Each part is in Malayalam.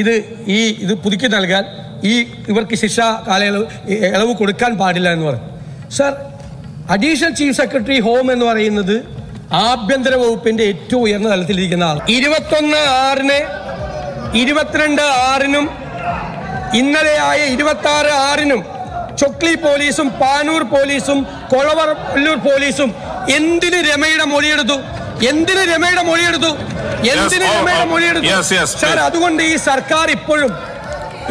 ഇത് ഈ ഇത് പുതുക്കി നൽകാൻ ഈ ഇവർക്ക് ശിക്ഷ കാലയളവ് ഇളവ് കൊടുക്കാൻ പാടില്ല എന്ന് പറയും sir additional chief secretary home എന്ന് പറയുന്നത് ആഭ്യന്തര വകുപ്പിന്റെ ഏറ്റവും ഉയർന്ന തലത്തിലിരിക്കുന്ന ആൾ ഇരുപത്തൊന്ന് ആറിന് ഇരുപത്തിരണ്ട് ആറിനും ഇന്നലെയായ ഇരുപത്തി ആറ് ആറിനും ചൊക്ലി പോലീസും പാനൂർ പോലീസും കൊളവർ കൊല്ലൂർ പോലീസും എന്തിന് രമയുടെ മൊഴിയെടുത്തു എന്തിന് രമയുടെ മൊഴിയെടുത്തു എന്തിന് oh, രമയുടെ oh. മൊഴിയെടുത്തു സാർ അതുകൊണ്ട് ഈ സർക്കാർ ഇപ്പോഴും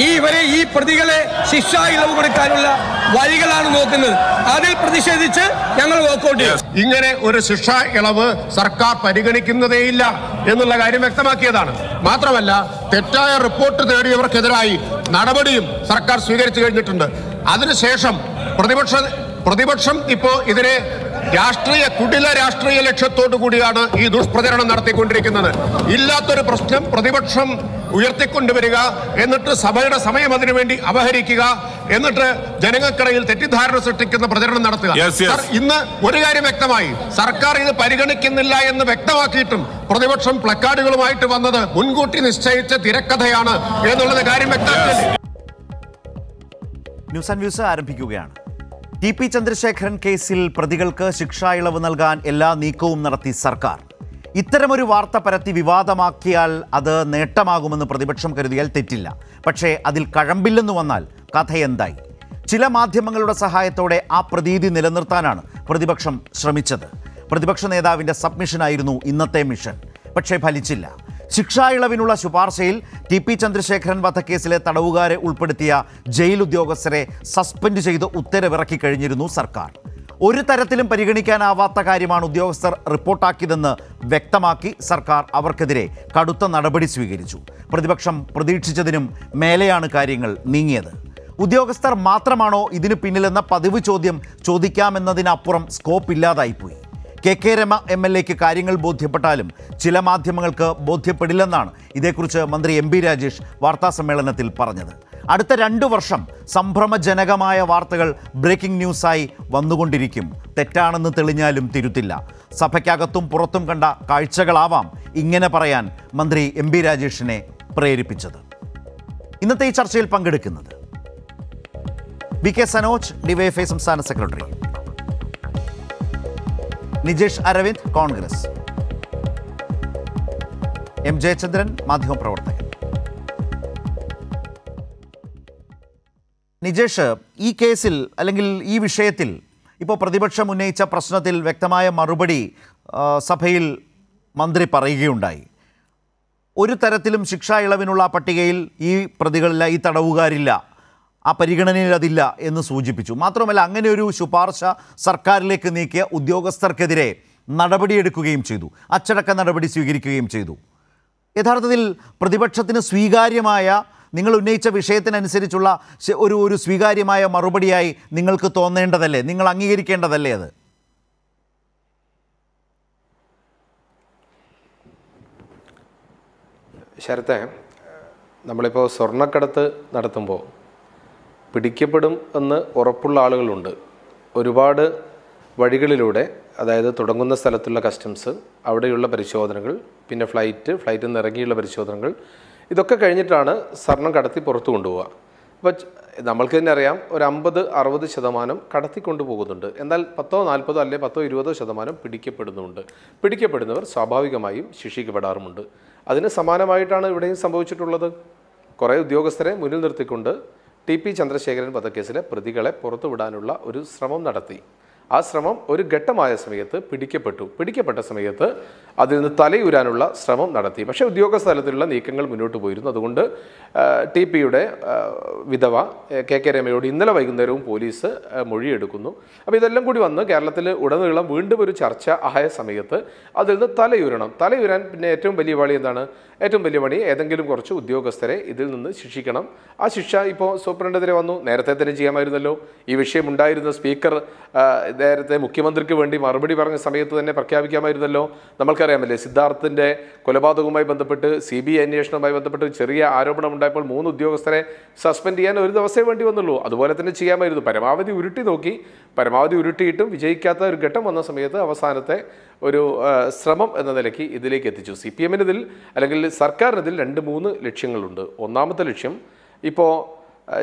ഈ ഇവരെ ഈ പ്രതികളെ ശിക്ഷ ഇളവ് കൊടുക്കാനുള്ള വഴികളാണ് നോക്കുന്നത് അതിൽ പ്രതിഷേധിച്ച് ഞങ്ങൾ വോക്കൗട്ട് ചെയ്യും ഇങ്ങനെ ഒരു ശിക്ഷ ഇളവ് സർക്കാർ പരിഗണിക്കുന്നതേയില്ല എന്നുള്ള കാര്യം വ്യക്തമാക്കിയതാണ് മാത്രമല്ല തെറ്റായ റിപ്പോർട്ട് തേടിയവർക്കെതിരായി നടപടിയും സർക്കാർ സ്വീകരിച്ചു കഴിഞ്ഞിട്ടുണ്ട് അതിനുശേഷം പ്രതിപക്ഷ പ്രതിപക്ഷം ഇപ്പോൾ ഇതിനെ രാഷ്ട്രീയ കുടില രാഷ്ട്രീയ ലക്ഷ്യത്തോടു കൂടിയാണ് ഈ ദുഷ്പ്രചരണം നടത്തിക്കൊണ്ടിരിക്കുന്നത് ഇല്ലാത്തൊരു പ്രശ്നം പ്രതിപക്ഷം ഉയർത്തിക്കൊണ്ടുവരിക എന്നിട്ട് സഭയുടെ സമയം അതിനുവേണ്ടി അപഹരിക്കുക എന്നിട്ട് ജനങ്ങൾക്കിടയിൽ തെറ്റിദ്ധാരണ സൃഷ്ടിക്കുന്ന പ്രചരണം നടത്തുക ഇന്ന് ഒരു കാര്യം വ്യക്തമായി സർക്കാർ ഇത് പരിഗണിക്കുന്നില്ല എന്ന് വ്യക്തമാക്കിയിട്ടും പ്രതിപക്ഷം പ്ലക്കാർഡുകളുമായിട്ട് വന്നത് മുൻകൂട്ടി നിശ്ചയിച്ച തിരക്കഥയാണ് എന്നുള്ളത് കാര്യം വ്യക്തമാക്കിയത് ന്യൂസ് ആൻഡ് വ്യൂസ് ആരംഭിക്കുകയാണ് ടി പി ചന്ദ്രശേഖരൻ കേസിൽ പ്രതികൾക്ക് ശിക്ഷാ ഇളവ് നൽകാൻ എല്ലാ നീക്കവും നടത്തി സർക്കാർ ഇത്തരമൊരു വാർത്ത പരത്തി വിവാദമാക്കിയാൽ അത് നേട്ടമാകുമെന്ന് പ്രതിപക്ഷം കരുതിയാൽ തെറ്റില്ല പക്ഷേ അതിൽ കഴമ്പില്ലെന്ന് വന്നാൽ കഥയെന്തായി ചില മാധ്യമങ്ങളുടെ സഹായത്തോടെ ആ പ്രതീതി നിലനിർത്താനാണ് പ്രതിപക്ഷം ശ്രമിച്ചത് പ്രതിപക്ഷ നേതാവിൻ്റെ സബ്മിഷനായിരുന്നു ഇന്നത്തെ മിഷൻ പക്ഷേ ഫലിച്ചില്ല ശിക്ഷാ ഇളവിനുള്ള ശുപാർശയിൽ ടി പി ചന്ദ്രശേഖരൻ വധക്കേസിലെ തടവുകാരെ ഉൾപ്പെടുത്തിയ ജയിൽ ഉദ്യോഗസ്ഥരെ സസ്പെൻഡ് ചെയ്ത് ഉത്തരവിറക്കി കഴിഞ്ഞിരുന്നു സർക്കാർ ഒരു തരത്തിലും പരിഗണിക്കാനാവാത്ത കാര്യമാണ് ഉദ്യോഗസ്ഥർ റിപ്പോർട്ടാക്കിയതെന്ന് വ്യക്തമാക്കി സർക്കാർ അവർക്കെതിരെ കടുത്ത നടപടി സ്വീകരിച്ചു പ്രതിപക്ഷം പ്രതീക്ഷിച്ചതിനും മേലെയാണ് കാര്യങ്ങൾ നീങ്ങിയത് ഉദ്യോഗസ്ഥർ മാത്രമാണോ ഇതിനു പിന്നിലെന്ന പതിവ് ചോദ്യം ചോദിക്കാമെന്നതിനപ്പുറം സ്കോപ്പ് ഇല്ലാതായിപ്പോയി K K Rema M L എക്ക് കാര്യങ്ങൾ ബോധ്യപ്പെട്ടാലും ചില മാധ്യമങ്ങൾക്ക് ബോധ്യപ്പെടില്ലെന്നാണ് ഇതേക്കുറിച്ച് മന്ത്രി എം ബി രാജേഷ് വാർത്താസമ്മേളനത്തിൽ പറഞ്ഞത് അടുത്ത രണ്ടു വർഷം സംഭ്രമജനകമായ വാർത്തകൾ ബ്രേക്കിംഗ് ന്യൂസായി വന്നുകൊണ്ടിരിക്കും തെറ്റാണെന്ന് തെളിഞ്ഞാലും തിരുത്തില്ല സഭയ്ക്കകത്തും പുറത്തും കണ്ട കാഴ്ചകളാവാം ഇങ്ങനെ പറയാൻ മന്ത്രി എം ബി രാജേഷിനെ പ്രേരിപ്പിച്ചത് ഇന്നത്തെ ഈ ചർച്ചയിൽ പങ്കെടുക്കുന്നത് ബി കെ സനോജ് ഡിവൈഎഫ്ഐ സംസ്ഥാന സെക്രട്ടറി നിജേഷ് അരവിന്ദ് കോൺഗ്രസ് എം ജയചന്ദ്രൻ മാധ്യമപ്രവർത്തകൻ നിജേഷ് ഈ കേസിൽ അല്ലെങ്കിൽ ഈ വിഷയത്തിൽ ഇപ്പോൾ പ്രതിപക്ഷം ഉന്നയിച്ച പ്രശ്നത്തിൽ വ്യക്തമായ മറുപടി സഭയിൽ മന്ത്രി പറയുകയുണ്ടായി ഒരു തരത്തിലും ശിക്ഷാ ഇളവിനുള്ള പട്ടികയിൽ ഈ പ്രതികളില്ല ഈ തടവുകാരില്ല ആ പരിഗണനയിൽ അതില്ല എന്ന് സൂചിപ്പിച്ചു മാത്രമല്ല അങ്ങനെ ഒരു ശുപാർശ സർക്കാരിലേക്ക് നീക്കിയ ഉദ്യോഗസ്ഥർക്കെതിരെ നടപടിയെടുക്കുകയും ചെയ്തു അച്ചടക്ക നടപടി സ്വീകരിക്കുകയും ചെയ്തു യഥാർത്ഥത്തിൽ പ്രതിപക്ഷത്തിന് സ്വീകാര്യമായ നിങ്ങൾ ഉന്നയിച്ച വിഷയത്തിനനുസരിച്ചുള്ള ഒരു ഒരു സ്വീകാര്യമായ മറുപടിയായി നിങ്ങൾക്ക് തോന്നേണ്ടതല്ലേ നിങ്ങൾ അംഗീകരിക്കേണ്ടതല്ലേ അത് ശരത്തെ നമ്മളിപ്പോൾ സ്വർണ്ണക്കടത്ത് നടത്തുമ്പോൾ പിടിക്കപ്പെടും എന്ന് ഉറപ്പുള്ള ആളുകളുണ്ട് ഒരുപാട് വഴികളിലൂടെ അതായത് തുടങ്ങുന്ന സ്ഥലത്തുള്ള കസ്റ്റംസ് അവിടെയുള്ള പരിശോധനകൾ പിന്നെ ഫ്ലൈറ്റ് ഫ്ലൈറ്റിൽ നിന്ന് ഇറങ്ങിയുള്ള പരിശോധനകൾ ഇതൊക്കെ കഴിഞ്ഞിട്ടാണ് സ്വർണം കടത്തി പുറത്തു കൊണ്ടുപോവുക അപ്പോൾ നമ്മൾക്ക് തന്നെ അറിയാം ഒരു അമ്പത് അറുപത് ശതമാനം കടത്തിക്കൊണ്ട് പോകുന്നുണ്ട് എന്നാൽ പത്തോ നാൽപ്പതോ അല്ലെങ്കിൽ പത്തോ ഇരുപതോ ശതമാനം പിടിക്കപ്പെടുന്നുണ്ട് പിടിക്കപ്പെടുന്നവർ സ്വാഭാവികമായും ശിക്ഷിക്കപ്പെടാറുമുണ്ട് അതിന് സമാനമായിട്ടാണ് ഇവിടെയും സംഭവിച്ചിട്ടുള്ളത് കുറേ ഉദ്യോഗസ്ഥരെ മുന്നിൽ നിർത്തിക്കൊണ്ട് ടി പി ചന്ദ്രശേഖരൻ വധക്കേസിലെ പ്രതികളെ പുറത്തുവിടാനുള്ള ഒരു ശ്രമം നടത്തി ആ ശ്രമം ഒരു ഘട്ടമായ സമയത്ത് പിടിക്കപ്പെട്ടു പിടിക്കപ്പെട്ട സമയത്ത് അതിൽ നിന്ന് തലയൂരാനുള്ള ശ്രമം നടത്തി പക്ഷേ ഉദ്യോഗസ്ഥ തലത്തിലുള്ള നീക്കങ്ങൾ മുന്നോട്ട് പോയിരുന്നു അതുകൊണ്ട് ടി പിയുടെ വിധവ കെ കെ രമയോട് ഇന്നലെ വൈകുന്നേരവും പോലീസ് മൊഴിയെടുക്കുന്നു അപ്പോൾ ഇതെല്ലാം കൂടി വന്ന് കേരളത്തിൽ ഉടനീളം വീണ്ടും ഒരു ചർച്ച ആയ സമയത്ത് അതിൽ നിന്ന് തലയുരണം തലയുരാൻ പിന്നെ ഏറ്റവും വലിയ പണി എന്താണ് ഏറ്റവും വലിയ പണി ഏതെങ്കിലും കുറച്ച് ഉദ്യോഗസ്ഥരെ ഇതിൽ നിന്ന് ശിക്ഷിക്കണം ആ ശിക്ഷ ഇപ്പോൾ സൂപ്രണ്ടെതിരെ വന്നു നേരത്തെ തന്നെ ചെയ്യാമായിരുന്നല്ലോ ഈ വിഷയം ഉണ്ടായിരുന്ന സ്പീക്കർ നേരത്തെ മുഖ്യമന്ത്രിക്ക് വേണ്ടി മറുപടി പറഞ്ഞ സമയത്ത് തന്നെ പ്രഖ്യാപിക്കാമായിരുന്നല്ലോ നമ്മൾ നമുക്കറിയാമല്ലേ സിദ്ധാർത്ഥിൻ്റെ കൊലപാതകവുമായി ബന്ധപ്പെട്ട് സി ബി ഐ അന്വേഷണവുമായി ബന്ധപ്പെട്ട് ചെറിയ ആരോപണം ഉണ്ടായപ്പോൾ മൂന്ന് ഉദ്യോഗസ്ഥരെ സസ്പെൻഡ് ചെയ്യാൻ ഒരു ദിവസമേ വേണ്ടി വന്നുള്ളൂ അതുപോലെ തന്നെ ചെയ്യാമായിരുന്നു പരമാവധി ഉരുട്ടി നോക്കി പരമാവധി ഉരുട്ടിയിട്ടും വിജയിക്കാത്ത ഒരു ഘട്ടം വന്ന സമയത്ത് അവസാനത്തെ ഒരു ശ്രമം എന്ന നിലയ്ക്ക് ഇതിലേക്ക് എത്തിച്ചു സി പി എമ്മിനിതിൽ അല്ലെങ്കിൽ സർക്കാരിനിതിൽ രണ്ട് മൂന്ന് ലക്ഷ്യങ്ങളുണ്ട് ഒന്നാമത്തെ ലക്ഷ്യം ഇപ്പോൾ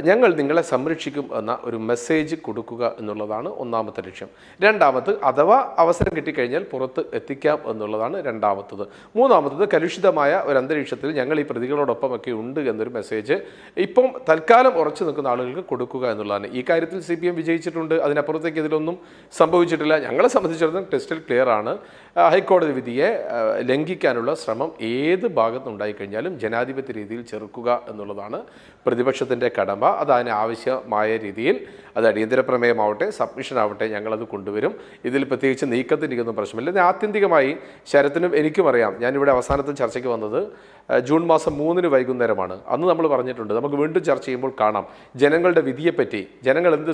ഞങ്ങൾ നിങ്ങളെ സംരക്ഷിക്കും എന്ന ഒരു മെസ്സേജ് കൊടുക്കുക എന്നുള്ളതാണ് ഒന്നാമത്തെ ലക്ഷ്യം രണ്ടാമത് അഥവാ അവസരം കിട്ടിക്കഴിഞ്ഞാൽ പുറത്ത് എത്തിക്കാം എന്നുള്ളതാണ് രണ്ടാമത്തത് മൂന്നാമത്തത് കലുഷിതമായ ഒരു അന്തരീക്ഷത്തിൽ ഞങ്ങൾ ഈ പ്രതികളോടൊപ്പമൊക്കെ ഉണ്ട് എന്നൊരു മെസ്സേജ് ഇപ്പം തൽക്കാലം ഉറച്ചു നിൽക്കുന്ന ആളുകൾക്ക് കൊടുക്കുക എന്നുള്ളതാണ് ഈ കാര്യത്തിൽ സി പി എം വിജയിച്ചിട്ടുണ്ട് അതിനപ്പുറത്തേക്ക് ഇതിലൊന്നും സംഭവിച്ചിട്ടില്ല ഞങ്ങളെ സംബന്ധിച്ചിടത്തോളം ടെസ്റ്റിൽ ക്ലിയർ ആണ് ഹൈക്കോടതി വിധിയെ ലംഘിക്കാനുള്ള ശ്രമം ഏത് ഭാഗത്തുനിന്നുണ്ടായിക്കഴിഞ്ഞാലും ജനാധിപത്യ രീതിയിൽ ചെറുക്കുക എന്നുള്ളതാണ് പ്രതിപക്ഷത്തിൻ്റെ കടമ അതിന് ആവശ്യമായ രീതിയിൽ അത് അടിയന്തര പ്രമേയമാവട്ടെ സബ്മിഷൻ ആവട്ടെ ഞങ്ങളത് കൊണ്ടുവരും ഇതിൽ പ്രത്യേകിച്ച് ഇരിക്കുന്ന പ്രശ്നമില്ല ഞാൻ ആത്യന്തികമായി ശരത്തിനും എനിക്കും അറിയാം ഞാനിവിടെ അവസാനത്തെ ചർച്ചയ്ക്ക് വന്നത് ജൂൺ മാസം മൂന്നിന് വൈകുന്നേരമാണ് അന്ന് നമ്മൾ പറഞ്ഞിട്ടുണ്ട് നമുക്ക് വീണ്ടും ചർച്ച ചെയ്യുമ്പോൾ കാണാം ജനങ്ങളുടെ വിധിയെപ്പറ്റി ജനങ്ങൾ എന്ത്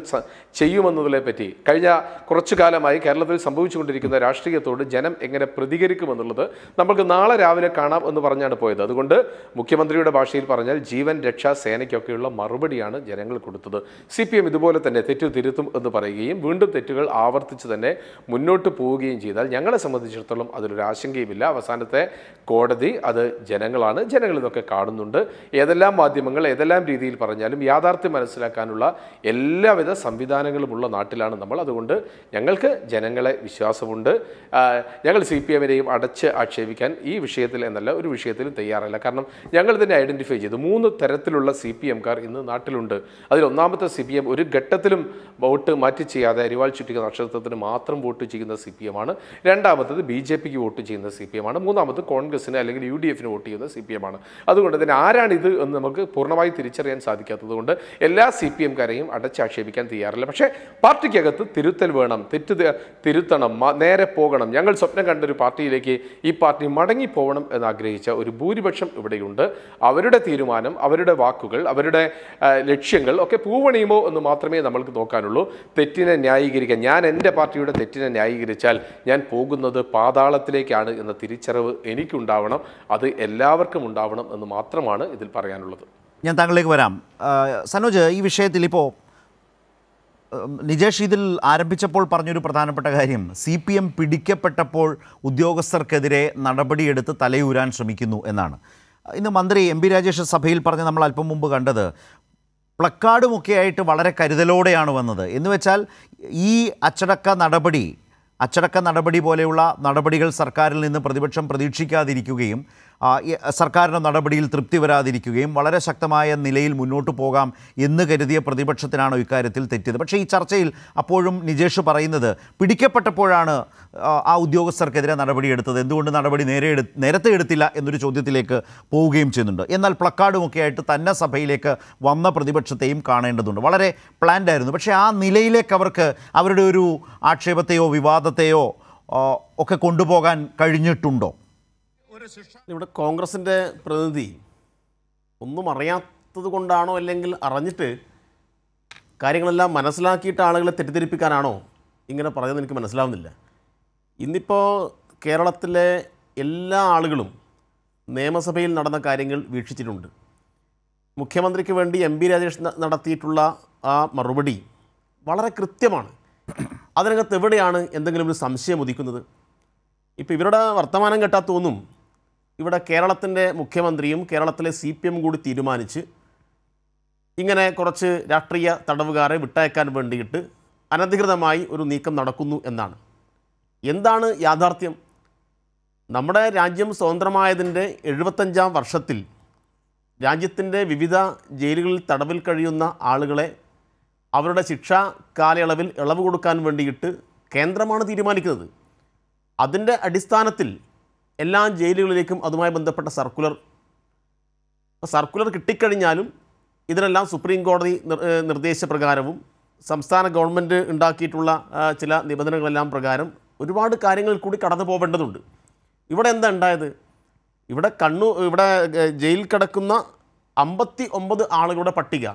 ചെയ്യുമെന്നതിനെ പറ്റി കഴിഞ്ഞ കുറച്ചു കാലമായി കേരളത്തിൽ സംഭവിച്ചുകൊണ്ടിരിക്കുന്ന രാഷ്ട്രീയത്തോട് ജനം കേന്ദ്രം എങ്ങനെ പ്രതികരിക്കുമെന്നുള്ളത് നമ്മൾക്ക് നാളെ രാവിലെ കാണാം എന്ന് പറഞ്ഞാണ് പോയത് അതുകൊണ്ട് മുഖ്യമന്ത്രിയുടെ ഭാഷയിൽ പറഞ്ഞാൽ ജീവൻ രക്ഷാ സേനയ്ക്കൊക്കെയുള്ള മറുപടിയാണ് ജനങ്ങൾ കൊടുത്തത് സി പി എം ഇതുപോലെ തന്നെ തെറ്റു തിരുത്തും എന്ന് പറയുകയും വീണ്ടും തെറ്റുകൾ ആവർത്തിച്ച് തന്നെ മുന്നോട്ട് പോവുകയും ചെയ്താൽ ഞങ്ങളെ സംബന്ധിച്ചിടത്തോളം അതിലൊരു ആശങ്കയുമില്ല അവസാനത്തെ കോടതി അത് ജനങ്ങളാണ് ജനങ്ങൾ ഇതൊക്കെ കാണുന്നുണ്ട് ഏതെല്ലാം മാധ്യമങ്ങൾ ഏതെല്ലാം രീതിയിൽ പറഞ്ഞാലും യാഥാർത്ഥ്യം മനസ്സിലാക്കാനുള്ള എല്ലാവിധ സംവിധാനങ്ങളുമുള്ള നാട്ടിലാണ് നമ്മൾ അതുകൊണ്ട് ഞങ്ങൾക്ക് ജനങ്ങളെ വിശ്വാസമുണ്ട് ഞങ്ങൾ സി പി എമ്മിനെയും അടച്ച് ആക്ഷേപിക്കാൻ ഈ വിഷയത്തിൽ എന്നല്ല ഒരു വിഷയത്തിലും തയ്യാറല്ല കാരണം ഞങ്ങൾ തന്നെ ഐഡൻറ്റിഫൈ ചെയ്തു മൂന്ന് തരത്തിലുള്ള സി പി എംകാർ ഇന്ന് നാട്ടിലുണ്ട് അതിൽ ഒന്നാമത്തെ സി പി എം ഒരു ഘട്ടത്തിലും വോട്ട് മാറ്റി ചെയ്യാതെ അരിവാൾ ചുറ്റിക്കുന്ന നക്ഷത്രത്തിന് മാത്രം വോട്ട് ചെയ്യുന്ന സി പി എമാണ് രണ്ടാമത്തത് ബി ജെ പിക്ക് വോട്ട് ചെയ്യുന്ന സി പി എമാണ് മൂന്നാമത് കോൺഗ്രസിന് അല്ലെങ്കിൽ യു ഡി എഫിന് വോട്ട് ചെയ്യുന്ന സി പി എമാണ് അതുകൊണ്ട് തന്നെ ആരാണിത് എന്ന് നമുക്ക് പൂർണ്ണമായി തിരിച്ചറിയാൻ സാധിക്കാത്തതുകൊണ്ട് എല്ലാ സി പി എംകാരെയും അടച്ചാക്ഷേപിക്കാൻ തയ്യാറില്ല പക്ഷേ പാർട്ടിക്കകത്ത് തിരുത്തൽ വേണം തെറ്റ് തിരുത്തണം നേരെ പോകണം ഞങ്ങൾ സ്വപ്നം കണ്ടൊരു പാർട്ടിയിലേക്ക് ഈ പാർട്ടി മടങ്ങിപ്പോകണം എന്നാഗ്രഹിച്ച ഒരു ഭൂരിപക്ഷം ഇവിടെയുണ്ട് അവരുടെ തീരുമാനം അവരുടെ വാക്കുകൾ അവരുടെ ലക്ഷ്യങ്ങൾ ഒക്കെ പൂവണിയുമോ എന്ന് മാത്രമേ നമ്മൾക്ക് നോക്കാനുള്ളൂ തെറ്റിനെ ന്യായീകരിക്കാൻ ഞാൻ എൻ്റെ പാർട്ടിയുടെ തെറ്റിനെ ന്യായീകരിച്ചാൽ ഞാൻ പോകുന്നത് പാതാളത്തിലേക്കാണ് എന്ന തിരിച്ചറിവ് എനിക്കുണ്ടാവണം അത് എല്ലാവർക്കും ഉണ്ടാവണം എന്ന് മാത്രമാണ് ഇതിൽ പറയാനുള്ളത് ഞാൻ താങ്കളിലേക്ക് വരാം സനോജ് ഈ വിഷയത്തിൽ ഇപ്പോൾ നിജേഷ് ഇതിൽ ആരംഭിച്ചപ്പോൾ പറഞ്ഞൊരു പ്രധാനപ്പെട്ട കാര്യം സി പി എം പിടിക്കപ്പെട്ടപ്പോൾ ഉദ്യോഗസ്ഥർക്കെതിരെ നടപടിയെടുത്ത് തലയൂരാൻ ശ്രമിക്കുന്നു എന്നാണ് ഇന്ന് മന്ത്രി എം പി രാജേഷ് സഭയിൽ പറഞ്ഞ് നമ്മൾ അല്പം മുമ്പ് കണ്ടത് പ്ലക്കാർഡുമൊക്കെയായിട്ട് ആയിട്ട് വളരെ കരുതലോടെയാണ് വന്നത് എന്ന് വെച്ചാൽ ഈ അച്ചടക്ക നടപടി അച്ചടക്ക നടപടി പോലെയുള്ള നടപടികൾ സർക്കാരിൽ നിന്ന് പ്രതിപക്ഷം പ്രതീക്ഷിക്കാതിരിക്കുകയും സർക്കാരിൻ്റെ നടപടിയിൽ തൃപ്തി വരാതിരിക്കുകയും വളരെ ശക്തമായ നിലയിൽ മുന്നോട്ട് പോകാം എന്ന് കരുതിയ പ്രതിപക്ഷത്തിനാണോ ഇക്കാര്യത്തിൽ തെറ്റിയത് പക്ഷേ ഈ ചർച്ചയിൽ അപ്പോഴും നിജേഷ് പറയുന്നത് പിടിക്കപ്പെട്ടപ്പോഴാണ് ആ ഉദ്യോഗസ്ഥർക്കെതിരെ നടപടിയെടുത്തത് എന്തുകൊണ്ട് നടപടി നേരെ എടു നേരത്തെ എടുത്തില്ല എന്നൊരു ചോദ്യത്തിലേക്ക് പോവുകയും ചെയ്യുന്നുണ്ട് എന്നാൽ പ്ലക്കാർഡുമൊക്കെ ആയിട്ട് തന്നെ സഭയിലേക്ക് വന്ന പ്രതിപക്ഷത്തെയും കാണേണ്ടതുണ്ട് വളരെ പ്ലാൻഡ് ആയിരുന്നു പക്ഷേ ആ നിലയിലേക്ക് അവർക്ക് അവരുടെ ഒരു ആക്ഷേപത്തെയോ വിവാദത്തെയോ ഒക്കെ കൊണ്ടുപോകാൻ കഴിഞ്ഞിട്ടുണ്ടോ ഇവിടെ കോൺഗ്രസിൻ്റെ പ്രതിനിധി ഒന്നും അറിയാത്തത് കൊണ്ടാണോ അല്ലെങ്കിൽ അറിഞ്ഞിട്ട് കാര്യങ്ങളെല്ലാം മനസ്സിലാക്കിയിട്ട് ആളുകളെ തെറ്റിദ്ധരിപ്പിക്കാനാണോ ഇങ്ങനെ പറഞ്ഞത് എനിക്ക് മനസ്സിലാവുന്നില്ല ഇന്നിപ്പോൾ കേരളത്തിലെ എല്ലാ ആളുകളും നിയമസഭയിൽ നടന്ന കാര്യങ്ങൾ വീക്ഷിച്ചിട്ടുണ്ട് മുഖ്യമന്ത്രിക്ക് വേണ്ടി എം പി രാജേഷ് നടത്തിയിട്ടുള്ള ആ മറുപടി വളരെ കൃത്യമാണ് അതിനകത്ത് എവിടെയാണ് എന്തെങ്കിലും ഒരു സംശയം ഉദിക്കുന്നത് ഇപ്പോൾ ഇവരുടെ വർത്തമാനം കേട്ടാൽ തോന്നും ഇവിടെ കേരളത്തിൻ്റെ മുഖ്യമന്ത്രിയും കേരളത്തിലെ സി പി എം കൂടി തീരുമാനിച്ച് ഇങ്ങനെ കുറച്ച് രാഷ്ട്രീയ തടവുകാരെ വിട്ടയക്കാൻ വേണ്ടിയിട്ട് അനധികൃതമായി ഒരു നീക്കം നടക്കുന്നു എന്നാണ് എന്താണ് യാഥാർത്ഥ്യം നമ്മുടെ രാജ്യം സ്വതന്ത്രമായതിൻ്റെ എഴുപത്തഞ്ചാം വർഷത്തിൽ രാജ്യത്തിൻ്റെ വിവിധ ജയിലുകളിൽ തടവിൽ കഴിയുന്ന ആളുകളെ അവരുടെ ശിക്ഷാ കാലയളവിൽ ഇളവ് കൊടുക്കാൻ വേണ്ടിയിട്ട് കേന്ദ്രമാണ് തീരുമാനിക്കുന്നത് അതിൻ്റെ അടിസ്ഥാനത്തിൽ എല്ലാ ജയിലുകളിലേക്കും അതുമായി ബന്ധപ്പെട്ട സർക്കുലർ സർക്കുലർ കിട്ടിക്കഴിഞ്ഞാലും ഇതിനെല്ലാം സുപ്രീം കോടതി നിർദ്ദേശപ്രകാരവും സംസ്ഥാന ഗവൺമെൻറ് ഉണ്ടാക്കിയിട്ടുള്ള ചില നിബന്ധനകളെല്ലാം പ്രകാരം ഒരുപാട് കാര്യങ്ങൾ കൂടി കടന്നു പോവേണ്ടതുണ്ട് ഇവിടെ എന്താ ഉണ്ടായത് ഇവിടെ കണ്ണു ഇവിടെ ജയിലിൽ കിടക്കുന്ന അമ്പത്തി ഒമ്പത് ആളുകളുടെ പട്ടിക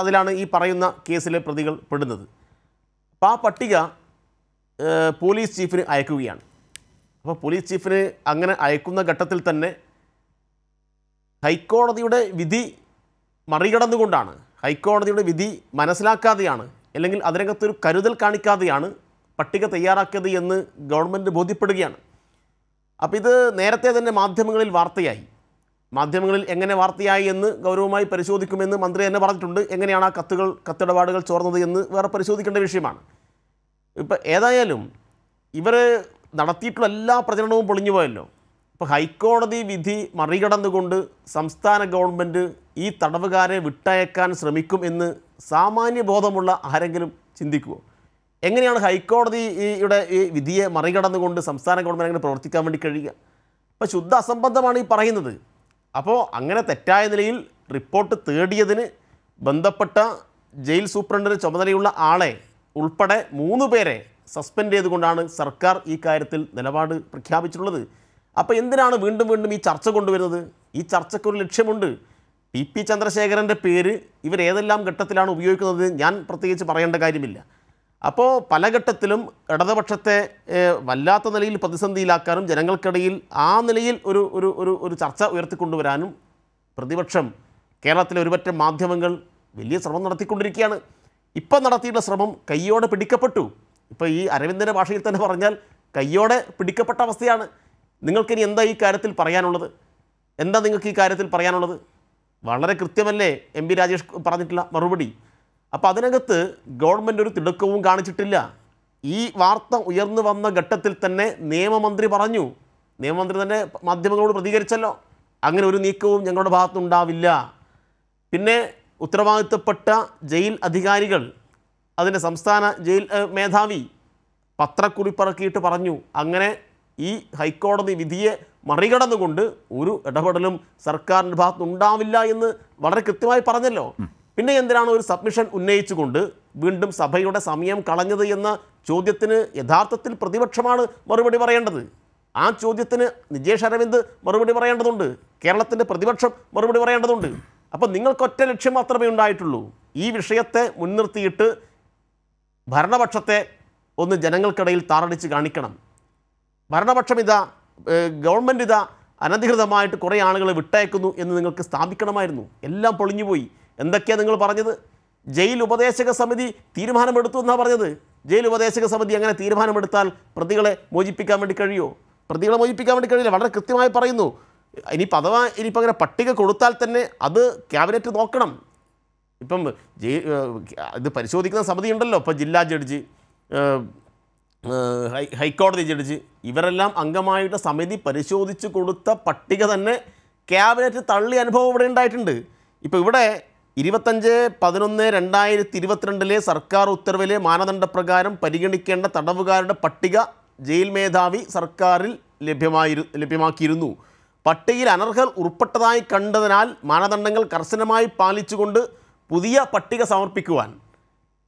അതിലാണ് ഈ പറയുന്ന കേസിലെ പ്രതികൾ പെടുന്നത് അപ്പോൾ ആ പട്ടിക പോലീസ് ചീഫിന് അയക്കുകയാണ് അപ്പോൾ പോലീസ് ചീഫിന് അങ്ങനെ അയക്കുന്ന ഘട്ടത്തിൽ തന്നെ ഹൈക്കോടതിയുടെ വിധി മറികടന്നുകൊണ്ടാണ് ഹൈക്കോടതിയുടെ വിധി മനസ്സിലാക്കാതെയാണ് അല്ലെങ്കിൽ അതിനകത്തൊരു കരുതൽ കാണിക്കാതെയാണ് പട്ടിക തയ്യാറാക്കിയത് എന്ന് ഗവൺമെൻറ് ബോധ്യപ്പെടുകയാണ് അപ്പോൾ ഇത് നേരത്തെ തന്നെ മാധ്യമങ്ങളിൽ വാർത്തയായി മാധ്യമങ്ങളിൽ എങ്ങനെ വാർത്തയായി എന്ന് ഗൗരവമായി പരിശോധിക്കുമെന്ന് മന്ത്രി തന്നെ പറഞ്ഞിട്ടുണ്ട് എങ്ങനെയാണ് ആ കത്തുകൾ കത്തിടപാടുകൾ ചോർന്നത് എന്ന് വേറെ പരിശോധിക്കേണ്ട വിഷയമാണ് ഇപ്പം ഏതായാലും ഇവർ നടത്തിയിട്ടുള്ള എല്ലാ പ്രചരണവും പൊളിഞ്ഞു പോയല്ലോ അപ്പോൾ ഹൈക്കോടതി വിധി മറികടന്നുകൊണ്ട് സംസ്ഥാന ഗവൺമെൻറ് ഈ തടവുകാരെ വിട്ടയക്കാൻ ശ്രമിക്കും എന്ന് സാമാന്യ ബോധമുള്ള ആരെങ്കിലും ചിന്തിക്കുമോ എങ്ങനെയാണ് ഹൈക്കോടതിയുടെ ഈ വിധിയെ മറികടന്നുകൊണ്ട് സംസ്ഥാന ഗവൺമെൻറ് അങ്ങനെ പ്രവർത്തിക്കാൻ വേണ്ടി കഴിയുക അപ്പോൾ ശുദ്ധ അസംബന്ധമാണ് ഈ പറയുന്നത് അപ്പോൾ അങ്ങനെ തെറ്റായ നിലയിൽ റിപ്പോർട്ട് തേടിയതിന് ബന്ധപ്പെട്ട ജയിൽ സൂപ്രണ്ടിന് ചുമതലയുള്ള ആളെ ഉൾപ്പെടെ മൂന്ന് പേരെ സസ്പെൻഡ് ചെയ്തുകൊണ്ടാണ് സർക്കാർ ഈ കാര്യത്തിൽ നിലപാട് പ്രഖ്യാപിച്ചിട്ടുള്ളത് അപ്പോൾ എന്തിനാണ് വീണ്ടും വീണ്ടും ഈ ചർച്ച കൊണ്ടുവരുന്നത് ഈ ചർച്ചയ്ക്ക് ഒരു ലക്ഷ്യമുണ്ട് പി പി ചന്ദ്രശേഖരൻ്റെ പേര് ഇവരേതെല്ലാം ഘട്ടത്തിലാണ് ഉപയോഗിക്കുന്നത് ഞാൻ പ്രത്യേകിച്ച് പറയേണ്ട കാര്യമില്ല അപ്പോൾ പല ഘട്ടത്തിലും ഇടതുപക്ഷത്തെ വല്ലാത്ത നിലയിൽ പ്രതിസന്ധിയിലാക്കാനും ജനങ്ങൾക്കിടയിൽ ആ നിലയിൽ ഒരു ഒരു ഒരു ഒരു ചർച്ച ഉയർത്തിക്കൊണ്ടുവരാനും പ്രതിപക്ഷം കേരളത്തിലെ ഒരുപറ്റം മാധ്യമങ്ങൾ വലിയ ശ്രമം നടത്തിക്കൊണ്ടിരിക്കുകയാണ് ഇപ്പം നടത്തിയിട്ടുള്ള ശ്രമം കയ്യോടെ പിടിക്കപ്പെട്ടു ഇപ്പോൾ ഈ അരവിന്ദൻ്റെ ഭാഷയിൽ തന്നെ പറഞ്ഞാൽ കയ്യോടെ പിടിക്കപ്പെട്ട അവസ്ഥയാണ് നിങ്ങൾക്കിനി എന്താ ഈ കാര്യത്തിൽ പറയാനുള്ളത് എന്താ നിങ്ങൾക്ക് ഈ കാര്യത്തിൽ പറയാനുള്ളത് വളരെ കൃത്യമല്ലേ എം പി രാജേഷ് പറഞ്ഞിട്ടില്ല മറുപടി അപ്പോൾ അതിനകത്ത് ഗവൺമെൻറ് ഒരു തിടുക്കവും കാണിച്ചിട്ടില്ല ഈ വാർത്ത ഉയർന്നു വന്ന ഘട്ടത്തിൽ തന്നെ നിയമമന്ത്രി പറഞ്ഞു നിയമമന്ത്രി തന്നെ മാധ്യമങ്ങളോട് പ്രതികരിച്ചല്ലോ അങ്ങനെ ഒരു നീക്കവും ഞങ്ങളുടെ ഭാഗത്തുനിന്നുണ്ടാവില്ല പിന്നെ ഉത്തരവാദിത്തപ്പെട്ട ജയിൽ അധികാരികൾ അതിൻ്റെ സംസ്ഥാന ജയിൽ മേധാവി പത്രക്കുറിപ്പിറക്കിയിട്ട് പറഞ്ഞു അങ്ങനെ ഈ ഹൈക്കോടതി വിധിയെ മറികടന്നുകൊണ്ട് ഒരു ഇടപെടലും സർക്കാരിൻ്റെ ഭാഗത്ത് ഉണ്ടാവില്ല എന്ന് വളരെ കൃത്യമായി പറഞ്ഞല്ലോ പിന്നെ എന്തിനാണ് ഒരു സബ്മിഷൻ ഉന്നയിച്ചുകൊണ്ട് വീണ്ടും സഭയുടെ സമയം കളഞ്ഞത് എന്ന ചോദ്യത്തിന് യഥാർത്ഥത്തിൽ പ്രതിപക്ഷമാണ് മറുപടി പറയേണ്ടത് ആ ചോദ്യത്തിന് നിജേഷ് അരവിന്ദ് മറുപടി പറയേണ്ടതുണ്ട് കേരളത്തിൻ്റെ പ്രതിപക്ഷം മറുപടി പറയേണ്ടതുണ്ട് അപ്പോൾ നിങ്ങൾക്കൊറ്റ ലക്ഷ്യം മാത്രമേ ഉണ്ടായിട്ടുള്ളൂ ഈ വിഷയത്തെ മുൻനിർത്തിയിട്ട് ഭരണപക്ഷത്തെ ഒന്ന് ജനങ്ങൾക്കിടയിൽ താറടിച്ച് കാണിക്കണം ഭരണപക്ഷം ഇതാ ഗവൺമെൻറ് ഇതാ അനധികൃതമായിട്ട് കുറേ ആളുകളെ വിട്ടയക്കുന്നു എന്ന് നിങ്ങൾക്ക് സ്ഥാപിക്കണമായിരുന്നു എല്ലാം പൊളിഞ്ഞുപോയി എന്തൊക്കെയാണ് നിങ്ങൾ പറഞ്ഞത് ജയിൽ ഉപദേശക സമിതി തീരുമാനമെടുത്തു എന്നാണ് പറഞ്ഞത് ജയിൽ ഉപദേശക സമിതി അങ്ങനെ തീരുമാനമെടുത്താൽ പ്രതികളെ മോചിപ്പിക്കാൻ വേണ്ടി കഴിയുമോ പ്രതികളെ മോചിപ്പിക്കാൻ വേണ്ടി കഴിയില്ല വളരെ കൃത്യമായി പറയുന്നു ഇനിയിപ്പോൾ അഥവാ ഇനിയിപ്പോൾ അങ്ങനെ പട്ടിക കൊടുത്താൽ തന്നെ അത് ക്യാബിനറ്റ് നോക്കണം ഇപ്പം ഇത് പരിശോധിക്കുന്ന സമിതി ഉണ്ടല്ലോ ഇപ്പം ജില്ലാ ജഡ്ജി ഹൈ ഹൈക്കോടതി ജഡ്ജി ഇവരെല്ലാം അംഗമായിട്ട് സമിതി പരിശോധിച്ച് കൊടുത്ത പട്ടിക തന്നെ ക്യാബിനറ്റ് തള്ളി അനുഭവം ഇവിടെ ഉണ്ടായിട്ടുണ്ട് ഇപ്പോൾ ഇവിടെ ഇരുപത്തഞ്ച് പതിനൊന്ന് രണ്ടായിരത്തി ഇരുപത്തിരണ്ടിലെ സർക്കാർ ഉത്തരവിലെ മാനദണ്ഡപ്രകാരം പരിഗണിക്കേണ്ട തടവുകാരുടെ പട്ടിക ജയിൽ മേധാവി സർക്കാരിൽ ലഭ്യമായിരു ലഭ്യമാക്കിയിരുന്നു പട്ടികയിൽ അനർഹർ ഉൾപ്പെട്ടതായി കണ്ടതിനാൽ മാനദണ്ഡങ്ങൾ കർശനമായി പാലിച്ചുകൊണ്ട് പുതിയ പട്ടിക സമർപ്പിക്കുവാൻ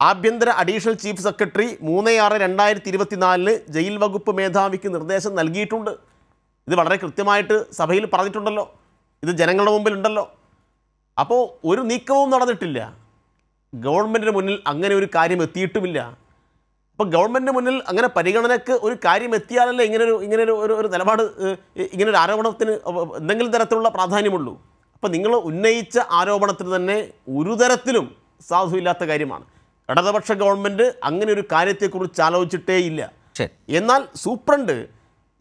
ആഭ്യന്തര അഡീഷണൽ ചീഫ് സെക്രട്ടറി മൂന്ന് ആറ് രണ്ടായിരത്തി ഇരുപത്തിനാലിന് ജയിൽ വകുപ്പ് മേധാവിക്ക് നിർദ്ദേശം നൽകിയിട്ടുണ്ട് ഇത് വളരെ കൃത്യമായിട്ട് സഭയിൽ പറഞ്ഞിട്ടുണ്ടല്ലോ ഇത് ജനങ്ങളുടെ മുമ്പിലുണ്ടല്ലോ അപ്പോൾ ഒരു നീക്കവും നടന്നിട്ടില്ല ഗവൺമെൻറ്റിന് മുന്നിൽ അങ്ങനെ ഒരു കാര്യം എത്തിയിട്ടുമില്ല അപ്പോൾ ഗവൺമെൻറ്റിന് മുന്നിൽ അങ്ങനെ പരിഗണനയ്ക്ക് ഒരു കാര്യം എത്തിയാലല്ലേ ഇങ്ങനൊരു ഇങ്ങനൊരു ഒരു നിലപാട് ഇങ്ങനൊരു ആരോപണത്തിന് എന്തെങ്കിലും തരത്തിലുള്ള പ്രാധാന്യമുള്ളൂ അപ്പോൾ നിങ്ങൾ ഉന്നയിച്ച ആരോപണത്തിന് തന്നെ ഒരു തരത്തിലും സാധുവില്ലാത്ത കാര്യമാണ് ഇടതുപക്ഷ ഗവൺമെൻറ് അങ്ങനെ ഒരു കാര്യത്തെക്കുറിച്ച് ആലോചിച്ചിട്ടേ ഇല്ല എന്നാൽ സൂപ്രണ്ട്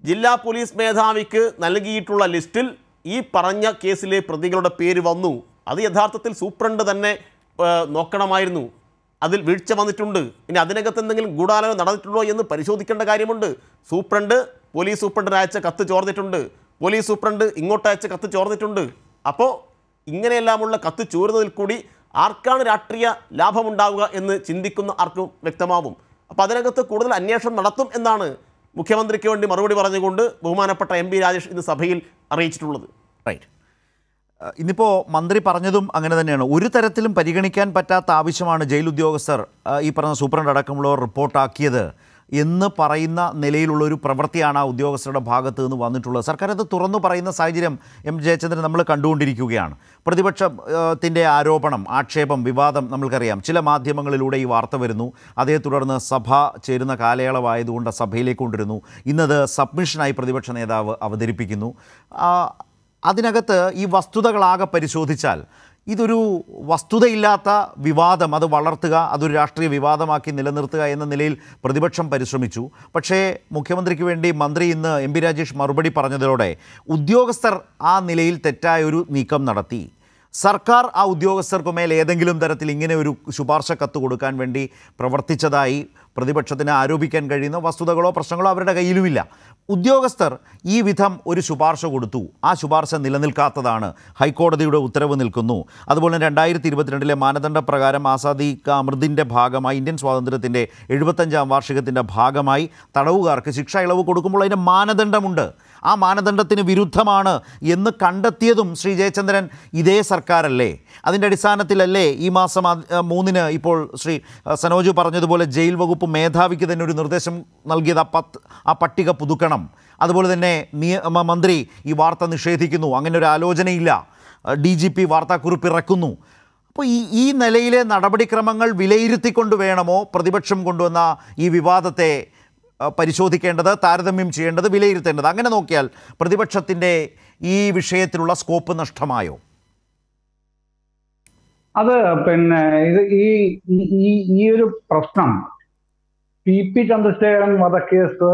ജില്ലാ പോലീസ് മേധാവിക്ക് നൽകിയിട്ടുള്ള ലിസ്റ്റിൽ ഈ പറഞ്ഞ കേസിലെ പ്രതികളുടെ പേര് വന്നു അത് യഥാർത്ഥത്തിൽ സൂപ്രണ്ട് തന്നെ നോക്കണമായിരുന്നു അതിൽ വീഴ്ച വന്നിട്ടുണ്ട് ഇനി അതിനകത്ത് എന്തെങ്കിലും ഗൂഢാലോചന നടന്നിട്ടുണ്ടോ എന്ന് പരിശോധിക്കേണ്ട കാര്യമുണ്ട് സൂപ്രണ്ട് പോലീസ് സൂപ്രണ്ടിന് അയച്ച കത്ത് ചോർന്നിട്ടുണ്ട് പോലീസ് സൂപ്രണ്ട് ഇങ്ങോട്ട് അയച്ച കത്ത് ചോർന്നിട്ടുണ്ട് അപ്പോൾ ഇങ്ങനെയെല്ലാമുള്ള കത്ത് ചൂരുന്നതിൽ കൂടി ആർക്കാണ് രാഷ്ട്രീയ ലാഭമുണ്ടാവുക എന്ന് ചിന്തിക്കുന്ന ആർക്കും വ്യക്തമാവും അപ്പോൾ അതിനകത്ത് കൂടുതൽ അന്വേഷണം നടത്തും എന്നാണ് മുഖ്യമന്ത്രിക്ക് വേണ്ടി മറുപടി പറഞ്ഞുകൊണ്ട് ബഹുമാനപ്പെട്ട എം രാജേഷ് ഇന്ന് സഭയിൽ അറിയിച്ചിട്ടുള്ളത് റൈറ്റ് ഇന്നിപ്പോൾ മന്ത്രി പറഞ്ഞതും അങ്ങനെ തന്നെയാണ് ഒരു തരത്തിലും പരിഗണിക്കാൻ പറ്റാത്ത ആവശ്യമാണ് ജയിൽ ഉദ്യോഗസ്ഥർ ഈ പറഞ്ഞ സൂപ്രണ്ട് അടക്കമുള്ളവർ റിപ്പോർട്ടാക്കിയത് എന്ന് പറയുന്ന നിലയിലുള്ള ഒരു പ്രവൃത്തിയാണ് ആ ഉദ്യോഗസ്ഥരുടെ ഭാഗത്ത് നിന്ന് വന്നിട്ടുള്ളത് സർക്കാർ അത് തുറന്നു പറയുന്ന സാഹചര്യം എം ജയചന്ദ്രൻ നമ്മൾ കണ്ടുകൊണ്ടിരിക്കുകയാണ് പ്രതിപക്ഷത്തിൻ്റെ ആരോപണം ആക്ഷേപം വിവാദം നമ്മൾക്കറിയാം ചില മാധ്യമങ്ങളിലൂടെ ഈ വാർത്ത വരുന്നു അതേ തുടർന്ന് സഭ ചേരുന്ന കാലയളവായതുകൊണ്ട് സഭയിലേക്ക് കൊണ്ടിരുന്നു ഇന്നത് സബ്മിഷനായി പ്രതിപക്ഷ നേതാവ് അവതരിപ്പിക്കുന്നു അതിനകത്ത് ഈ വസ്തുതകളാകെ പരിശോധിച്ചാൽ ഇതൊരു വസ്തുതയില്ലാത്ത വിവാദം അത് വളർത്തുക അതൊരു രാഷ്ട്രീയ വിവാദമാക്കി നിലനിർത്തുക എന്ന നിലയിൽ പ്രതിപക്ഷം പരിശ്രമിച്ചു പക്ഷേ മുഖ്യമന്ത്രിക്ക് വേണ്ടി മന്ത്രി ഇന്ന് എം പി രാജേഷ് മറുപടി പറഞ്ഞതിലൂടെ ഉദ്യോഗസ്ഥർ ആ നിലയിൽ തെറ്റായ ഒരു നീക്കം നടത്തി സർക്കാർ ആ ഉദ്യോഗസ്ഥർക്ക് മേൽ ഏതെങ്കിലും തരത്തിൽ ഇങ്ങനെ ഒരു ശുപാർശ കത്ത് കൊടുക്കാൻ വേണ്ടി പ്രവർത്തിച്ചതായി പ്രതിപക്ഷത്തിന് ആരോപിക്കാൻ കഴിയുന്ന വസ്തുതകളോ പ്രശ്നങ്ങളോ അവരുടെ കയ്യിലുമില്ല ഉദ്യോഗസ്ഥർ ഈ വിധം ഒരു ശുപാർശ കൊടുത്തു ആ ശുപാർശ നിലനിൽക്കാത്തതാണ് ഹൈക്കോടതിയുടെ ഉത്തരവ് നിൽക്കുന്നു അതുപോലെ രണ്ടായിരത്തി ഇരുപത്തിരണ്ടിലെ മാനദണ്ഡ പ്രകാരം ആസാദി അമൃതിൻ്റെ ഭാഗമായി ഇന്ത്യൻ സ്വാതന്ത്ര്യത്തിൻ്റെ എഴുപത്തഞ്ചാം വാർഷികത്തിൻ്റെ ഭാഗമായി തടവുകാർക്ക് ശിക്ഷ ഇളവ് കൊടുക്കുമ്പോൾ അതിൻ്റെ മാനദണ്ഡമുണ്ട് ആ മാനദണ്ഡത്തിന് വിരുദ്ധമാണ് എന്ന് കണ്ടെത്തിയതും ശ്രീ ജയചന്ദ്രൻ ഇതേ സർക്കാരല്ലേ അതിൻ്റെ അടിസ്ഥാനത്തിലല്ലേ ഈ മാസം മൂന്നിന് ഇപ്പോൾ ശ്രീ സനോജു പറഞ്ഞതുപോലെ ജയിൽ വകുപ്പ് മേധാവിക്ക് തന്നെ ഒരു നിർദ്ദേശം നൽകിയത് ആ പത്ത് ആ പട്ടിക പുതുക്കണം അതുപോലെ തന്നെ നിയമ മന്ത്രി ഈ വാർത്ത നിഷേധിക്കുന്നു അങ്ങനെ ഒരു ആലോചനയില്ല ഡി ജി പി വാർത്താക്കുറിപ്പ് ഇറക്കുന്നു അപ്പോൾ ഈ ഈ നിലയിലെ നടപടിക്രമങ്ങൾ വിലയിരുത്തിക്കൊണ്ട് വേണമോ പ്രതിപക്ഷം കൊണ്ടുവന്ന ഈ വിവാദത്തെ പരിശോധിക്കേണ്ടത് താരതമ്യം ചെയ്യേണ്ടത് വിലയിരുത്തേണ്ടത് അങ്ങനെ നോക്കിയാൽ പ്രതിപക്ഷത്തിൻ്റെ ഈ വിഷയത്തിലുള്ള സ്കോപ്പ് നഷ്ടമായോ അത് പിന്നെ ഇത് ഈ ഈ ഒരു പ്രശ്നം പി പി ചന്ദ്രശേഖരൻ വധക്കേസ്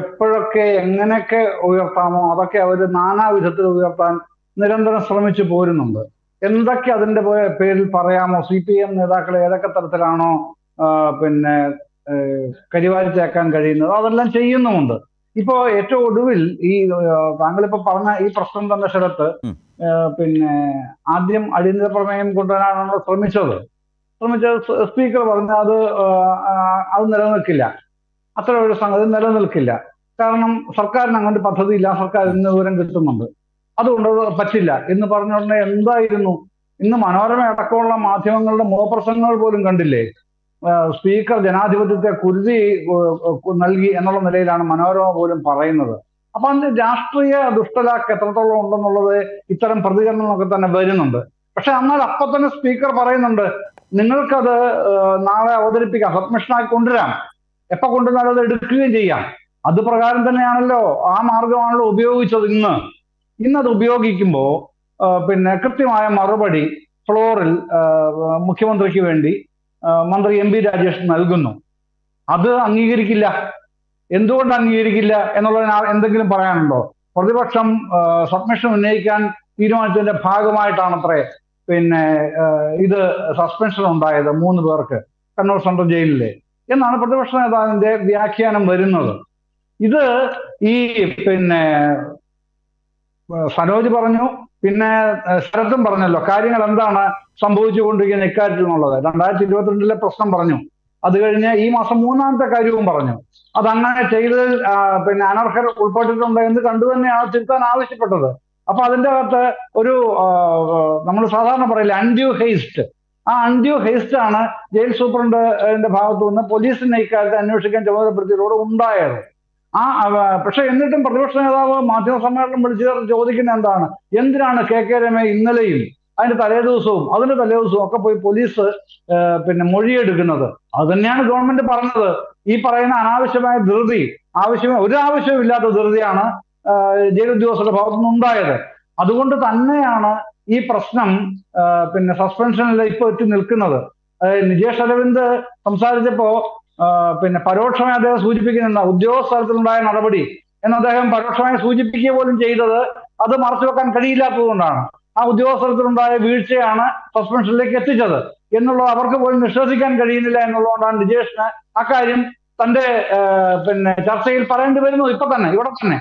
എപ്പോഴൊക്കെ എങ്ങനെയൊക്കെ ഉയർത്താമോ അതൊക്കെ അവർ നാനാവിധത്തിൽ ഉയർത്താൻ നിരന്തരം ശ്രമിച്ചു പോരുന്നുണ്ട് എന്തൊക്കെ അതിൻ്റെ പേരിൽ പറയാമോ സി പി എം നേതാക്കൾ ഏതൊക്കെ തരത്തിലാണോ പിന്നെ കരിവാരിത്തേക്കാൻ കഴിയുന്നത് അതെല്ലാം ചെയ്യുന്നുമുണ്ട് ഇപ്പോ ഏറ്റവും ഒടുവിൽ ഈ ഇപ്പൊ പറഞ്ഞ ഈ പ്രശ്നം തന്ന സ്ഥലത്ത് പിന്നെ ആദ്യം അടിയന്തര പ്രമേയം കൊണ്ടുവരാനാണ് നമ്മൾ ശ്രമിച്ചത് ശ്രമിച്ചത് സ്പീക്കർ പറഞ്ഞ അത് അത് നിലനിൽക്കില്ല അത്ര ഒരു സംഗതി നിലനിൽക്കില്ല കാരണം സർക്കാരിന് പദ്ധതി പദ്ധതിയില്ല സർക്കാർ ഇന്ന് വിവരം കിട്ടുന്നുണ്ട് അതുകൊണ്ട് പറ്റില്ല എന്ന് പറഞ്ഞ ഉടനെ എന്തായിരുന്നു ഇന്ന് മനോരമ അടക്കമുള്ള മാധ്യമങ്ങളുടെ മുഖപ്രസംഗങ്ങൾ പോലും കണ്ടില്ലേ സ്പീക്കർ ജനാധിപത്യത്തെ കുരുതി നൽകി എന്നുള്ള നിലയിലാണ് മനോരമ പോലും പറയുന്നത് അപ്പൊ അതിന് രാഷ്ട്രീയ ദുഷ്ടലാക്ക് എത്രത്തോളം ഉണ്ടെന്നുള്ളത് ഇത്തരം പ്രതികരണങ്ങളൊക്കെ തന്നെ വരുന്നുണ്ട് പക്ഷെ എന്നാൽ അപ്പൊ തന്നെ സ്പീക്കർ പറയുന്നുണ്ട് നിങ്ങൾക്കത് നാളെ അവതരിപ്പിക്കാം സബ്മിഷനായി കൊണ്ടുവരാം എപ്പൊ കൊണ്ടുവന്നാലും അത് എടുക്കുകയും ചെയ്യാം അത് പ്രകാരം തന്നെയാണല്ലോ ആ മാർഗമാണല്ലോ ഉപയോഗിച്ചത് ഇന്ന് ഇന്നത് ഉപയോഗിക്കുമ്പോൾ പിന്നെ കൃത്യമായ മറുപടി ഫ്ലോറിൽ മുഖ്യമന്ത്രിക്ക് വേണ്ടി മന്ത്രി എം പി രാജേഷ് നൽകുന്നു അത് അംഗീകരിക്കില്ല എന്തുകൊണ്ട് അംഗീകരിക്കില്ല എന്നുള്ളതിന് എന്തെങ്കിലും പറയാനുണ്ടോ പ്രതിപക്ഷം സബ്മിഷൻ ഉന്നയിക്കാൻ തീരുമാനിച്ചതിന്റെ ഭാഗമായിട്ടാണത്രേ പിന്നെ ഇത് സസ്പെൻഷൻ ഉണ്ടായത് മൂന്ന് പേർക്ക് കണ്ണൂർ സെൻട്രൽ ജയിലിലെ എന്നാണ് പ്രതിപക്ഷ നേതാവിന്റെ വ്യാഖ്യാനം വരുന്നത് ഇത് ഈ പിന്നെ സനോജ് പറഞ്ഞു പിന്നെ ശരത്തും പറഞ്ഞല്ലോ കാര്യങ്ങൾ എന്താണ് സംഭവിച്ചുകൊണ്ടിരിക്കുന്ന ഇക്കാര്യത്തിൽ എന്നുള്ളത് രണ്ടായിരത്തി ഇരുപത്തിരണ്ടിലെ പ്രശ്നം പറഞ്ഞു അത് കഴിഞ്ഞ് ഈ മാസം മൂന്നാമത്തെ കാര്യവും പറഞ്ഞു അത് അങ്ങനെ ചെയ്ത് പിന്നെ അനർഹർ ഉൾപ്പെട്ടിട്ടുണ്ട് എന്ന് കണ്ടു തന്നെയാണ് തിരുത്താൻ ആവശ്യപ്പെട്ടത് അപ്പൊ അതിൻ്റെ അകത്ത് ഒരു നമ്മൾ സാധാരണ പറയില്ല അൺഡ്യൂ ഹെയ്സ്റ്റ് ആ അൺഡ്യൂ ഹെയ്സ്റ്റ് ആണ് ജയിൽ സൂപ്രണ്ട് ഭാഗത്തു നിന്ന് പോലീസിനെ ഇക്കാര്യത്തെ അന്വേഷിക്കാൻ ചുമതലപ്പെടുത്തിയതോടെ ഉണ്ടായത് ആ പക്ഷെ എന്നിട്ടും പ്രതിപക്ഷ നേതാവ് മാധ്യമ സമ്മേളനം വിളിച്ചു ചോദിക്കുന്ന എന്താണ് എന്തിനാണ് കെ കെ രമ ഇന്നലെയും അതിന്റെ തലേ ദിവസവും അതിന്റെ തലേ ദിവസവും ഒക്കെ പോയി പോലീസ് പിന്നെ മൊഴിയെടുക്കുന്നത് അത് തന്നെയാണ് ഗവൺമെന്റ് പറഞ്ഞത് ഈ പറയുന്ന അനാവശ്യമായ ധൃതി ആവശ്യമായ ഒരു ആവശ്യമില്ലാത്ത ധൃതിയാണ് ജയിൽ ഉദ്യോഗസ്ഥരുടെ ഭാഗത്തുനിന്ന് ഉണ്ടായത് അതുകൊണ്ട് തന്നെയാണ് ഈ പ്രശ്നം പിന്നെ സസ്പെൻഷനിൽ ഇപ്പൊ എത്തി നിൽക്കുന്നത് നിജേഷ് അരവിന്ദ് സംസാരിച്ചപ്പോ പിന്നെ പരോക്ഷമായി അദ്ദേഹം സൂചിപ്പിക്കുന്നുണ്ട് ഉദ്യോഗസ്ഥ തലത്തിലുണ്ടായ നടപടി എന്ന് അദ്ദേഹം പരോക്ഷമായി സൂചിപ്പിക്കുക പോലും ചെയ്തത് അത് മറച്ചുവെക്കാൻ കഴിയില്ലാത്തതുകൊണ്ടാണ് ആ ഉണ്ടായ വീഴ്ചയാണ് സസ്പെൻഷനിലേക്ക് എത്തിച്ചത് എന്നുള്ളത് അവർക്ക് പോലും വിശ്വസിക്കാൻ കഴിയുന്നില്ല എന്നുള്ളതുകൊണ്ടാണ് ഡിജേഷിന് അക്കാര്യം തന്റെ പിന്നെ ചർച്ചയിൽ പറയേണ്ടി വരുന്നു ഇപ്പൊ തന്നെ ഇവിടെ തന്നെ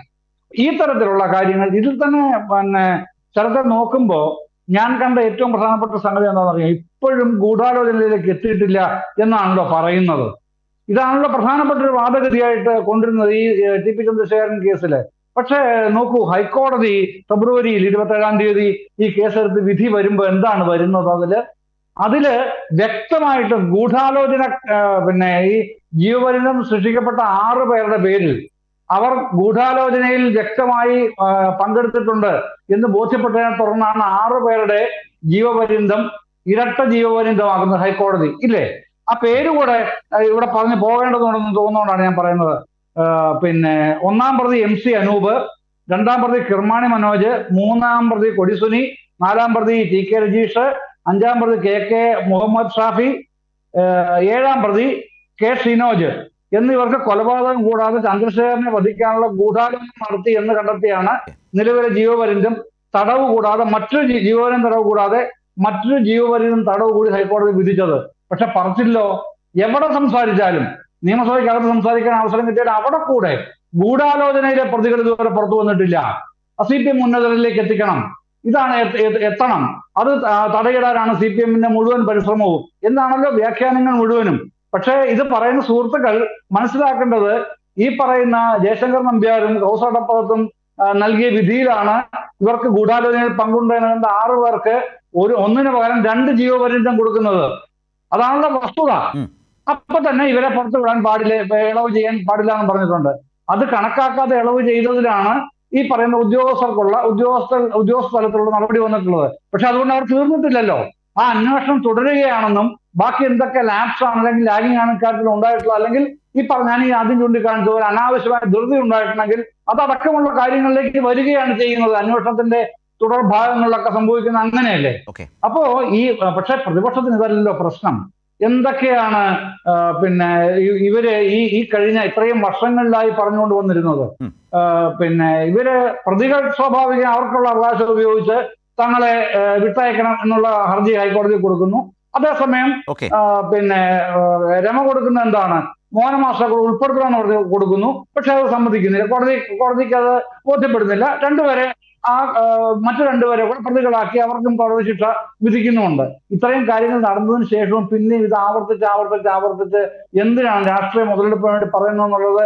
ഈ തരത്തിലുള്ള കാര്യങ്ങൾ ഇതിൽ തന്നെ പിന്നെ സ്ഥലത്തെ നോക്കുമ്പോൾ ഞാൻ കണ്ട ഏറ്റവും പ്രധാനപ്പെട്ട സംഗതി എന്താണെന്ന് അറിയാം ഇപ്പോഴും ഗൂഢാലോചനയിലേക്ക് എത്തിയിട്ടില്ല എന്നാണല്ലോ പറയുന്നത് ഇതാണല്ലോ പ്രധാനപ്പെട്ട ഒരു വാദഗതിയായിട്ട് കൊണ്ടിരുന്നത് ഈ ടി പി ചന്ദ്രശേഖരൻ കേസിൽ പക്ഷേ നോക്കൂ ഹൈക്കോടതി ഫെബ്രുവരിയിൽ ഇരുപത്തേഴാം തീയതി ഈ കേസെടുത്ത് വിധി വരുമ്പോൾ എന്താണ് വരുന്നത് അതില് അതില് വ്യക്തമായിട്ട് ഗൂഢാലോചന പിന്നെ ഈ ജീവപര്യന്തം സൃഷ്ടിക്കപ്പെട്ട ആറ് പേരുടെ പേരിൽ അവർ ഗൂഢാലോചനയിൽ വ്യക്തമായി പങ്കെടുത്തിട്ടുണ്ട് എന്ന് ബോധ്യപ്പെട്ടതിനെ തുടർന്നാണ് ആറ് പേരുടെ ജീവപര്യന്തം ഇരട്ട ജീവപര്യന്തമാകുന്നത് ഹൈക്കോടതി ഇല്ലേ ആ പേര് കൂടെ ഇവിടെ പറഞ്ഞു പോകേണ്ടതുണ്ടെന്ന് തോന്നുന്നുകൊണ്ടാണ് ഞാൻ പറയുന്നത് പിന്നെ ഒന്നാം പ്രതി എം സി അനൂപ് രണ്ടാം പ്രതി കിർമാണി മനോജ് മൂന്നാം പ്രതി കൊടിസുനി നാലാം പ്രതി ടി കെ രജീഷ് അഞ്ചാം പ്രതി കെ കെ മുഹമ്മദ് ഷാഫി ഏഴാം പ്രതി കെ ഷിനോജ് എന്നിവർക്ക് കൊലപാതകം കൂടാതെ ചന്ദ്രശേഖരനെ വധിക്കാനുള്ള ഗൂഢാലോചന നടത്തി എന്ന് കണ്ടെത്തിയാണ് നിലവിലെ ജീവപര്യന്തം തടവ് കൂടാതെ മറ്റൊരു ജീവപര്യം തടവ് കൂടാതെ മറ്റൊരു ജീവപര്യന്തം തടവ് കൂടി ഹൈക്കോടതി വിധിച്ചത് പക്ഷെ പറച്ചില്ലോ എവിടെ സംസാരിച്ചാലും നിയമസഭയ്ക്കകത്ത് സംസാരിക്കാൻ അവസരം കിട്ടിയാൽ അവിടെ കൂടെ ഗൂഢാലോചനയിലെ പ്രതികൾ ഇതുവരെ പുറത്തു വന്നിട്ടില്ല സി പി എം ഉന്നതരിലേക്ക് എത്തിക്കണം ഇതാണ് എത്തണം അത് തടയിടാനാണ് സി പി എമ്മിന്റെ മുഴുവൻ പരിശ്രമവും എന്നാണല്ലോ വ്യാഖ്യാനങ്ങൾ മുഴുവനും പക്ഷേ ഇത് പറയുന്ന സുഹൃത്തുക്കൾ മനസ്സിലാക്കേണ്ടത് ഈ പറയുന്ന ജയശങ്കർ നമ്പ്യാരും റോസാടപ്പകത്തും നൽകിയ വിധിയിലാണ് ഇവർക്ക് ഗൂഢാലോചനയിൽ പങ്കുണ്ടെന്ന് കണ്ട ആറ് പേർക്ക് ഒരു ഒന്നിന് പകരം രണ്ട് ജീവപര്യന്തം കൊടുക്കുന്നത് അതാണല്ലോ വസ്തുത അപ്പൊ തന്നെ ഇവരെ പുറത്തു വിടാൻ പാടില്ല ഇളവ് ചെയ്യാൻ പാടില്ല എന്ന് പറഞ്ഞിട്ടുണ്ട് അത് കണക്കാക്കാതെ ഇളവ് ചെയ്തതിലാണ് ഈ പറയുന്ന ഉദ്യോഗസ്ഥർക്കുള്ള ഉദ്യോഗസ്ഥ ഉദ്യോഗസ്ഥ തലത്തിലുള്ള നടപടി വന്നിട്ടുള്ളത് പക്ഷെ അതുകൊണ്ട് അവർ തീർന്നിട്ടില്ലല്ലോ ആ അന്വേഷണം തുടരുകയാണെന്നും ബാക്കി എന്തൊക്കെ ലാപ്സ് ആണ് അല്ലെങ്കിൽ ലാഗിങ് ആണ് ഇക്കാര്യത്തിൽ ഉണ്ടായിട്ടുള്ളത് അല്ലെങ്കിൽ ഈ പറഞ്ഞ ഞാൻ ഈ ആദ്യം ചൂണ്ടിക്കാണിച്ച ഒരു അനാവശ്യമായ ധൃതി ഉണ്ടായിട്ടുണ്ടെങ്കിൽ അതടക്കമുള്ള കാര്യങ്ങളിലേക്ക് വരികയാണ് ചെയ്യുന്നത് അന്വേഷണത്തിന്റെ തുടർ ഭാഗങ്ങളിലൊക്കെ സംഭവിക്കുന്ന അങ്ങനെയല്ലേ അപ്പോ ഈ പക്ഷെ പ്രതിപക്ഷത്തിന് ഇതല്ലല്ലോ പ്രശ്നം എന്തൊക്കെയാണ് പിന്നെ ഇവര് ഈ ഈ കഴിഞ്ഞ ഇത്രയും വർഷങ്ങളിലായി പറഞ്ഞുകൊണ്ട് വന്നിരുന്നത് പിന്നെ ഇവര് പ്രതികൾ സ്വാഭാവിക അവർക്കുള്ള അവകാശം ഉപയോഗിച്ച് തങ്ങളെ വിട്ടയക്കണം എന്നുള്ള ഹർജി ഹൈക്കോടതി കൊടുക്കുന്നു അതേസമയം പിന്നെ രമ കൊടുക്കുന്ന എന്താണ് മോനമാസങ്ങൾ ഉൾപ്പെടുത്തണമെന്ന് പറഞ്ഞ് കൊടുക്കുന്നു പക്ഷെ അത് സമ്മതിക്കുന്നില്ല കോടതി കോടതിക്ക് അത് ബോധ്യപ്പെടുന്നില്ല രണ്ടുപേരെ ആ മറ്റു രണ്ടുപേരെ കൂടെ പ്രതികളാക്കി അവർക്കും തടവ് ശിക്ഷ വിധിക്കുന്നുമുണ്ട് ഇത്രയും കാര്യങ്ങൾ നടന്നതിന് ശേഷവും പിന്നെയും ഇത് ആവർത്തിച്ച് ആവർത്തിച്ച് ആവർത്തിച്ച് എന്തിനാണ് രാഷ്ട്രീയ മുതലെടുപ്പ് വേണ്ടി പറയുന്നു എന്നുള്ളത്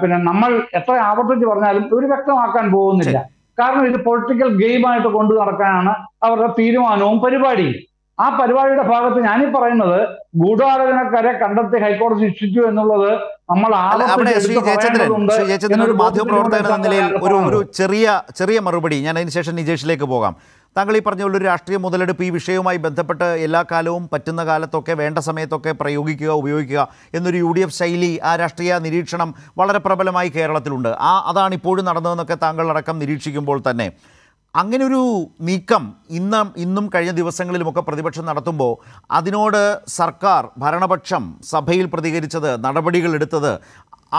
പിന്നെ നമ്മൾ എത്ര ആവർത്തിച്ച് പറഞ്ഞാലും ഇവർ വ്യക്തമാക്കാൻ പോകുന്നില്ല കാരണം ഇത് പൊളിറ്റിക്കൽ ഗെയിമായിട്ട് കൊണ്ടു നടക്കാനാണ് അവരുടെ തീരുമാനവും പരിപാടിയും ആ പരിപാടിയുടെ ഭാഗത്ത് ഞാനീ പറയുന്നത് ഗൂഢാലോചനക്കാരെ കണ്ടെത്തി ഹൈക്കോടതി ശിക്ഷിച്ചു എന്നുള്ളത് ഒരു മാധ്യമപ്രവർത്തകൻ നിലയിൽ ഒരു ഒരു ചെറിയ ചെറിയ മറുപടി ഞാൻ അതിനുശേഷം നിജേഷിലേക്ക് പോകാം താങ്കൾ ഈ പറഞ്ഞ ഒരു രാഷ്ട്രീയ മുതലെടുപ്പ് ഈ വിഷയവുമായി ബന്ധപ്പെട്ട് എല്ലാ കാലവും പറ്റുന്ന കാലത്തൊക്കെ വേണ്ട സമയത്തൊക്കെ പ്രയോഗിക്കുക ഉപയോഗിക്കുക എന്നൊരു യു ഡി എഫ് ശൈലി ആ രാഷ്ട്രീയ നിരീക്ഷണം വളരെ പ്രബലമായി കേരളത്തിലുണ്ട് ആ അതാണ് ഇപ്പോഴും നടന്നതെന്നൊക്കെ താങ്കൾ അടക്കം നിരീക്ഷിക്കുമ്പോൾ തന്നെ അങ്ങനെ ഒരു നീക്കം ഇന്ന് ഇന്നും കഴിഞ്ഞ ദിവസങ്ങളിലുമൊക്കെ പ്രതിപക്ഷം നടത്തുമ്പോൾ അതിനോട് സർക്കാർ ഭരണപക്ഷം സഭയിൽ പ്രതികരിച്ചത് നടപടികൾ എടുത്തത്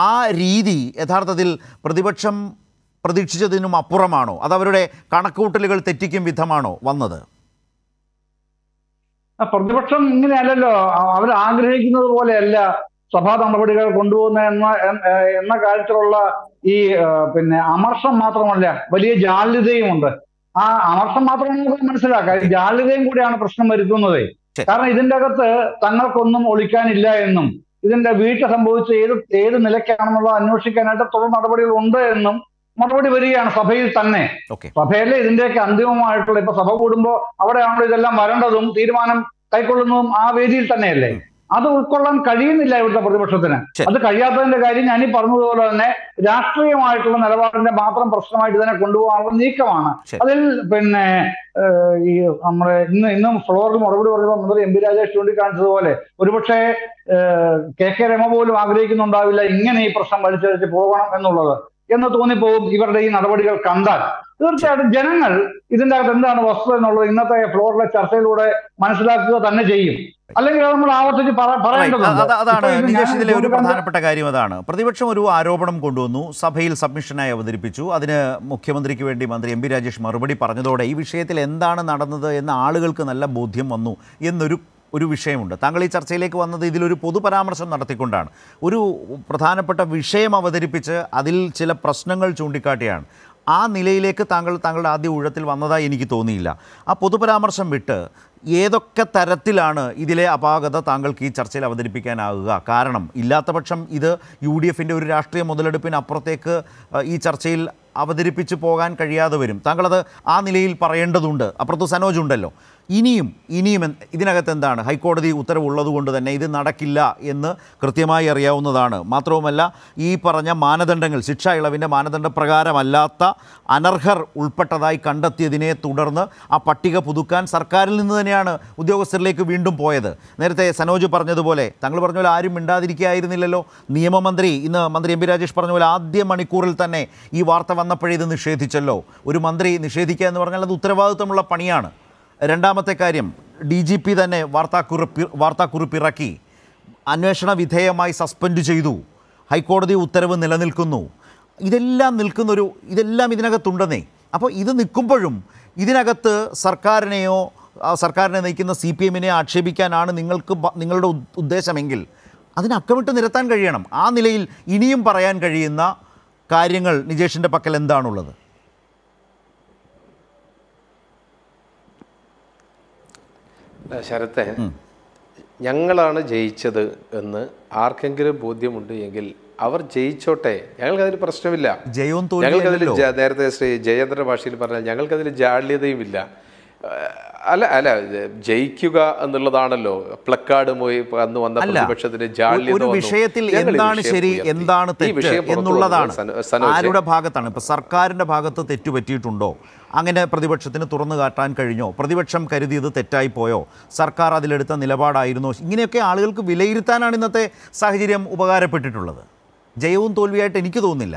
ആ രീതി യഥാർത്ഥത്തിൽ പ്രതിപക്ഷം പ്രതീക്ഷിച്ചതിനും അപ്പുറമാണോ അതവരുടെ കണക്കൂട്ടലുകൾ തെറ്റിക്കും വിധമാണോ വന്നത് പ്രതിപക്ഷം ഇങ്ങനെയല്ലല്ലോ അവർ ആഗ്രഹിക്കുന്നത് പോലെയല്ല സഭാ നടപടികൾ കൊണ്ടുപോകുന്ന എന്ന എന്ന കാര്യത്തിലുള്ള ഈ പിന്നെ അമർഷം മാത്രമല്ല വലിയ ഉണ്ട് ആ അമർഷം മാത്രം നമുക്ക് മനസ്സിലാക്കാം ജാള്യതയും കൂടിയാണ് പ്രശ്നം വരുത്തുന്നത് കാരണം ഇതിന്റെ അകത്ത് തങ്ങൾക്കൊന്നും ഒളിക്കാനില്ല എന്നും ഇതിന്റെ വീഴ്ച സംഭവിച്ച ഏത് ഏത് നിലയ്ക്കാണെന്നുള്ളത് അന്വേഷിക്കാനായിട്ട് തുടർ നടപടികൾ ഉണ്ട് എന്നും മറുപടി വരികയാണ് സഭയിൽ തന്നെ സഭയിലെ ഇതിന്റെയൊക്കെ അന്തിമമായിട്ടുള്ള ഇപ്പൊ സഭ കൂടുമ്പോൾ അവിടെയാണല്ലോ ഇതെല്ലാം വരേണ്ടതും തീരുമാനം കൈക്കൊള്ളുന്നതും ആ വേദിയിൽ തന്നെയല്ലേ അത് ഉൾക്കൊള്ളാൻ കഴിയുന്നില്ല ഇവിടുത്തെ പ്രതിപക്ഷത്തിന് അത് കഴിയാത്തതിന്റെ കാര്യം ഞാൻ ഈ പറഞ്ഞതുപോലെ തന്നെ രാഷ്ട്രീയമായിട്ടുള്ള നിലപാടിന്റെ മാത്രം പ്രശ്നമായിട്ട് ഇതിനെ കൊണ്ടുപോകാനുള്ള നീക്കമാണ് അതിൽ പിന്നെ ഈ നമ്മുടെ ഇന്ന് ഇന്നും ഫ്ലോറിൽ മറുപടി പറഞ്ഞപ്പോൾ മന്ത്രി എം പി രാജേഷ് ചൂണ്ടിക്കാണിച്ചതുപോലെ ഒരുപക്ഷെ കെ കെ രമ പോലും ആഗ്രഹിക്കുന്നുണ്ടാവില്ല ഇങ്ങനെ ഈ പ്രശ്നം വലിച്ചഴിച്ച് പോകണം എന്നുള്ളത് എന്ന് തോന്നിപ്പോകും ഇവരുടെ ഈ നടപടികൾ കണ്ടാൽ തീർച്ചയായിട്ടും ജനങ്ങൾ ഇതിന്റെ അകത്ത് എന്താണ് വസ്തുത എന്നുള്ളത് ഇന്നത്തെ ഫ്ലോറിലെ ചർച്ചയിലൂടെ മനസ്സിലാക്കുക തന്നെ ചെയ്യും അല്ലെങ്കിൽ നമ്മൾ ആവർത്തിച്ച് അതാണ് ഇതിലെ ഒരു പ്രധാനപ്പെട്ട കാര്യം അതാണ് പ്രതിപക്ഷം ഒരു ആരോപണം കൊണ്ടുവന്നു സഭയിൽ സബ്മിഷനായി അവതരിപ്പിച്ചു അതിന് മുഖ്യമന്ത്രിക്ക് വേണ്ടി മന്ത്രി എം പി രാജേഷ് മറുപടി പറഞ്ഞതോടെ ഈ വിഷയത്തിൽ എന്താണ് നടന്നത് എന്ന് ആളുകൾക്ക് നല്ല ബോധ്യം വന്നു എന്നൊരു ഒരു വിഷയമുണ്ട് താങ്കൾ ഈ ചർച്ചയിലേക്ക് വന്നത് ഇതിലൊരു പൊതു പരാമർശം നടത്തിക്കൊണ്ടാണ് ഒരു പ്രധാനപ്പെട്ട വിഷയം അവതരിപ്പിച്ച് അതിൽ ചില പ്രശ്നങ്ങൾ ചൂണ്ടിക്കാട്ടിയാണ് ആ നിലയിലേക്ക് താങ്കൾ താങ്കളുടെ ആദ്യ ഊഴത്തിൽ വന്നതായി എനിക്ക് തോന്നിയില്ല ആ പൊതുപരാമർശം വിട്ട് ഏതൊക്കെ തരത്തിലാണ് ഇതിലെ അപാകത താങ്കൾക്ക് ഈ ചർച്ചയിൽ അവതരിപ്പിക്കാനാകുക കാരണം ഇല്ലാത്തപക്ഷം ഇത് യു ഡി എഫിൻ്റെ ഒരു രാഷ്ട്രീയ മുതലെടുപ്പിനപ്പുറത്തേക്ക് ഈ ചർച്ചയിൽ അവതരിപ്പിച്ച് പോകാൻ കഴിയാതെ വരും താങ്കളത് ആ നിലയിൽ പറയേണ്ടതുണ്ട് അപ്പുറത്ത് സനോജ് ഉണ്ടല്ലോ ഇനിയും ഇനിയും ഇതിനകത്ത് എന്താണ് ഹൈക്കോടതി ഉത്തരവുള്ളതുകൊണ്ട് തന്നെ ഇത് നടക്കില്ല എന്ന് കൃത്യമായി അറിയാവുന്നതാണ് മാത്രവുമല്ല ഈ പറഞ്ഞ മാനദണ്ഡങ്ങൾ ശിക്ഷാ ഇളവിൻ്റെ മാനദണ്ഡ പ്രകാരമല്ലാത്ത അനർഹർ ഉൾപ്പെട്ടതായി കണ്ടെത്തിയതിനെ തുടർന്ന് ആ പട്ടിക പുതുക്കാൻ സർക്കാരിൽ നിന്ന് തന്നെയാണ് ഉദ്യോഗസ്ഥരിലേക്ക് വീണ്ടും പോയത് നേരത്തെ സനോജ് പറഞ്ഞതുപോലെ താങ്കൾ പറഞ്ഞ പോലെ ആരും മിണ്ടാതിരിക്കുകയായിരുന്നില്ലല്ലോ നിയമമന്ത്രി ഇന്ന് മന്ത്രി എം പി രാജേഷ് പറഞ്ഞ പോലെ ആദ്യ മണിക്കൂറിൽ തന്നെ ഈ വാർത്ത വന്നപ്പോഴേ ഇത് നിഷേധിച്ചല്ലോ ഒരു മന്ത്രി നിഷേധിക്കുക എന്ന് പറഞ്ഞാൽ അത് ഉത്തരവാദിത്വമുള്ള പണിയാണ് രണ്ടാമത്തെ കാര്യം ഡി ജി പി തന്നെ വാർത്താക്കുറിപ്പ് വാർത്താക്കുറിപ്പിറക്കി അന്വേഷണ വിധേയമായി സസ്പെൻഡ് ചെയ്തു ഹൈക്കോടതി ഉത്തരവ് നിലനിൽക്കുന്നു ഇതെല്ലാം നിൽക്കുന്നൊരു ഇതെല്ലാം ഇതിനകത്തുണ്ടെന്നേ അപ്പോൾ ഇത് നിൽക്കുമ്പോഴും ഇതിനകത്ത് സർക്കാരിനെയോ സർക്കാരിനെ നയിക്കുന്ന സി പി എമ്മിനെ ആക്ഷേപിക്കാനാണ് നിങ്ങൾക്ക് നിങ്ങളുടെ ഉദ്ദേശമെങ്കിൽ അതിനക്കമിട്ട് അക്കമിട്ട് നിരത്താൻ കഴിയണം ആ നിലയിൽ ഇനിയും പറയാൻ കഴിയുന്ന കാര്യങ്ങൾ നിജേഷിൻ്റെ പക്കൽ എന്താണുള്ളത് ശരത്തെ ഞങ്ങളാണ് ജയിച്ചത് എന്ന് ആർക്കെങ്കിലും ബോധ്യമുണ്ട് എങ്കിൽ അവർ ജയിച്ചോട്ടെ ഞങ്ങൾക്കതിൽ പ്രശ്നമില്ല ഞങ്ങൾക്കതിൽ നേരത്തെ ശ്രീ ജയേന്ദ്ര ഭാഷയിൽ പറഞ്ഞാൽ ഞങ്ങൾക്കതിൽ ജാള്യതയും ഇല്ല അല്ല അല്ല ജയിക്കുക എന്നുള്ളതാണല്ലോ പ്ലക്കാർഡ് പോയി അന്ന് വന്ന പ്രതിപക്ഷത്തിന്റെ ഒരു വിഷയത്തിൽ എന്താണ് ശരി എന്താണ് തെറ്റ് എന്നുള്ളതാണ് ആരുടെ ഭാഗത്താണ് ഇപ്പൊ സർക്കാരിന്റെ ഭാഗത്ത് തെറ്റ് പറ്റിയിട്ടുണ്ടോ അങ്ങനെ പ്രതിപക്ഷത്തിന് തുറന്നു കാട്ടാൻ കഴിഞ്ഞോ പ്രതിപക്ഷം കരുതിയത് തെറ്റായി പോയോ സർക്കാർ അതിലെടുത്ത നിലപാടായിരുന്നോ ഇങ്ങനെയൊക്കെ ആളുകൾക്ക് വിലയിരുത്താനാണ് ഇന്നത്തെ സാഹചര്യം ഉപകാരപ്പെട്ടിട്ടുള്ളത് ജയവും തോൽവിയായിട്ട് എനിക്ക് തോന്നുന്നില്ല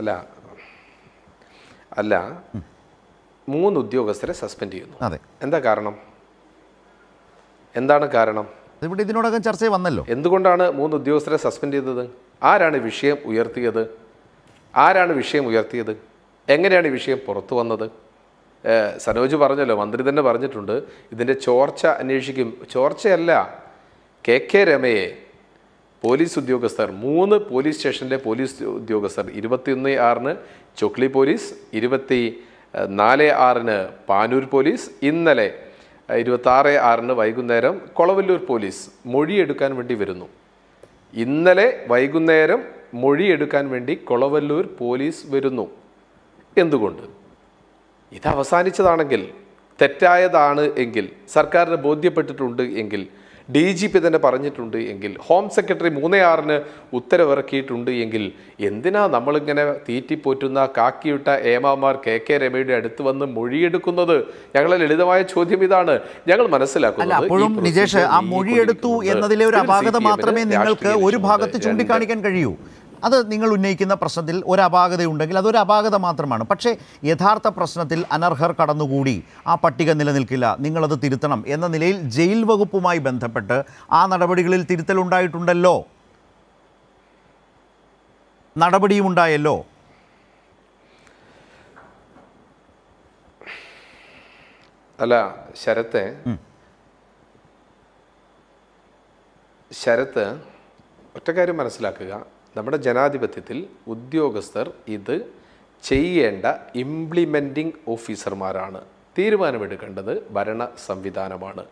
അല്ല അല്ല മൂന്ന് ഉദ്യോഗസ്ഥരെ സസ്പെൻഡ് ചെയ്യുന്നു അതെ എന്താ കാരണം എന്താണ് കാരണം ഇവിടെ ഇതിനോടകം ചർച്ച വന്നല്ലോ എന്തുകൊണ്ടാണ് മൂന്ന് ഉദ്യോഗസ്ഥരെ സസ്പെൻഡ് ചെയ്തത് ആരാണ് വിഷയം ഉയർത്തിയത് ആരാണ് വിഷയം ഉയർത്തിയത് എങ്ങനെയാണ് ഈ വിഷയം പുറത്തു വന്നത് സനോജ് പറഞ്ഞല്ലോ മന്ത്രി തന്നെ പറഞ്ഞിട്ടുണ്ട് ഇതിൻ്റെ ചോർച്ച അന്വേഷിക്കും ചോർച്ചയല്ല കെ കെ രമയെ പോലീസ് ഉദ്യോഗസ്ഥർ മൂന്ന് പോലീസ് സ്റ്റേഷനിലെ പോലീസ് ഉദ്യോഗസ്ഥർ ഇരുപത്തിയൊന്ന് ആറിന് ചൊക്ലി പോലീസ് ഇരുപത്തി നാല് ആറിന് പാനൂർ പോലീസ് ഇന്നലെ ആറ് ആറിന് വൈകുന്നേരം കൊളവല്ലൂർ പോലീസ് മൊഴിയെടുക്കാൻ വേണ്ടി വരുന്നു ഇന്നലെ വൈകുന്നേരം മൊഴിയെടുക്കാൻ വേണ്ടി കൊളവല്ലൂർ പോലീസ് വരുന്നു എന്തുകൊണ്ട് ഇത് അവസാനിച്ചതാണെങ്കിൽ തെറ്റായതാണ് എങ്കിൽ സർക്കാരിന് ബോധ്യപ്പെട്ടിട്ടുണ്ട് എങ്കിൽ ഡി ജി പി തന്നെ പറഞ്ഞിട്ടുണ്ട് എങ്കിൽ ഹോം സെക്രട്ടറി മൂന്നേ ആറിന് ഉത്തരവിറക്കിയിട്ടുണ്ട് എങ്കിൽ എന്തിനാ നമ്മളിങ്ങനെ തീറ്റിപ്പോറ്റുന്ന കാക്കിയിട്ട ഏമാമാർ കെ കെ രമയുടെ അടുത്ത് വന്ന് മൊഴിയെടുക്കുന്നത് ഞങ്ങളെ ലളിതമായ ചോദ്യം ഇതാണ് ഞങ്ങൾ മനസ്സിലാക്കുന്നത് നിജേഷ് ആ മൊഴിയെടുത്തു എന്നതിലെ ഒരു അപാകത മാത്രമേ നിങ്ങൾക്ക് ഒരു ഭാഗത്ത് ചൂണ്ടിക്കാണിക്കാൻ കഴിയൂ അത് നിങ്ങൾ ഉന്നയിക്കുന്ന പ്രശ്നത്തിൽ ഒരു അപാകതയുണ്ടെങ്കിൽ അതൊരു അപാകത മാത്രമാണ് പക്ഷേ യഥാർത്ഥ പ്രശ്നത്തിൽ അനർഹർ കടന്നുകൂടി ആ പട്ടിക നിലനിൽക്കില്ല നിങ്ങളത് തിരുത്തണം എന്ന നിലയിൽ ജയിൽ വകുപ്പുമായി ബന്ധപ്പെട്ട് ആ നടപടികളിൽ തിരുത്തലുണ്ടായിട്ടുണ്ടല്ലോ നടപടിയുമുണ്ടായല്ലോ അല്ല ശരത്തെ ശരത്ത് ഒറ്റക്കാര്യം മനസ്സിലാക്കുക നമ്മുടെ ജനാധിപത്യത്തിൽ ഉദ്യോഗസ്ഥർ ഇത് ചെയ്യേണ്ട ഇംപ്ലിമെൻറ്റിംഗ് ഓഫീസർമാരാണ് തീരുമാനമെടുക്കേണ്ടത് ഭരണ സംവിധാനമാണ്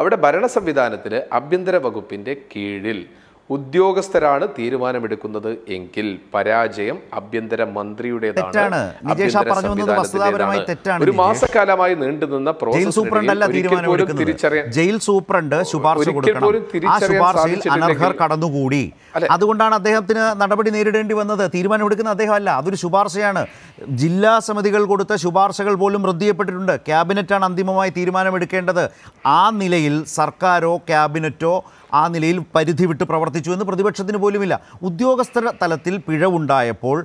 അവിടെ ഭരണ സംവിധാനത്തിൽ ആഭ്യന്തര വകുപ്പിൻ്റെ കീഴിൽ ഉദ്യോഗസ്ഥരാണ് തീരുമാനമെടുക്കുന്നത് എങ്കിൽ പരാജയം ആഭ്യന്തര മന്ത്രിയുടേതാണ് ഒരു മാസക്കാലമായി നീണ്ടുനിന്ന പ്രോസസ് ജയിൽ സൂപ്രണ്ട് ശുപാർശ ശുപാർശയിൽ കടന്നുകൂടി അതുകൊണ്ടാണ് അദ്ദേഹത്തിന് നടപടി നേരിടേണ്ടി വന്നത് തീരുമാനമെടുക്കുന്ന അദ്ദേഹമല്ല അതൊരു ശുപാർശയാണ് ജില്ലാ സമിതികൾ കൊടുത്ത ശുപാർശകൾ പോലും റദ്ദിയപ്പെട്ടിട്ടുണ്ട് ക്യാബിനറ്റാണ് അന്തിമമായി തീരുമാനമെടുക്കേണ്ടത് ആ നിലയിൽ സർക്കാരോ ക്യാബിനറ്റോ ആ നിലയിൽ പരിധി വിട്ട് പ്രവർത്തിച്ചു എന്ന് പ്രതിപക്ഷത്തിന് പോലുമില്ല ഉദ്യോഗസ്ഥ തലത്തിൽ പിഴവുണ്ടായപ്പോൾ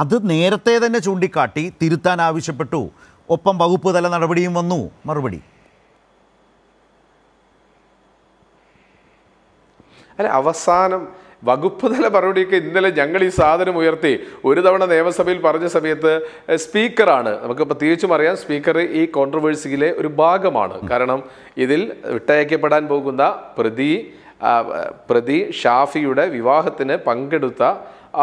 അത് നേരത്തെ തന്നെ ചൂണ്ടിക്കാട്ടി തിരുത്താൻ ആവശ്യപ്പെട്ടു ഒപ്പം വകുപ്പ് തല നടപടിയും വന്നു മറുപടി അല്ല അവസാനം വകുപ്പ് തല മറുപടിയൊക്കെ ഇന്നലെ ഞങ്ങൾ ഈ സാധനം ഉയർത്തി ഒരു തവണ നിയമസഭയിൽ പറഞ്ഞ സമയത്ത് സ്പീക്കറാണ് നമുക്ക് പ്രത്യേകിച്ചും അറിയാം സ്പീക്കർ ഈ കോൺട്രവേഴ്സിയിലെ ഒരു ഭാഗമാണ് കാരണം ഇതിൽ വിട്ടയക്കപ്പെടാൻ പോകുന്ന പ്രതി പ്രതി ഷാഫിയുടെ വിവാഹത്തിന് പങ്കെടുത്ത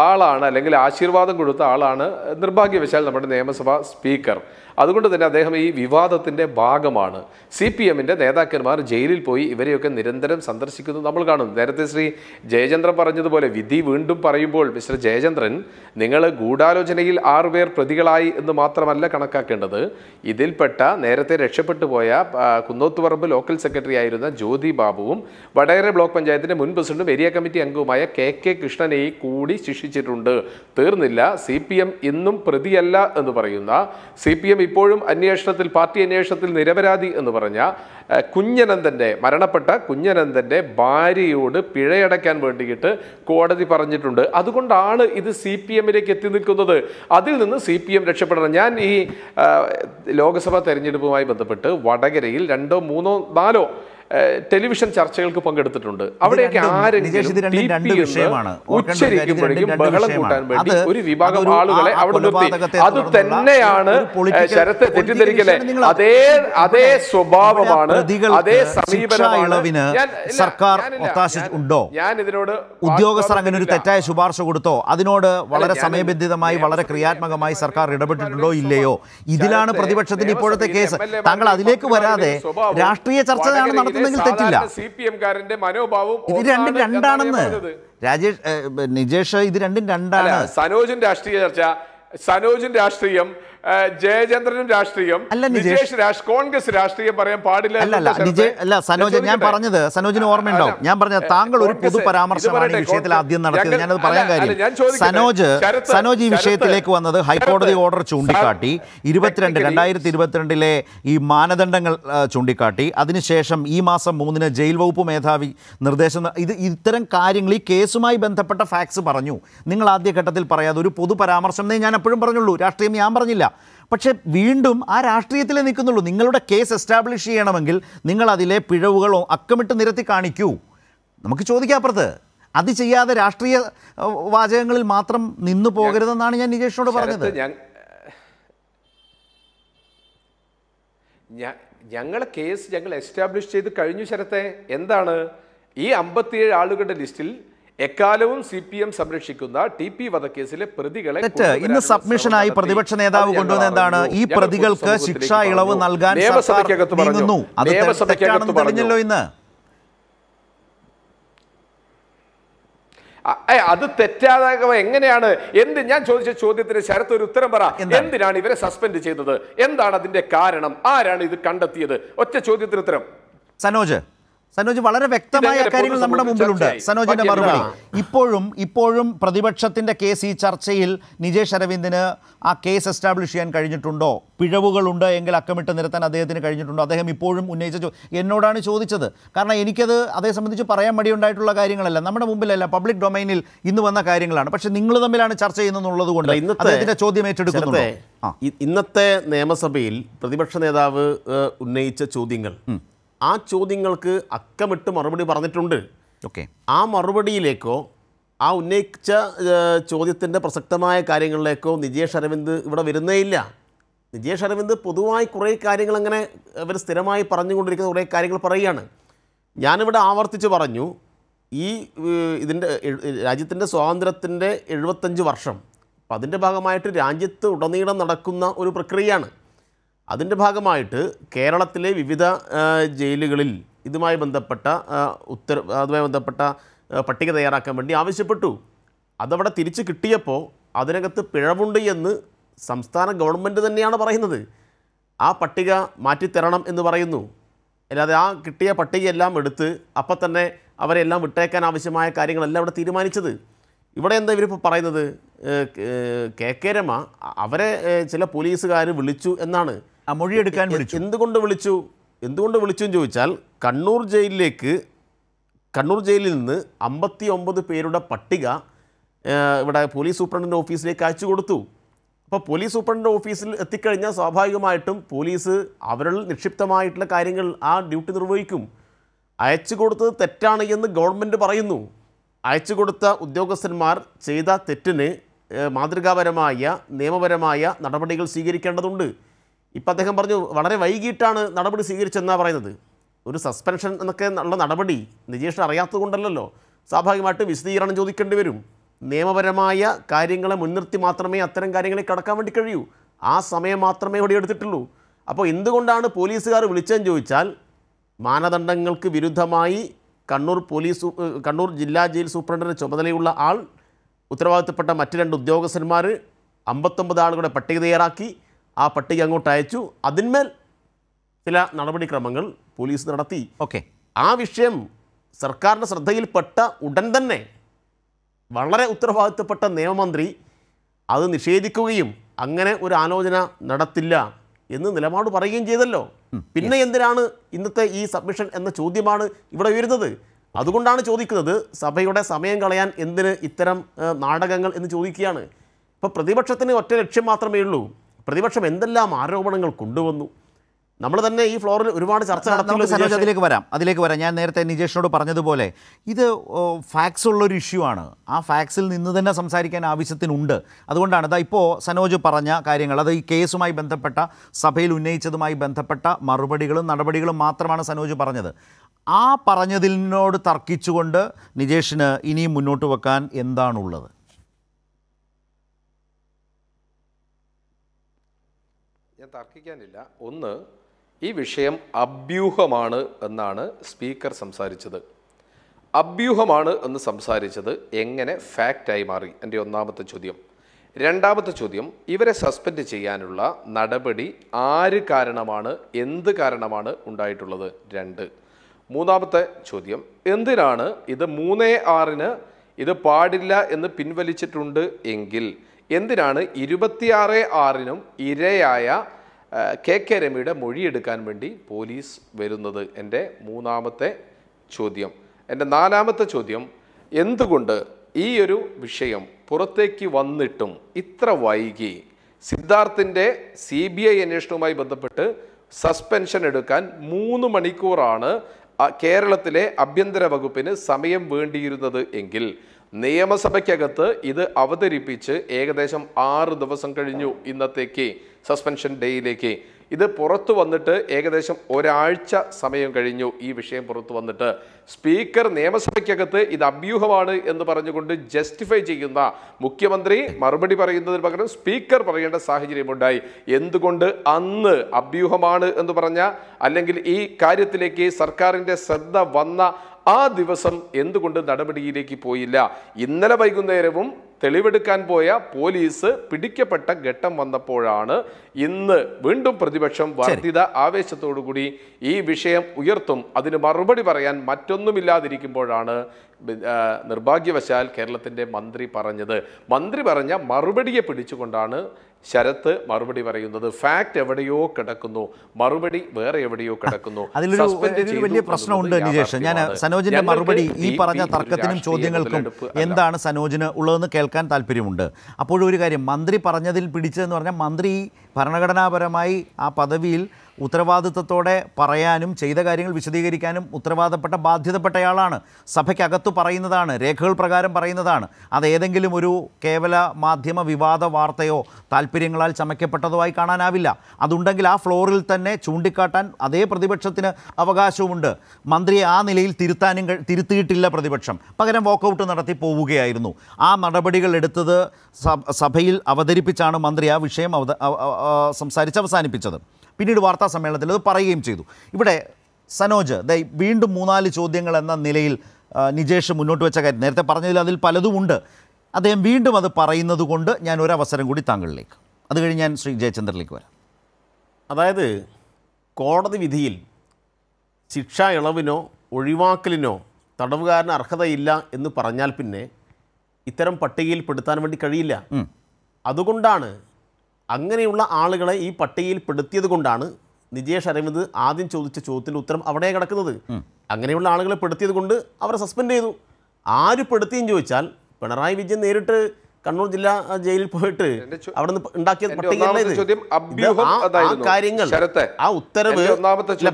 ആളാണ് അല്ലെങ്കിൽ ആശീർവാദം കൊടുത്ത ആളാണ് നിർഭാഗ്യവശാൽ നമ്മുടെ നിയമസഭാ സ്പീക്കർ അതുകൊണ്ട് തന്നെ അദ്ദേഹം ഈ വിവാദത്തിൻ്റെ ഭാഗമാണ് സി പി എമ്മിൻ്റെ നേതാക്കന്മാർ ജയിലിൽ പോയി ഇവരെയൊക്കെ നിരന്തരം സന്ദർശിക്കുന്നത് നമ്മൾ കാണും നേരത്തെ ശ്രീ ജയചന്ദ്രൻ പറഞ്ഞതുപോലെ വിധി വീണ്ടും പറയുമ്പോൾ മിസ്റ്റർ ജയചന്ദ്രൻ നിങ്ങൾ ഗൂഢാലോചനയിൽ ആറുപേർ പ്രതികളായി എന്ന് മാത്രമല്ല കണക്കാക്കേണ്ടത് ഇതിൽപ്പെട്ട നേരത്തെ രക്ഷപ്പെട്ടു പോയ കുന്നോത്തുപറമ്പ് ലോക്കൽ സെക്രട്ടറി ആയിരുന്ന ജ്യോതി ബാബുവും വടകര ബ്ലോക്ക് പഞ്ചായത്തിൻ്റെ മുൻ പ്രസിഡന്റും ഏരിയ കമ്മിറ്റി അംഗവുമായ കെ കെ കൃഷ്ണനെ കൂടി ശിക്ഷിച്ചിട്ടുണ്ട് തീർന്നില്ല സി പി എം ഇന്നും പ്രതിയല്ല എന്ന് പറയുന്ന സി പി എം ഇപ്പോഴും അന്വേഷണത്തിൽ പാർട്ടി അന്വേഷണത്തിൽ നിരപരാധി എന്ന് പറഞ്ഞ കുഞ്ഞനന്ദൻ്റെ മരണപ്പെട്ട കുഞ്ഞനന്ദൻ്റെ ഭാര്യയോട് പിഴയടയ്ക്കാൻ വേണ്ടിയിട്ട് കോടതി പറഞ്ഞിട്ടുണ്ട് അതുകൊണ്ടാണ് ഇത് സി പി എമ്മിലേക്ക് എത്തി നിൽക്കുന്നത് അതിൽ നിന്ന് സി പി എം രക്ഷപ്പെടണം ഞാൻ ഈ ലോക്സഭാ തെരഞ്ഞെടുപ്പുമായി ബന്ധപ്പെട്ട് വടകരയിൽ രണ്ടോ മൂന്നോ നാലോ ടെലിവിഷൻ ചർച്ചകൾക്ക് പങ്കെടുത്തിട്ടുണ്ട് അവിടെയൊക്കെ ആരെങ്കിലും ഉച്ചരിക്കുമ്പോഴേക്കും ബഹളം കൂട്ടാൻ വേണ്ടി ഒരു വിഭാഗം ആളുകളെ അവിടെ നിർത്തി അത് തന്നെയാണ് ശരത്തെ തെറ്റിദ്ധരിക്കലെ അതേ അതേ സ്വഭാവമാണ് അതേ സമീപനമാണ് സർക്കാർ ഉണ്ടോ ഞാൻ ഇതിനോട് ഉദ്യോഗസ്ഥർ അങ്ങനെ ഒരു തെറ്റായ ശുപാർശ കൊടുത്തോ അതിനോട് വളരെ സമയബന്ധിതമായി വളരെ ക്രിയാത്മകമായി സർക്കാർ ഇടപെട്ടിട്ടുണ്ടോ ഇല്ലയോ ഇതിലാണ് പ്രതിപക്ഷത്തിന്റെ ഇപ്പോഴത്തെ കേസ് താങ്കൾ അതിലേക്ക് വരാതെ രാഷ്ട്രീയ ചർച്ചയാണ് നടത്തുന്നത് നടത്തുന്നെങ്കിൽ തെറ്റില്ല സി പി എംകാരന്റെ മനോഭാവം ഇത് രണ്ടും രണ്ടാണെന്ന് രാജേഷ് നിജേഷ് ഇത് രണ്ടും രണ്ടാണ് സനോജിന്റെ രാഷ്ട്രീയ ചർച്ച സനോജിന്റെ രാഷ്ട്രീയം ജയചന്ദ്രനും രാഷ്ട്രീയം കോൺഗ്രസ് രാഷ്ട്രീയം പറയാൻ പാടില്ല അല്ല സനോജ് ഞാൻ പറഞ്ഞത് സനോജിന് ഓർമ്മയുണ്ടോ ഞാൻ പറഞ്ഞത് താങ്കൾ ഒരു പൊതു പരാമർശമാണ് ഈ വിഷയത്തിൽ ആദ്യം നടത്തിയത് ഞാനത് പറയാൻ കാര്യം സനോജ് സനോജ് ഈ വിഷയത്തിലേക്ക് വന്നത് ഹൈക്കോടതി ഓർഡർ ചൂണ്ടിക്കാട്ടി ഇരുപത്തിരണ്ട് രണ്ടായിരത്തി ഇരുപത്തിരണ്ടിലെ ഈ മാനദണ്ഡങ്ങൾ ചൂണ്ടിക്കാട്ടി അതിനുശേഷം ഈ മാസം മൂന്നിന് ജയിൽ വകുപ്പ് മേധാവി നിർദ്ദേശം ഇത് ഇത്തരം കാര്യങ്ങൾ ഈ കേസുമായി ബന്ധപ്പെട്ട ഫാക്സ് പറഞ്ഞു നിങ്ങൾ ആദ്യഘട്ടത്തിൽ പറയാതെ ഒരു പൊതു പരാമർശം ഞാൻ എപ്പോഴും പറഞ്ഞുള്ളൂ രാഷ്ട്രീയം ഞാൻ പറഞ്ഞില്ല പക്ഷേ വീണ്ടും ആ രാഷ്ട്രീയത്തിലേ നിൽക്കുന്നുള്ളൂ നിങ്ങളുടെ കേസ് എസ്റ്റാബ്ലിഷ് ചെയ്യണമെങ്കിൽ നിങ്ങൾ അതിലെ പിഴവുകളോ അക്കമിട്ട് നിരത്തി കാണിക്കൂ നമുക്ക് ചോദിക്കാം അപ്പുറത്ത് അത് ചെയ്യാതെ രാഷ്ട്രീയ വാചകങ്ങളിൽ മാത്രം നിന്നു പോകരുതെന്നാണ് ഞാൻ നികേഷിനോട് പറഞ്ഞത് ഞങ്ങൾ കേസ് ഞങ്ങൾ എസ്റ്റാബ്ലിഷ് ചെയ്ത് കഴിഞ്ഞു ശരത്തെ എന്താണ് ഈ അമ്പത്തിയേഴ് ആളുകളുടെ ലിസ്റ്റിൽ എക്കാലവും സി പി എം സംരക്ഷിക്കുന്ന ടി പി വധക്കേസിലെ പ്രതികളെ ഇന്ന് സബ്മിഷനായി പ്രതിപക്ഷ നേതാവ് കൊണ്ടുവന്ന എന്താണ് ഈ പ്രതികൾക്ക് ശിക്ഷ ഇളവ് നൽകാൻ തെളിഞ്ഞല്ലോ ഇന്ന് അത് തെറ്റാതാകവ എങ്ങനെയാണ് എന്ത് ഞാൻ ചോദിച്ച ചോദ്യത്തിന് ശരത്ത് ഒരു ഉത്തരം പറ എന്തിനാണ് ഇവരെ സസ്പെൻഡ് ചെയ്തത് എന്താണ് അതിന്റെ കാരണം ആരാണ് ഇത് കണ്ടെത്തിയത് ഒറ്റ ചോദ്യത്തിന് ഉത്തരം സനോജ് സനോജ് വളരെ വ്യക്തമായ കാര്യങ്ങൾ നമ്മുടെ മുമ്പിലുണ്ട് സനോജിന്റെ മറുപടി ഇപ്പോഴും ഇപ്പോഴും പ്രതിപക്ഷത്തിന്റെ കേസ് ഈ ചർച്ചയിൽ നിജേഷ് അരവിന്ദിന് ആ കേസ് എസ്റ്റാബ്ലിഷ് ചെയ്യാൻ കഴിഞ്ഞിട്ടുണ്ടോ പിഴവുകളുണ്ട് എങ്കിൽ അക്കമിട്ട് നിരത്താൻ അദ്ദേഹത്തിന് കഴിഞ്ഞിട്ടുണ്ടോ അദ്ദേഹം ഇപ്പോഴും ഉന്നയിച്ച എന്നോടാണ് ചോദിച്ചത് കാരണം എനിക്കത് അതേ സംബന്ധിച്ച് പറയാൻ മടിയുണ്ടായിട്ടുള്ള കാര്യങ്ങളല്ല നമ്മുടെ മുമ്പിലല്ല പബ്ലിക് ഡൊമൈനിൽ ഇന്ന് വന്ന കാര്യങ്ങളാണ് പക്ഷെ നിങ്ങൾ തമ്മിലാണ് ചർച്ച ചെയ്യുന്നതെന്നുള്ളത് കൊണ്ട് അദ്ദേഹത്തിന്റെ ചോദ്യം ഏറ്റെടുക്കുന്നത് ഇന്നത്തെ നിയമസഭയിൽ പ്രതിപക്ഷ നേതാവ് ഉന്നയിച്ച ചോദ്യങ്ങൾ ആ ചോദ്യങ്ങൾക്ക് അക്കമിട്ട് മറുപടി പറഞ്ഞിട്ടുണ്ട് ഓക്കെ ആ മറുപടിയിലേക്കോ ആ ഉന്നയിച്ച ചോദ്യത്തിൻ്റെ പ്രസക്തമായ കാര്യങ്ങളിലേക്കോ നിജേഷ് അരവിന്ദ് ഇവിടെ വരുന്നേയില്ല നിജേഷ് അരവിന്ദ് പൊതുവായി കുറേ കാര്യങ്ങൾ അങ്ങനെ ഇവർ സ്ഥിരമായി പറഞ്ഞുകൊണ്ടിരിക്കുന്ന കുറേ കാര്യങ്ങൾ പറയുകയാണ് ഞാനിവിടെ ആവർത്തിച്ച് പറഞ്ഞു ഈ ഇതിൻ്റെ രാജ്യത്തിൻ്റെ സ്വാതന്ത്ര്യത്തിൻ്റെ എഴുപത്തഞ്ച് വർഷം അപ്പം അതിൻ്റെ ഭാഗമായിട്ട് രാജ്യത്ത് ഉടനീളം നടക്കുന്ന ഒരു പ്രക്രിയയാണ് അതിൻ്റെ ഭാഗമായിട്ട് കേരളത്തിലെ വിവിധ ജയിലുകളിൽ ഇതുമായി ബന്ധപ്പെട്ട ഉത്തര അതുമായി ബന്ധപ്പെട്ട പട്ടിക തയ്യാറാക്കാൻ വേണ്ടി ആവശ്യപ്പെട്ടു അതവിടെ തിരിച്ച് കിട്ടിയപ്പോൾ അതിനകത്ത് പിഴവുണ്ട് എന്ന് സംസ്ഥാന ഗവൺമെൻറ് തന്നെയാണ് പറയുന്നത് ആ പട്ടിക മാറ്റിത്തരണം എന്ന് പറയുന്നു അല്ലാതെ ആ കിട്ടിയ പട്ടികയെല്ലാം എടുത്ത് അപ്പം തന്നെ അവരെല്ലാം വിട്ടേക്കാൻ ആവശ്യമായ കാര്യങ്ങളെല്ലാം അവിടെ തീരുമാനിച്ചത് ഇവിടെ എന്താ ഇവരിപ്പോൾ പറയുന്നത് കെ കെ രമ അവരെ ചില പോലീസുകാർ വിളിച്ചു എന്നാണ് മൊഴിയെടുക്കാൻ വിളിച്ചു എന്തുകൊണ്ട് വിളിച്ചു എന്തുകൊണ്ട് വിളിച്ചു എന്ന് ചോദിച്ചാൽ കണ്ണൂർ ജയിലിലേക്ക് കണ്ണൂർ ജയിലിൽ നിന്ന് അമ്പത്തി ഒമ്പത് പേരുടെ പട്ടിക ഇവിടെ പോലീസ് സൂപ്രണ്ടിൻ്റെ ഓഫീസിലേക്ക് അയച്ചു കൊടുത്തു അപ്പോൾ പോലീസ് സൂപ്രണ്ടിൻ്റെ ഓഫീസിൽ എത്തിക്കഴിഞ്ഞാൽ സ്വാഭാവികമായിട്ടും പോലീസ് അവരിൽ നിക്ഷിപ്തമായിട്ടുള്ള കാര്യങ്ങൾ ആ ഡ്യൂട്ടി നിർവഹിക്കും അയച്ചു കൊടുത്തത് തെറ്റാണ് എന്ന് ഗവൺമെൻറ് പറയുന്നു അയച്ചു കൊടുത്ത ഉദ്യോഗസ്ഥന്മാർ ചെയ്ത തെറ്റിന് മാതൃകാപരമായ നിയമപരമായ നടപടികൾ സ്വീകരിക്കേണ്ടതുണ്ട് ഇപ്പം അദ്ദേഹം പറഞ്ഞു വളരെ വൈകിട്ടാണ് നടപടി സ്വീകരിച്ചെന്നാണ് പറയുന്നത് ഒരു സസ്പെൻഷൻ എന്നൊക്കെ ഉള്ള നടപടി നിജേഷ് അറിയാത്തത് കൊണ്ടല്ലല്ലോ സ്വാഭാവികമായിട്ടും വിശദീകരണം ചോദിക്കേണ്ടി വരും നിയമപരമായ കാര്യങ്ങളെ മുൻനിർത്തി മാത്രമേ അത്തരം കാര്യങ്ങളിൽ കടക്കാൻ വേണ്ടി കഴിയൂ ആ സമയം മാത്രമേ ഇവിടെ എടുത്തിട്ടുള്ളൂ അപ്പോൾ എന്തുകൊണ്ടാണ് പോലീസുകാർ വിളിച്ചതെന്ന് ചോദിച്ചാൽ മാനദണ്ഡങ്ങൾക്ക് വിരുദ്ധമായി കണ്ണൂർ പോലീസ് കണ്ണൂർ ജില്ലാ ജയിൽ സൂപ്രണ്ടിൻ്റെ ചുമതലയുള്ള ആൾ ഉത്തരവാദിത്തപ്പെട്ട മറ്റ് രണ്ട് ഉദ്യോഗസ്ഥന്മാർ അമ്പത്തൊമ്പത് ആളുകളുടെ പട്ടിക തയ്യാറാക്കി ആ പട്ടിക അങ്ങോട്ട് അയച്ചു അതിന്മേൽ ചില നടപടിക്രമങ്ങൾ പോലീസ് നടത്തി ഓക്കെ ആ വിഷയം സർക്കാരിൻ്റെ ശ്രദ്ധയിൽപ്പെട്ട ഉടൻ തന്നെ വളരെ ഉത്തരവാദിത്തപ്പെട്ട നിയമമന്ത്രി അത് നിഷേധിക്കുകയും അങ്ങനെ ഒരു ആലോചന നടത്തില്ല എന്ന് നിലപാട് പറയുകയും ചെയ്തല്ലോ പിന്നെ എന്തിനാണ് ഇന്നത്തെ ഈ സബ്മിഷൻ എന്ന ചോദ്യമാണ് ഇവിടെ ഉയരുന്നത് അതുകൊണ്ടാണ് ചോദിക്കുന്നത് സഭയുടെ സമയം കളയാൻ എന്തിന് ഇത്തരം നാടകങ്ങൾ എന്ന് ചോദിക്കുകയാണ് ഇപ്പോൾ പ്രതിപക്ഷത്തിന് ഒറ്റ ലക്ഷ്യം മാത്രമേ ഉള്ളൂ പ്രതിപക്ഷം എന്തെല്ലാം ആരോപണങ്ങൾ കൊണ്ടുവന്നു നമ്മൾ തന്നെ ഈ ഫ്ലോറിൽ ഒരുപാട് ചർച്ച നടത്തി അതിലേക്ക് വരാം അതിലേക്ക് വരാം ഞാൻ നേരത്തെ നിജേഷിനോട് പറഞ്ഞതുപോലെ ഇത് ഫാക്സ് ഉള്ളൊരു ഇഷ്യൂ ആണ് ആ ഫാക്സിൽ നിന്ന് തന്നെ സംസാരിക്കാൻ ആവശ്യത്തിനുണ്ട് അതുകൊണ്ടാണ് ഇതാ ഇപ്പോൾ സനോജ് പറഞ്ഞ കാര്യങ്ങൾ അത് ഈ കേസുമായി ബന്ധപ്പെട്ട സഭയിൽ ഉന്നയിച്ചതുമായി ബന്ധപ്പെട്ട മറുപടികളും നടപടികളും മാത്രമാണ് സനോജ് പറഞ്ഞത് ആ പറഞ്ഞതിനോട് തർക്കിച്ചുകൊണ്ട് നിജേഷിന് ഇനിയും മുന്നോട്ട് വെക്കാൻ എന്താണുള്ളത് തർക്കിക്കാനില്ല ഒന്ന് ഈ വിഷയം അഭ്യൂഹമാണ് എന്നാണ് സ്പീക്കർ സംസാരിച്ചത് അഭ്യൂഹമാണ് എന്ന് സംസാരിച്ചത് എങ്ങനെ ഫാക്റ്റായി മാറി എൻ്റെ ഒന്നാമത്തെ ചോദ്യം രണ്ടാമത്തെ ചോദ്യം ഇവരെ സസ്പെൻഡ് ചെയ്യാനുള്ള നടപടി ആര് കാരണമാണ് എന്ത് കാരണമാണ് ഉണ്ടായിട്ടുള്ളത് രണ്ട് മൂന്നാമത്തെ ചോദ്യം എന്തിനാണ് ഇത് മൂന്നേ ആറിന് ഇത് പാടില്ല എന്ന് പിൻവലിച്ചിട്ടുണ്ട് എങ്കിൽ എന്തിനാണ് ഇരുപത്തിയാറ് ആറിനും ഇരയായ കെ കെ രമയുടെ മൊഴിയെടുക്കാൻ വേണ്ടി പോലീസ് വരുന്നത് എൻ്റെ മൂന്നാമത്തെ ചോദ്യം എൻ്റെ നാലാമത്തെ ചോദ്യം എന്തുകൊണ്ട് ഈ ഒരു വിഷയം പുറത്തേക്ക് വന്നിട്ടും ഇത്ര വൈകി സിദ്ധാർത്ഥിൻ്റെ സി ബി ഐ അന്വേഷണവുമായി ബന്ധപ്പെട്ട് സസ്പെൻഷൻ എടുക്കാൻ മൂന്ന് മണിക്കൂറാണ് കേരളത്തിലെ ആഭ്യന്തര വകുപ്പിന് സമയം വേണ്ടിയിരുന്നത് എങ്കിൽ നിയമസഭയ്ക്കകത്ത് ഇത് അവതരിപ്പിച്ച് ഏകദേശം ആറ് ദിവസം കഴിഞ്ഞു ഇന്നത്തേക്ക് സസ്പെൻഷൻ ഡേയിലേക്ക് ഇത് പുറത്തു വന്നിട്ട് ഏകദേശം ഒരാഴ്ച സമയം കഴിഞ്ഞു ഈ വിഷയം പുറത്തു വന്നിട്ട് സ്പീക്കർ നിയമസഭയ്ക്കകത്ത് ഇത് അഭ്യൂഹമാണ് എന്ന് പറഞ്ഞുകൊണ്ട് ജസ്റ്റിഫൈ ചെയ്യുന്ന മുഖ്യമന്ത്രി മറുപടി പറയുന്നതിന് പകരം സ്പീക്കർ പറയേണ്ട സാഹചര്യമുണ്ടായി എന്തുകൊണ്ട് അന്ന് അഭ്യൂഹമാണ് എന്ന് പറഞ്ഞ അല്ലെങ്കിൽ ഈ കാര്യത്തിലേക്ക് സർക്കാരിൻ്റെ ശ്രദ്ധ വന്ന ആ ദിവസം എന്തുകൊണ്ട് നടപടിയിലേക്ക് പോയില്ല ഇന്നലെ വൈകുന്നേരവും തെളിവെടുക്കാൻ പോയ പോലീസ് പിടിക്കപ്പെട്ട ഘട്ടം വന്നപ്പോഴാണ് ഇന്ന് വീണ്ടും പ്രതിപക്ഷം വർദ്ധിത ആവേശത്തോടുകൂടി ഈ വിഷയം ഉയർത്തും അതിന് മറുപടി പറയാൻ മറ്റൊന്നുമില്ലാതിരിക്കുമ്പോഴാണ് നിർഭാഗ്യവശാൽ കേരളത്തിൻ്റെ മന്ത്രി പറഞ്ഞത് മന്ത്രി പറഞ്ഞ മറുപടിയെ പിടിച്ചുകൊണ്ടാണ് ശരത്ത് മറുപടി പറയുന്നത് ഫാക്ട് എവിടെയോ കിടക്കുന്നു മറുപടി വേറെ എവിടെയോ കിടക്കുന്നു അതിലൊരു വലിയ പ്രശ്നമുണ്ട് നിജേഷ് ഞാൻ സനോജിന്റെ മറുപടി ഈ പറഞ്ഞ തർക്കത്തിനും ചോദ്യങ്ങൾക്കും എന്താണ് സനോജിന് ഉള്ളതെന്ന് കേൾക്കാൻ താല്പര്യമുണ്ട് അപ്പോഴൊരു കാര്യം മന്ത്രി പറഞ്ഞതിൽ പിടിച്ചതെന്ന് പറഞ്ഞാൽ മന്ത്രി ഭരണഘടനാപരമായി ആ പദവിയിൽ ഉത്തരവാദിത്വത്തോടെ പറയാനും ചെയ്ത കാര്യങ്ങൾ വിശദീകരിക്കാനും ഉത്തരവാദപ്പെട്ട ബാധ്യതപ്പെട്ടയാളാണ് സഭയ്ക്കകത്തു പറയുന്നതാണ് രേഖകൾ പ്രകാരം പറയുന്നതാണ് അത് ഏതെങ്കിലും ഒരു കേവല മാധ്യമ വിവാദ വാർത്തയോ താല്പര്യങ്ങളാൽ ചമയ്ക്കപ്പെട്ടതോ ആയി കാണാനാവില്ല അതുണ്ടെങ്കിൽ ആ ഫ്ലോറിൽ തന്നെ ചൂണ്ടിക്കാട്ടാൻ അതേ പ്രതിപക്ഷത്തിന് അവകാശവുമുണ്ട് മന്ത്രിയെ ആ നിലയിൽ തിരുത്താനും തിരുത്തിയിട്ടില്ല പ്രതിപക്ഷം പകരം വോക്കൗട്ട് നടത്തി പോവുകയായിരുന്നു ആ നടപടികൾ എടുത്തത് സഭയിൽ അവതരിപ്പിച്ചാണ് മന്ത്രി ആ വിഷയം സംസാരിച്ച് അവസാനിപ്പിച്ചത് പിന്നീട് വാർത്താ സമ്മേളനത്തിൽ അത് പറയുകയും ചെയ്തു ഇവിടെ സനോജ് ദൈ വീണ്ടും മൂന്നാല് ചോദ്യങ്ങൾ എന്ന നിലയിൽ നിജേഷ് മുന്നോട്ട് വെച്ച കാര്യം നേരത്തെ പറഞ്ഞതിൽ അതിൽ പലതുമുണ്ട് അദ്ദേഹം വീണ്ടും അത് പറയുന്നത് കൊണ്ട് ഞാൻ ഒരവസരം കൂടി താങ്കളിലേക്ക് അത് കഴിഞ്ഞ് ഞാൻ ശ്രീ ജയചന്ദ്രനിലേക്ക് വരാം അതായത് കോടതി വിധിയിൽ ശിക്ഷ ഇളവിനോ ഒഴിവാക്കലിനോ തടവുകാരന് അർഹതയില്ല എന്ന് പറഞ്ഞാൽ പിന്നെ ഇത്തരം പട്ടികയിൽപ്പെടുത്താൻ വേണ്ടി കഴിയില്ല അതുകൊണ്ടാണ് അങ്ങനെയുള്ള ആളുകളെ ഈ പട്ടികയിൽ പെടുത്തിയത് കൊണ്ടാണ് നിജേഷ് അരവിന്ദ് ആദ്യം ചോദിച്ച ചോദ്യത്തിൻ്റെ ഉത്തരം അവിടെ കിടക്കുന്നത് അങ്ങനെയുള്ള ആളുകളെ പെടുത്തിയത് കൊണ്ട് അവരെ സസ്പെൻഡ് ചെയ്തു ആര് പെടുത്തിയെന്ന് ചോദിച്ചാൽ പിണറായി വിജയൻ നേരിട്ട് കണ്ണൂർ ജില്ലാ ജയിലിൽ പോയിട്ട് അവിടെ നിന്ന് ഉണ്ടാക്കിയ പട്ടികയല്ല കാര്യങ്ങൾ ആ ഉത്തരവ്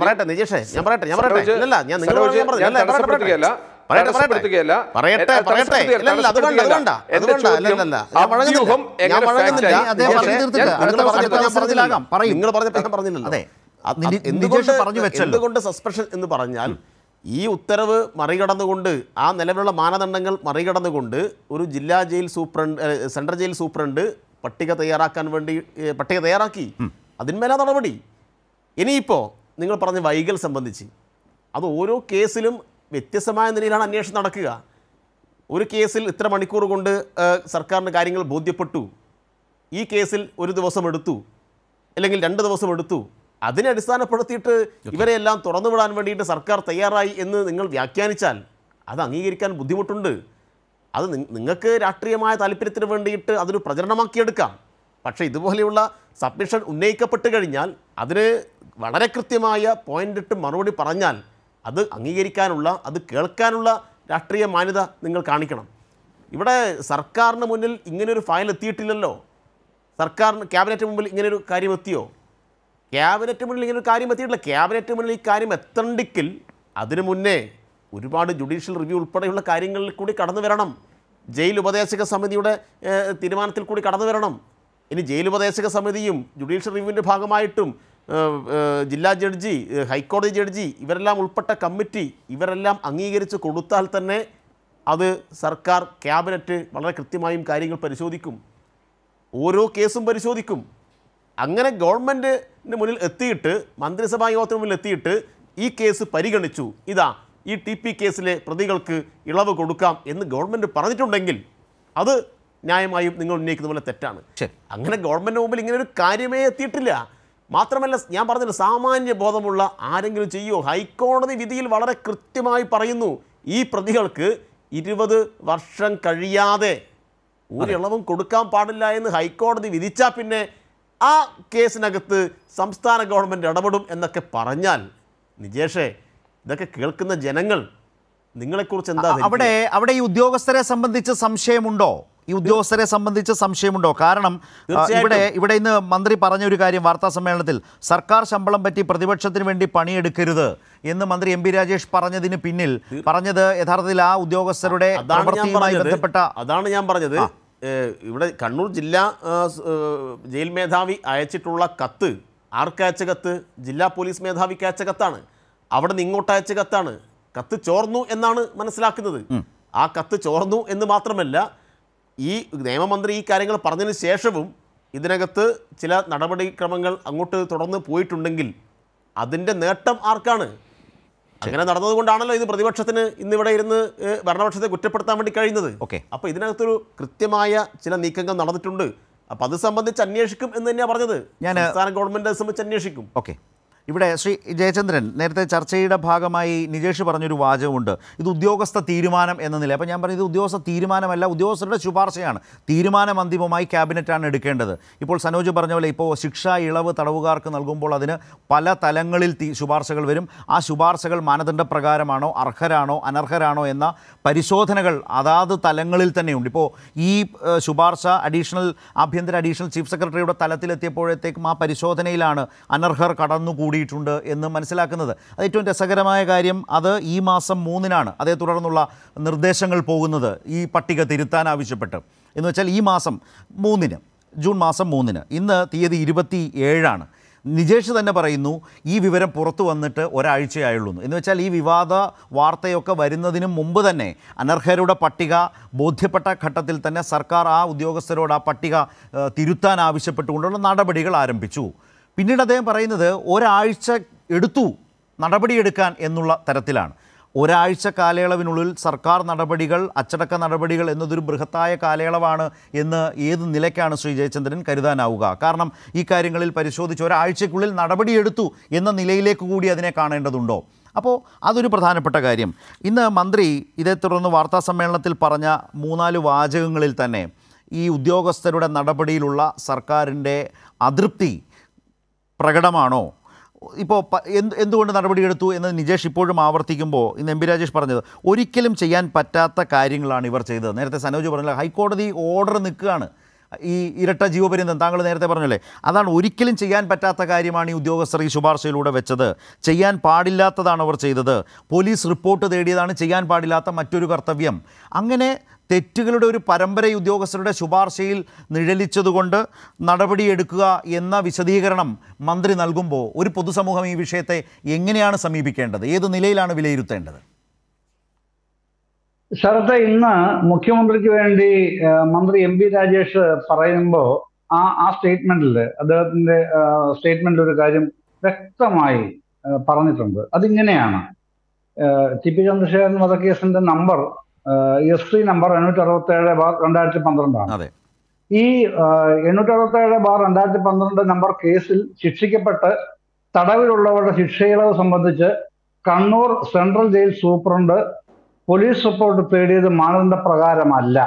പറയട്ടെ നിജേഷേ ഞാൻ പറയട്ടെ ഞാൻ പറയട്ടെ ഇല്ലല്ല ഞാൻ നിങ്ങൾ പറയട്ടെ പറയട്ടെ നിങ്ങൾ എന്തുകൊണ്ട് സസ്പെൻഷൻ എന്ന് പറഞ്ഞാൽ ഈ ഉത്തരവ് മറികടന്നുകൊണ്ട് ആ നിലവിലുള്ള മാനദണ്ഡങ്ങൾ മറികടന്നുകൊണ്ട് ഒരു ജില്ലാ jail superintendent central jail superintendent പട്ടിക തയ്യാറാക്കാൻ വേണ്ടി പട്ടിക തയ്യാറാക്കി അതിന്മേലാ നടപടി ഇനിയിപ്പോൾ നിങ്ങൾ പറഞ്ഞ വൈകൽ സംബന്ധിച്ച് അത് ഓരോ കേസിലും വ്യത്യസ്തമായ നിലയിലാണ് അന്വേഷണം നടക്കുക ഒരു കേസിൽ ഇത്ര മണിക്കൂർ കൊണ്ട് സർക്കാരിൻ്റെ കാര്യങ്ങൾ ബോധ്യപ്പെട്ടു ഈ കേസിൽ ഒരു ദിവസം എടുത്തു അല്ലെങ്കിൽ രണ്ട് ദിവസം എടുത്തു അതിനെ അടിസ്ഥാനപ്പെടുത്തിയിട്ട് തുറന്നു വിടാൻ വേണ്ടിയിട്ട് സർക്കാർ തയ്യാറായി എന്ന് നിങ്ങൾ വ്യാഖ്യാനിച്ചാൽ അത് അംഗീകരിക്കാൻ ബുദ്ധിമുട്ടുണ്ട് അത് നിങ്ങൾക്ക് രാഷ്ട്രീയമായ താല്പര്യത്തിന് വേണ്ടിയിട്ട് അതൊരു പ്രചരണമാക്കിയെടുക്കാം പക്ഷേ ഇതുപോലെയുള്ള സബ്മിഷൻ ഉന്നയിക്കപ്പെട്ട് കഴിഞ്ഞാൽ അതിന് വളരെ കൃത്യമായ പോയിന്റ് ഇട്ട് മറുപടി പറഞ്ഞാൽ അത് അംഗീകരിക്കാനുള്ള അത് കേൾക്കാനുള്ള രാഷ്ട്രീയ മാന്യത നിങ്ങൾ കാണിക്കണം ഇവിടെ സർക്കാരിന് മുന്നിൽ ഇങ്ങനെയൊരു ഫയൽ എത്തിയിട്ടില്ലല്ലോ സർക്കാരിന് ക്യാബിനറ്റ് മുമ്പിൽ ഇങ്ങനെയൊരു കാര്യം എത്തിയോ ക്യാബിനറ്റ് മുന്നിൽ ഇങ്ങനൊരു കാര്യം എത്തിയിട്ടില്ല ക്യാബിനറ്റ് മുന്നിൽ ഈ കാര്യം എത്തണ്ടെങ്കിൽ അതിനു മുന്നേ ഒരുപാട് ജുഡീഷ്യൽ റിവ്യൂ ഉൾപ്പെടെയുള്ള കാര്യങ്ങളിൽ കൂടി കടന്നു വരണം ജയിൽ ഉപദേശക സമിതിയുടെ തീരുമാനത്തിൽ കൂടി കടന്നു വരണം ഇനി ജയിൽ ഉപദേശക സമിതിയും ജുഡീഷ്യൽ റിവ്യൂവിൻ്റെ ഭാഗമായിട്ടും ജില്ലാ ജഡ്ജി ഹൈക്കോടതി ജഡ്ജി ഇവരെല്ലാം ഉൾപ്പെട്ട കമ്മിറ്റി ഇവരെല്ലാം അംഗീകരിച്ച് കൊടുത്താൽ തന്നെ അത് സർക്കാർ ക്യാബിനറ്റ് വളരെ കൃത്യമായും കാര്യങ്ങൾ പരിശോധിക്കും ഓരോ കേസും പരിശോധിക്കും അങ്ങനെ ഗവൺമെൻറ്റിൻ്റെ മുന്നിൽ എത്തിയിട്ട് മന്ത്രിസഭാ യോഗത്തിന് മുന്നിൽ എത്തിയിട്ട് ഈ കേസ് പരിഗണിച്ചു ഇതാ ഈ ടി പി കേസിലെ പ്രതികൾക്ക് ഇളവ് കൊടുക്കാം എന്ന് ഗവൺമെൻറ് പറഞ്ഞിട്ടുണ്ടെങ്കിൽ അത് ന്യായമായും നിങ്ങൾ ഉന്നയിക്കുന്ന പോലെ തെറ്റാണ് അങ്ങനെ ഗവൺമെൻറ് മുമ്പിൽ ഇങ്ങനെ ഒരു കാര്യമേ എത്തിയിട്ടില്ല മാത്രമല്ല ഞാൻ പറഞ്ഞില്ല സാമാന്യ ബോധമുള്ള ആരെങ്കിലും ചെയ്യുമോ ഹൈക്കോടതി വിധിയിൽ വളരെ കൃത്യമായി പറയുന്നു ഈ പ്രതികൾക്ക് ഇരുപത് വർഷം കഴിയാതെ ഒരിളവും കൊടുക്കാൻ പാടില്ല എന്ന് ഹൈക്കോടതി വിധിച്ചാൽ പിന്നെ ആ കേസിനകത്ത് സംസ്ഥാന ഗവൺമെൻറ് ഇടപെടും എന്നൊക്കെ പറഞ്ഞാൽ നിജേഷേ ഇതൊക്കെ കേൾക്കുന്ന ജനങ്ങൾ നിങ്ങളെക്കുറിച്ച് എന്താ അവിടെ അവിടെ ഈ ഉദ്യോഗസ്ഥരെ സംബന്ധിച്ച് സംശയമുണ്ടോ ഈ ഉദ്യോഗസ്ഥരെ സംബന്ധിച്ച് സംശയമുണ്ടോ കാരണം ഇവിടെ ഇവിടെ ഇന്ന് മന്ത്രി പറഞ്ഞ ഒരു കാര്യം വാർത്താ സമ്മേളനത്തിൽ സർക്കാർ ശമ്പളം പറ്റി പ്രതിപക്ഷത്തിന് വേണ്ടി പണിയെടുക്കരുത് എന്ന് മന്ത്രി എം പി രാജേഷ് പറഞ്ഞതിന് പിന്നിൽ പറഞ്ഞത് യഥാർത്ഥത്തിൽ ആ ഉദ്യോഗസ്ഥരുടെ ബന്ധപ്പെട്ട അതാണ് ഞാൻ പറഞ്ഞത് ഇവിടെ കണ്ണൂർ ജില്ലാ ജയിൽ മേധാവി അയച്ചിട്ടുള്ള കത്ത് ആർക്കയച്ച കത്ത് ജില്ലാ പോലീസ് മേധാവിക്ക് അയച്ച കത്താണ് അവിടെ നിന്ന് ഇങ്ങോട്ട് അയച്ച കത്താണ് കത്ത് ചോർന്നു എന്നാണ് മനസ്സിലാക്കുന്നത് ആ കത്ത് ചോർന്നു എന്ന് മാത്രമല്ല ഈ നിയമമന്ത്രി ഈ കാര്യങ്ങൾ പറഞ്ഞതിന് ശേഷവും ഇതിനകത്ത് ചില നടപടിക്രമങ്ങൾ അങ്ങോട്ട് തുടർന്ന് പോയിട്ടുണ്ടെങ്കിൽ അതിൻ്റെ നേട്ടം ആർക്കാണ് അങ്ങനെ നടന്നതുകൊണ്ടാണല്ലോ ഇത് പ്രതിപക്ഷത്തിന് ഇന്നിവിടെ ഇരുന്ന് ഭരണപക്ഷത്തെ കുറ്റപ്പെടുത്താൻ വേണ്ടി കഴിയുന്നത് ഓക്കെ അപ്പോൾ ഇതിനകത്തൊരു കൃത്യമായ ചില നീക്കങ്ങൾ നടന്നിട്ടുണ്ട് അപ്പോൾ അത് സംബന്ധിച്ച് അന്വേഷിക്കും എന്ന് തന്നെയാണ് പറഞ്ഞത് ഞാൻ സംസ്ഥാന ഗവൺമെൻറ് സംബന്ധിച്ച് അന്വേഷിക്കും ഓക്കെ ഇവിടെ ശ്രീ ജയചന്ദ്രൻ നേരത്തെ ചർച്ചയുടെ ഭാഗമായി നിജേഷ് പറഞ്ഞൊരു വാചകമുണ്ട് ഇത് ഉദ്യോഗസ്ഥ തീരുമാനം എന്ന നില അപ്പോൾ ഞാൻ ഇത് ഉദ്യോഗസ്ഥ തീരുമാനമല്ല ഉദ്യോഗസ്ഥരുടെ ശുപാർശയാണ് തീരുമാനം അന്തിമമായി ക്യാബിനറ്റാണ് എടുക്കേണ്ടത് ഇപ്പോൾ സനോജ് പറഞ്ഞ പോലെ ഇപ്പോൾ ശിക്ഷാ ഇളവ് തടവുകാർക്ക് നൽകുമ്പോൾ അതിന് പല തലങ്ങളിൽ ശുപാർശകൾ വരും ആ ശുപാർശകൾ മാനദണ്ഡപ്രകാരമാണോ അർഹരാണോ അനർഹരാണോ എന്ന പരിശോധനകൾ അതാത് തലങ്ങളിൽ തന്നെയുണ്ട് ഇപ്പോൾ ഈ ശുപാർശ അഡീഷണൽ ആഭ്യന്തര അഡീഷണൽ ചീഫ് സെക്രട്ടറിയുടെ തലത്തിലെത്തിയപ്പോഴത്തേക്കും ആ പരിശോധനയിലാണ് അനർഹർ കടന്നുകൂടി നേടിയിട്ടുണ്ട് എന്ന് മനസ്സിലാക്കുന്നത് അത് ഏറ്റവും രസകരമായ കാര്യം അത് ഈ മാസം മൂന്നിനാണ് അതേ തുടർന്നുള്ള നിർദ്ദേശങ്ങൾ പോകുന്നത് ഈ പട്ടിക തിരുത്താൻ ആവശ്യപ്പെട്ട് എന്ന് വെച്ചാൽ ഈ മാസം മൂന്നിന് ജൂൺ മാസം മൂന്നിന് ഇന്ന് തീയതി ഇരുപത്തി ഏഴാണ് നിജേഷ് തന്നെ പറയുന്നു ഈ വിവരം പുറത്തു വന്നിട്ട് ഒരാഴ്ചയായുള്ളൂ എന്ന് വെച്ചാൽ ഈ വിവാദ വാർത്തയൊക്കെ വരുന്നതിന് മുമ്പ് തന്നെ അനർഹരുടെ പട്ടിക ബോധ്യപ്പെട്ട ഘട്ടത്തിൽ തന്നെ സർക്കാർ ആ ഉദ്യോഗസ്ഥരോട് ആ പട്ടിക തിരുത്താൻ ആവശ്യപ്പെട്ടുകൊണ്ടുള്ള നടപടികൾ ആരംഭിച്ചു പിന്നീട് അദ്ദേഹം പറയുന്നത് ഒരാഴ്ച എടുത്തു നടപടിയെടുക്കാൻ എന്നുള്ള തരത്തിലാണ് ഒരാഴ്ച കാലയളവിനുള്ളിൽ സർക്കാർ നടപടികൾ അച്ചടക്ക നടപടികൾ എന്നതൊരു ബൃഹത്തായ കാലയളവാണ് എന്ന് ഏത് നിലയ്ക്കാണ് ശ്രീ ജയചന്ദ്രൻ കരുതാനാവുക കാരണം ഈ കാര്യങ്ങളിൽ പരിശോധിച്ച് ഒരാഴ്ചയ്ക്കുള്ളിൽ നടപടിയെടുത്തു എന്ന നിലയിലേക്ക് കൂടി അതിനെ കാണേണ്ടതുണ്ടോ അപ്പോൾ അതൊരു പ്രധാനപ്പെട്ട കാര്യം ഇന്ന് മന്ത്രി ഇതേ തുടർന്ന് വാർത്താ സമ്മേളനത്തിൽ പറഞ്ഞ മൂന്നാല് വാചകങ്ങളിൽ തന്നെ ഈ ഉദ്യോഗസ്ഥരുടെ നടപടിയിലുള്ള സർക്കാരിൻ്റെ അതൃപ്തി പ്രകടമാണോ ഇപ്പോൾ എന്ത് എന്തുകൊണ്ട് നടപടിയെടുത്തു എന്ന് നിജേഷ് ഇപ്പോഴും ആവർത്തിക്കുമ്പോൾ ഇന്ന് എം പി രാജേഷ് പറഞ്ഞത് ഒരിക്കലും ചെയ്യാൻ പറ്റാത്ത കാര്യങ്ങളാണ് ഇവർ ചെയ്തത് നേരത്തെ സനോജ് പറഞ്ഞില്ല ഹൈക്കോടതി ഓർഡർ നിൽക്കുകയാണ് ഈ ഇരട്ട ജീവപര്യന്തം താങ്കൾ നേരത്തെ പറഞ്ഞല്ലേ അതാണ് ഒരിക്കലും ചെയ്യാൻ പറ്റാത്ത കാര്യമാണ് ഈ ഉദ്യോഗസ്ഥർ ഈ ശുപാർശയിലൂടെ വെച്ചത് ചെയ്യാൻ പാടില്ലാത്തതാണ് അവർ ചെയ്തത് പോലീസ് റിപ്പോർട്ട് തേടിയതാണ് ചെയ്യാൻ പാടില്ലാത്ത മറ്റൊരു കർത്തവ്യം അങ്ങനെ തെറ്റുകളുടെ ഒരു പരമ്പര ഉദ്യോഗസ്ഥരുടെ ശുപാർശയിൽ നിഴലിച്ചതുകൊണ്ട് നടപടിയെടുക്കുക എന്ന വിശദീകരണം മന്ത്രി നൽകുമ്പോൾ ഒരു പൊതുസമൂഹം ഈ വിഷയത്തെ എങ്ങനെയാണ് സമീപിക്കേണ്ടത് ഏത് നിലയിലാണ് വിലയിരുത്തേണ്ടത് ശരത്ത് ഇന്ന് മുഖ്യമന്ത്രിക്ക് വേണ്ടി മന്ത്രി എം പി രാജേഷ് പറയുമ്പോൾ ആ ആ സ്റ്റേറ്റ്മെന്റിൽ അദ്ദേഹത്തിന്റെ സ്റ്റേറ്റ്മെന്റിൽ ഒരു കാര്യം വ്യക്തമായി പറഞ്ഞിട്ടുണ്ട് അതിങ്ങനെയാണ് ടി പി ചന്ദ്രശേഖരൻ വധക്കേസിന്റെ നമ്പർ എസ് സി നമ്പർ എണ്ണൂറ്റി ഏഴ് ബാർ രണ്ടായിരത്തി പന്ത്രണ്ടാണ് ഈ എണ്ണൂറ്റി ഏഴ് ബാർ രണ്ടായിരത്തി പന്ത്രണ്ട് നമ്പർ കേസിൽ ശിക്ഷിക്കപ്പെട്ട് തടവിലുള്ളവരുടെ ശിക്ഷയിളവ് സംബന്ധിച്ച് Kannur central jail superintendent police report തേടിയത് മാനദണ്ഡ പ്രകാരമല്ല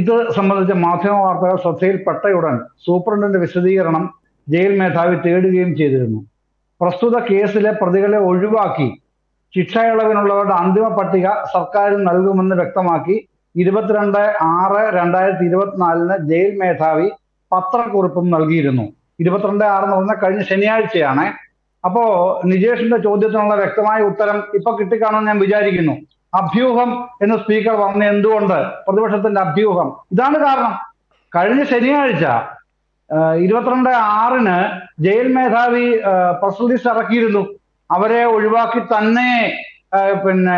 ഇത് സംബന്ധിച്ച മാധ്യമ വാർത്തകൾ ശ്രദ്ധയിൽപ്പെട്ടയുടൻ സൂപ്രണ്ടിന്റെ വിശദീകരണം ജയിൽ മേധാവി തേടുകയും ചെയ്തിരുന്നു പ്രസ്തുത കേസിലെ പ്രതികളെ ഒഴിവാക്കി ശിക്ഷയിളവിനുള്ളവരുടെ അന്തിമ പട്ടിക സർക്കാരിന് നൽകുമെന്ന് വ്യക്തമാക്കി ഇരുപത്തിരണ്ട് ആറ് രണ്ടായിരത്തി ഇരുപത്തിനാലിന് ജയിൽ മേധാവി പത്രക്കുറിപ്പും നൽകിയിരുന്നു ഇരുപത്തിരണ്ട് ആറ് എന്ന് പറഞ്ഞാൽ കഴിഞ്ഞ ശനിയാഴ്ചയാണ് അപ്പോ നിജേഷിന്റെ ചോദ്യത്തിനുള്ള വ്യക്തമായ ഉത്തരം ഇപ്പൊ കിട്ടിക്കാണെന്ന് ഞാൻ വിചാരിക്കുന്നു അഭ്യൂഹം എന്ന് സ്പീക്കർ പറഞ്ഞ എന്തുകൊണ്ട് പ്രതിപക്ഷത്തിന്റെ അഭ്യൂഹം ഇതാണ് കാരണം കഴിഞ്ഞ ശനിയാഴ്ച ഇരുപത്തിരണ്ട് ആറിന് ജയിൽ മേധാവി പ്രസ് റിലീസ് ഇറക്കിയിരുന്നു അവരെ ഒഴിവാക്കി തന്നെ പിന്നെ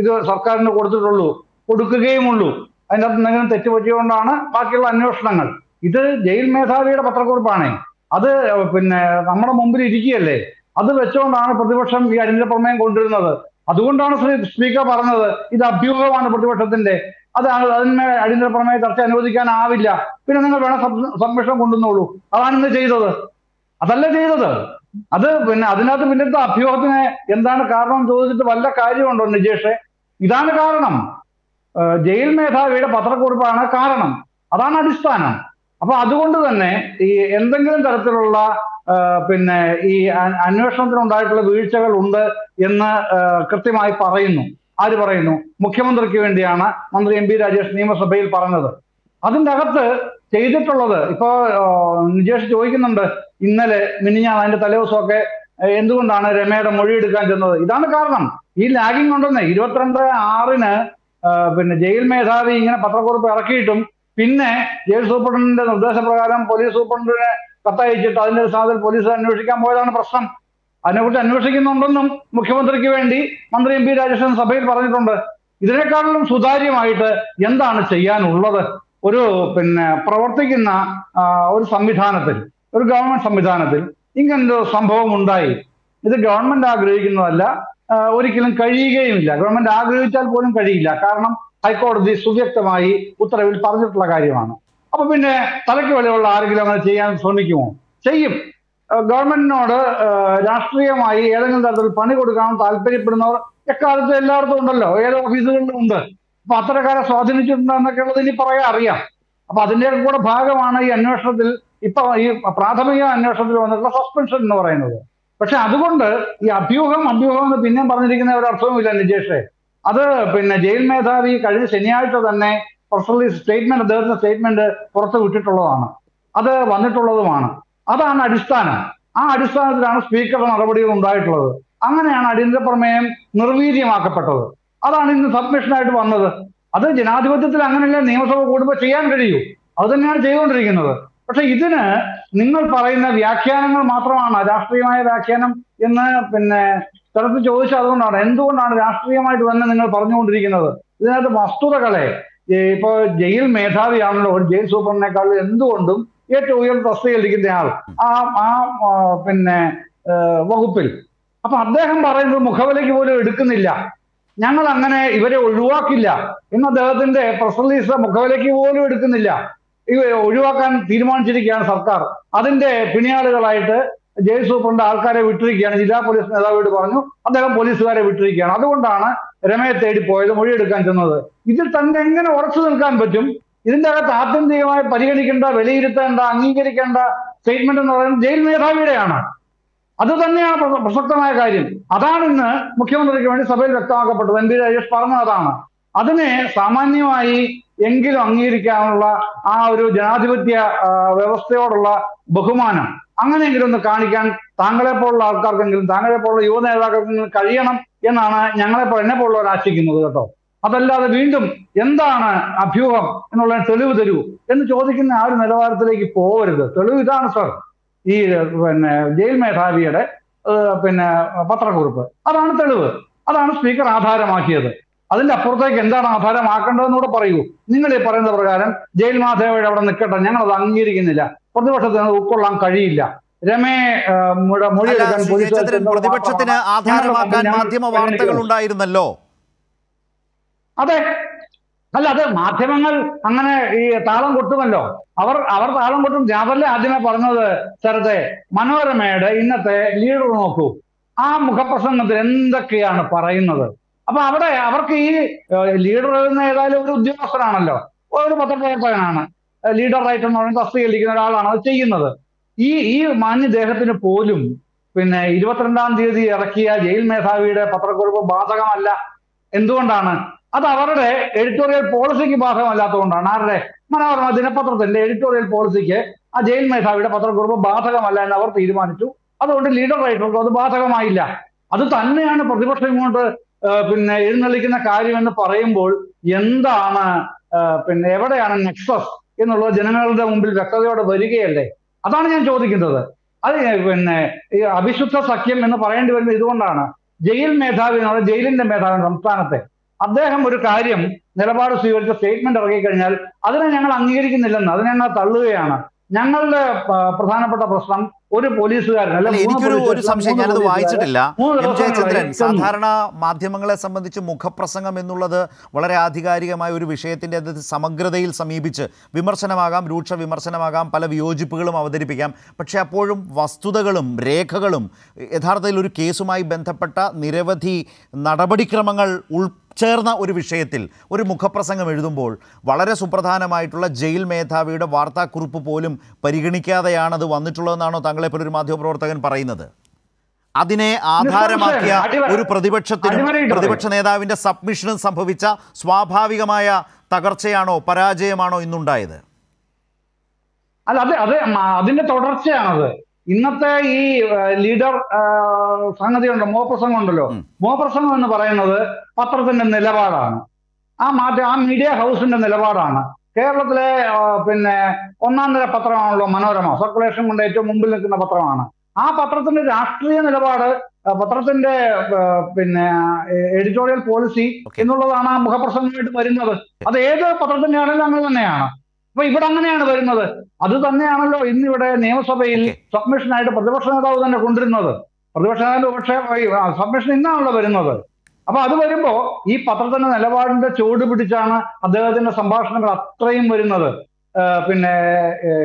ഇത് സർക്കാരിന് കൊടുത്തിട്ടുള്ളൂ കൊടുക്കുകയുമുള്ളൂ അതിനകത്ത് എന്തെങ്കിലും തെറ്റുപറ്റിയുകൊണ്ടാണ് ബാക്കിയുള്ള അന്വേഷണങ്ങൾ ഇത് ജയിൽ മേധാവിയുടെ പത്രക്കുറിപ്പാണേ അത് പിന്നെ നമ്മുടെ മുമ്പിൽ ഇരിക്കുകയല്ലേ അത് വെച്ചുകൊണ്ടാണ് പ്രതിപക്ഷം ഈ അടിയന്തര പ്രമേയം കൊണ്ടുവരുന്നത് അതുകൊണ്ടാണ് ശ്രീ സ്പീക്കർ പറഞ്ഞത് ഇത് അഭ്യൂഹമാണ് പ്രതിപക്ഷത്തിന്റെ അത് അതിന് അടിയന്തര പ്രമേയ ചർച്ച അനുവദിക്കാനാവില്ല പിന്നെ നിങ്ങൾ വേണം സംരക്ഷണം കൊണ്ടുവന്നോളൂ അതാണ് ഇന്ന് ചെയ്തത് അതല്ല ചെയ്തത് അത് പിന്നെ അതിനകത്ത് പിന്നത്തെ അഭ്യൂഹത്തിന് എന്താണ് കാരണം ചോദിച്ചിട്ട് വല്ല കാര്യമുണ്ടോ നിജേഷെ ഇതാണ് കാരണം ജയിൽ മേധാവിയുടെ പത്രക്കുറിപ്പാണ് കാരണം അതാണ് അടിസ്ഥാനം അപ്പൊ അതുകൊണ്ട് തന്നെ ഈ എന്തെങ്കിലും തരത്തിലുള്ള പിന്നെ ഈ അന്വേഷണത്തിന് ഉണ്ടായിട്ടുള്ള വീഴ്ചകൾ ഉണ്ട് എന്ന് കൃത്യമായി പറയുന്നു ആര് പറയുന്നു മുഖ്യമന്ത്രിക്ക് വേണ്ടിയാണ് മന്ത്രി എം പി രാജേഷ് നിയമസഭയിൽ പറഞ്ഞത് അതിൻ്റെ അകത്ത് ചെയ്തിട്ടുള്ളത് ഇപ്പോ നിജേഷ് ചോദിക്കുന്നുണ്ട് ഇന്നലെ മിനിഞ്ഞാൽ അതിന്റെ തലേദിവസമൊക്കെ എന്തുകൊണ്ടാണ് രമയുടെ മൊഴി എടുക്കാൻ ചെന്നത് ഇതാണ് കാരണം ഈ ലാഗിങ് ഉണ്ടെന്ന് ഇരുപത്തിരണ്ട് ആറിന് പിന്നെ ജയിൽ മേധാവി ഇങ്ങനെ പത്രക്കുറിപ്പ് ഇറക്കിയിട്ടും പിന്നെ ജയിൽ സൂപ്രണ്ടിന്റെ നിർദ്ദേശപ്രകാരം പോലീസ് സൂപ്രണ്ടിനെ കത്തയച്ചിട്ട് അതിന്റെ അടിസ്ഥാനത്തിൽ പോലീസ് അന്വേഷിക്കാൻ പോയതാണ് പ്രശ്നം അതിനെക്കുറിച്ച് അന്വേഷിക്കുന്നുണ്ടെന്നും മുഖ്യമന്ത്രിക്ക് വേണ്ടി മന്ത്രി എം പി രാജേഷൻ സഭയിൽ പറഞ്ഞിട്ടുണ്ട് ഇതിനേക്കാളും സുതാര്യമായിട്ട് എന്താണ് ചെയ്യാനുള്ളത് ഒരു പിന്നെ പ്രവർത്തിക്കുന്ന ഒരു സംവിധാനത്തിൽ ഒരു ഗവൺമെന്റ് സംവിധാനത്തിൽ ഇങ്ങനൊരു സംഭവം ഉണ്ടായി ഇത് ഗവൺമെന്റ് ആഗ്രഹിക്കുന്നതല്ല ഒരിക്കലും കഴിയുകയുമില്ല ഗവൺമെന്റ് ആഗ്രഹിച്ചാൽ പോലും കഴിയില്ല കാരണം ഹൈക്കോടതി സുവ്യക്തമായി ഉത്തരവിൽ പറഞ്ഞിട്ടുള്ള കാര്യമാണ് അപ്പൊ പിന്നെ തലയ്ക്ക് വിലയുള്ള ആരെങ്കിലും അങ്ങനെ ചെയ്യാൻ ശ്രമിക്കുമോ ചെയ്യും ഗവൺമെന്റിനോട് രാഷ്ട്രീയമായി ഏതെങ്കിലും തരത്തിൽ പണി കൊടുക്കാൻ താല്പര്യപ്പെടുന്നവർ എക്കാലത്ത് എല്ലായിടത്തും ഉണ്ടല്ലോ ഏത് ഓഫീസുകളിലും ഉണ്ട് അപ്പൊ അത്തരക്കാരെ സ്വാധീനിച്ചിട്ടുണ്ട് ഉള്ളത് ഇനി പറയാൻ അറിയാം അപ്പൊ അതിന്റെ കൂടെ ഭാഗമാണ് ഈ അന്വേഷണത്തിൽ ഇപ്പൊ ഈ പ്രാഥമിക അന്വേഷണത്തിൽ വന്നിട്ടുള്ള സസ്പെൻഷൻ എന്ന് പറയുന്നത് പക്ഷെ അതുകൊണ്ട് ഈ അഭ്യൂഹം അഭ്യൂഹം എന്ന് പിന്നെയും പറഞ്ഞിരിക്കുന്ന ഒരു അർത്ഥവുമില്ല നിജേഷേ അത് പിന്നെ ജയിൽ മേധാവി കഴിഞ്ഞ ശനിയാഴ്ച തന്നെ പ്രസ് റിലീസ് സ്റ്റേറ്റ്മെന്റ് അദ്ദേഹത്തിന്റെ സ്റ്റേറ്റ്മെന്റ് പുറത്തു വിട്ടിട്ടുള്ളതാണ് അത് വന്നിട്ടുള്ളതുമാണ് അതാണ് അടിസ്ഥാനം ആ അടിസ്ഥാനത്തിലാണ് സ്പീക്കറുടെ നടപടികൾ ഉണ്ടായിട്ടുള്ളത് അങ്ങനെയാണ് അടിയന്തര പ്രമേയം നിർവീര്യമാക്കപ്പെട്ടത് അതാണ് ഇന്ന് സബ്മിഷനായിട്ട് വന്നത് അത് ജനാധിപത്യത്തിൽ അങ്ങനെയല്ല നിയമസഭ കൂടുമ്പോൾ ചെയ്യാൻ കഴിയൂ അത് തന്നെയാണ് ചെയ്തുകൊണ്ടിരിക്കുന്നത് പക്ഷെ ഇതിന് നിങ്ങൾ പറയുന്ന വ്യാഖ്യാനങ്ങൾ മാത്രമാണ് രാഷ്ട്രീയമായ വ്യാഖ്യാനം എന്ന് പിന്നെ ചിലപ്പോൾ ചോദിച്ചാൽ അതുകൊണ്ടാണ് എന്തുകൊണ്ടാണ് രാഷ്ട്രീയമായിട്ട് തന്നെ നിങ്ങൾ പറഞ്ഞുകൊണ്ടിരിക്കുന്നത് ഇതിനകത്ത് വസ്തുതകളെ ഇപ്പൊ ജയിൽ മേധാവിയാണല്ലോ ജയിൽ സൂപ്രണ്ടിനേക്കാൾ എന്തുകൊണ്ടും ഏറ്റവും ഉയർന്ന ആൾ ആ ആ പിന്നെ വകുപ്പിൽ അപ്പൊ അദ്ദേഹം പറയുന്നത് മുഖവിലേക്ക് പോലും എടുക്കുന്നില്ല ഞങ്ങൾ അങ്ങനെ ഇവരെ ഒഴിവാക്കില്ല എന്ന് അദ്ദേഹത്തിന്റെ പ്രസ് റിലീസ് മുഖവിലേക്ക് പോലും എടുക്കുന്നില്ല ഇവ ഒഴിവാക്കാൻ തീരുമാനിച്ചിരിക്കുകയാണ് സർക്കാർ അതിന്റെ പിണിയാളുകളായിട്ട് ജയിൽ സൂപ്രണ്ട് ആൾക്കാരെ വിട്ടിരിക്കുകയാണ് ജില്ലാ പോലീസ് മേധാവിയോട് പറഞ്ഞു അദ്ദേഹം പോലീസുകാരെ വിട്ടിരിക്കുകയാണ് അതുകൊണ്ടാണ് രമയെ തേടി പോയത് മൊഴിയെടുക്കാൻ ചെന്നത് ഇതിൽ തന്നെ എങ്ങനെ ഉറച്ചു നിൽക്കാൻ പറ്റും ഇതിന്റെ അകത്ത് ആത്യന്തികമായി പരിഗണിക്കേണ്ട വിലയിരുത്തേണ്ട അംഗീകരിക്കേണ്ട സ്റ്റേറ്റ്മെന്റ് എന്ന് പറയുന്നത് ജയിൽ മേധാവിയുടെയാണ് അത് തന്നെയാണ് പ്രസക്തമായ കാര്യം അതാണ് ഇന്ന് മുഖ്യമന്ത്രിക്ക് വേണ്ടി സഭയിൽ വ്യക്തമാക്കപ്പെട്ടത് എം പി രാജേഷ് പറഞ്ഞ അതാണ് അതിനെ സാമാന്യമായി എങ്കിലും അംഗീകരിക്കാനുള്ള ആ ഒരു ജനാധിപത്യ വ്യവസ്ഥയോടുള്ള ബഹുമാനം അങ്ങനെയെങ്കിലും ഒന്ന് കാണിക്കാൻ താങ്കളെ പോലുള്ള ആൾക്കാർക്കെങ്കിലും താങ്കളെ പോലുള്ള യുവ നേതാക്കൾക്കെങ്കിലും കഴിയണം എന്നാണ് ഞങ്ങളെ എന്നെ പോലുള്ളവർ ആശിക്കുന്നത് കേട്ടോ അതല്ലാതെ വീണ്ടും എന്താണ് അഭ്യൂഹം എന്നുള്ള തെളിവ് തരൂ എന്ന് ചോദിക്കുന്ന ആ ഒരു നിലവാരത്തിലേക്ക് പോവരുത് തെളിവ് ഇതാണ് സർ ഈ പിന്നെ ജയിൽ മേധാവിയുടെ പിന്നെ പത്രക്കുറിപ്പ് അതാണ് തെളിവ് അതാണ് സ്പീക്കർ ആധാരമാക്കിയത് അതിന്റെ അപ്പുറത്തേക്ക് എന്താണ് ആധാരമാക്കേണ്ടതെന്നൂടെ പറയൂ നിങ്ങൾ ഈ പറയുന്ന പ്രകാരം ജയിൽ മാധവയുടെ അവിടെ നിൽക്കട്ടെ ഞങ്ങൾ അത് അംഗീകരിക്കുന്നില്ല പ്രതിപക്ഷത്തിന് ഉൾക്കൊള്ളാൻ കഴിയില്ല രമേ മൊഴിയെടുക്കാൻ പ്രതിപക്ഷത്തിന് ആധാരമാക്കാൻ മാധ്യമ വാർത്തകൾ ഉണ്ടായിരുന്നല്ലോ അതെ അല്ല അത് മാധ്യമങ്ങൾ അങ്ങനെ ഈ താളം കൊട്ടുമല്ലോ അവർ അവർ താളം കൊട്ടും ജാബറിലെ ആദ്യമേ പറഞ്ഞത് സ്ഥലത്തെ മനോരമയുടെ ഇന്നത്തെ ലീഡർ നോക്കൂ ആ മുഖപ്രസംഗത്തിൽ എന്തൊക്കെയാണ് പറയുന്നത് അപ്പൊ അവിടെ അവർക്ക് ഈ ലീഡർ എന്ന ഏതായാലും ഒരു ഉദ്യോഗസ്ഥനാണല്ലോ ഒരു പത്രപ്രവർത്തകനാണ് ലീഡറായിട്ടാണ് അവൻ തസ്തികയിലിരിക്കുന്ന ഒരാളാണ് അത് ചെയ്യുന്നത് ഈ ഈ മാന്യ ദേഹത്തിന് പോലും പിന്നെ ഇരുപത്തിരണ്ടാം തീയതി ഇറക്കിയ ജയിൽ മേധാവിയുടെ പത്രക്കുറിപ്പ് ബാധകമല്ല എന്തുകൊണ്ടാണ് അത് അവരുടെ എഡിറ്റോറിയൽ പോളിസിക്ക് ബാധകമല്ലാത്തതുകൊണ്ടാണ് ആരുടെ മനോരമ ദിനപത്രത്തിന്റെ എഡിറ്റോറിയൽ പോളിസിക്ക് ആ ജയിൽ മേധാവിയുടെ പത്രക്കുറിപ്പ് ബാധകമല്ല എന്ന് അവർ തീരുമാനിച്ചു അതുകൊണ്ട് ലീഡർ റൈറ്റർക്ക് അത് ബാധകമായില്ല അത് തന്നെയാണ് പ്രതിപക്ഷം ഇങ്ങോട്ട് പിന്നെ എഴുന്നള്ളിക്കുന്ന എന്ന് പറയുമ്പോൾ എന്താണ് പിന്നെ എവിടെയാണ് നെക്സസ് എന്നുള്ളത് ജനങ്ങളുടെ മുമ്പിൽ വ്യക്തതയോടെ വരികയല്ലേ അതാണ് ഞാൻ ചോദിക്കുന്നത് അത് പിന്നെ ഈ അവിശുദ്ധ സഖ്യം എന്ന് പറയേണ്ടി വരുന്നത് ഇതുകൊണ്ടാണ് ജയിൽ പറയുന്നത് ജയിലിന്റെ മേധാവി സംസ്ഥാനത്തെ അദ്ദേഹം ഒരു കാര്യം നിലപാട് സ്വീകരിച്ച സ്റ്റേറ്റ്മെന്റ് ഇറങ്ങിക്കഴിഞ്ഞാൽ അതിനെ ഞങ്ങൾ അംഗീകരിക്കുന്നില്ലെന്ന് അതിനെ ഞങ്ങൾ തള്ളുകയാണ് ഞങ്ങളുടെ പ്രധാനപ്പെട്ട പ്രശ്നം ഒരു പോലീസുകാരൻ എനിക്കൊരു ഒരു സംശയം ഞാനത് വായിച്ചിട്ടില്ല എം ചന്ദ്രൻ സാധാരണ മാധ്യമങ്ങളെ സംബന്ധിച്ച് മുഖപ്രസംഗം എന്നുള്ളത് വളരെ ആധികാരികമായ ഒരു വിഷയത്തിൻ്റെ അത് സമഗ്രതയിൽ സമീപിച്ച് വിമർശനമാകാം രൂക്ഷ വിമർശനമാകാം പല വിയോജിപ്പുകളും അവതരിപ്പിക്കാം പക്ഷേ അപ്പോഴും വസ്തുതകളും രേഖകളും യഥാർത്ഥത്തിൽ ഒരു കേസുമായി ബന്ധപ്പെട്ട നിരവധി നടപടിക്രമങ്ങൾ ഉൾ ചേർന്ന ഒരു വിഷയത്തിൽ ഒരു മുഖപ്രസംഗം എഴുതുമ്പോൾ വളരെ സുപ്രധാനമായിട്ടുള്ള ജയിൽ മേധാവിയുടെ വാർത്താക്കുറിപ്പ് പോലും പരിഗണിക്കാതെയാണ് അത് വന്നിട്ടുള്ളതെന്നാണോ താങ്കളെപ്പോലൊരു മാധ്യമപ്രവർത്തകൻ പറയുന്നത് അതിനെ ആധാരമാക്കിയ ഒരു പ്രതിപക്ഷത്തിനും പ്രതിപക്ഷ നേതാവിൻ്റെ സബ്മിഷനും സംഭവിച്ച സ്വാഭാവികമായ തകർച്ചയാണോ പരാജയമാണോ ഇന്നുണ്ടായത് അല്ല അതെ അത് അതിന്റെ തുടർച്ചയാണത് ഇന്നത്തെ ഈ ലീഡർ സംഗതി ഉണ്ടോ മോപ്രസംഗം ഉണ്ടല്ലോ മോപ്രസംഗം എന്ന് പറയുന്നത് പത്രത്തിന്റെ നിലപാടാണ് ആ മാധ്യമ ആ മീഡിയ ഹൗസിന്റെ നിലപാടാണ് കേരളത്തിലെ പിന്നെ ഒന്നാം നില പത്രമാണല്ലോ മനോരമ സർക്കുലേഷൻ കൊണ്ട് ഏറ്റവും മുമ്പിൽ നിൽക്കുന്ന പത്രമാണ് ആ പത്രത്തിന്റെ രാഷ്ട്രീയ നിലപാട് പത്രത്തിന്റെ പിന്നെ എഡിറ്റോറിയൽ പോളിസി എന്നുള്ളതാണ് ആ മുഖപ്രസംഗമായിട്ട് വരുന്നത് അത് ഏത് പത്രത്തിന്റെ ആണെങ്കിലും അങ്ങനെ തന്നെയാണ് അപ്പൊ ഇവിടെ അങ്ങനെയാണ് വരുന്നത് അത് തന്നെയാണല്ലോ ഇന്നിവിടെ നിയമസഭയിൽ സബ്മിഷനായിട്ട് പ്രതിപക്ഷ നേതാവ് തന്നെ കൊണ്ടിരുന്നത് പ്രതിപക്ഷ നേതാവ് പക്ഷേ സബ്മിഷൻ ഇന്നാണല്ലോ വരുന്നത് അപ്പൊ അത് വരുമ്പോ ഈ പത്രത്തിന്റെ നിലപാടിന്റെ ചുവട് പിടിച്ചാണ് അദ്ദേഹത്തിന്റെ സംഭാഷണങ്ങൾ അത്രയും വരുന്നത് പിന്നെ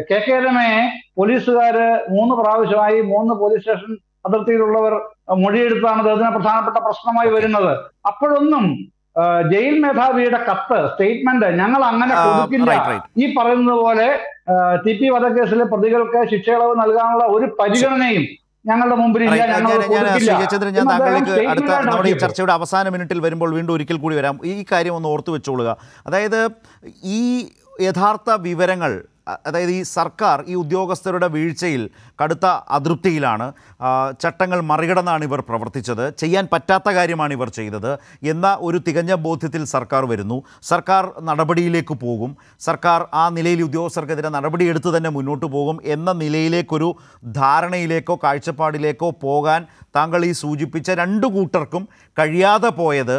കെ കെ രമയെ പോലീസുകാര് മൂന്ന് പ്രാവശ്യമായി മൂന്ന് പോലീസ് സ്റ്റേഷൻ അതിർത്തിയിലുള്ളവർ മൊഴിയെടുത്താണ് അദ്ദേഹത്തിന് പ്രധാനപ്പെട്ട പ്രശ്നമായി വരുന്നത് അപ്പോഴൊന്നും ജയിൽ മേധാവിയുടെ കത്ത് സ്റ്റേറ്റ്മെന്റ് ഞങ്ങൾ അങ്ങനെ കൊടുക്കില്ല ഈ പറയുന്നത് പോലെ ടി പി വധക്കേസിലെ പ്രതികൾക്ക് ശിക്ഷയിളവ് നൽകാനുള്ള ഒരു പരിഗണനയും ഞങ്ങളുടെ മുമ്പിൽ ഞാൻ അടുത്ത നമ്മുടെ ഈ ചർച്ചയുടെ അവസാന മിനിറ്റിൽ വരുമ്പോൾ വീണ്ടും ഒരിക്കൽ കൂടി വരാം ഈ കാര്യം ഒന്ന് ഓർത്തു വെച്ചോളുക അതായത് ഈ യഥാർത്ഥ വിവരങ്ങൾ അതായത് ഈ സർക്കാർ ഈ ഉദ്യോഗസ്ഥരുടെ വീഴ്ചയിൽ കടുത്ത അതൃപ്തിയിലാണ് ചട്ടങ്ങൾ മറികടന്നാണ് ഇവർ പ്രവർത്തിച്ചത് ചെയ്യാൻ പറ്റാത്ത കാര്യമാണ് ഇവർ ചെയ്തത് എന്ന ഒരു തികഞ്ഞ ബോധ്യത്തിൽ സർക്കാർ വരുന്നു സർക്കാർ നടപടിയിലേക്ക് പോകും സർക്കാർ ആ നിലയിൽ ഉദ്യോഗസ്ഥർക്കെതിരെ നടപടിയെടുത്ത് തന്നെ മുന്നോട്ട് പോകും എന്ന നിലയിലേക്കൊരു ധാരണയിലേക്കോ കാഴ്ചപ്പാടിലേക്കോ പോകാൻ താങ്കൾ ഈ സൂചിപ്പിച്ച രണ്ടു കൂട്ടർക്കും കഴിയാതെ പോയത്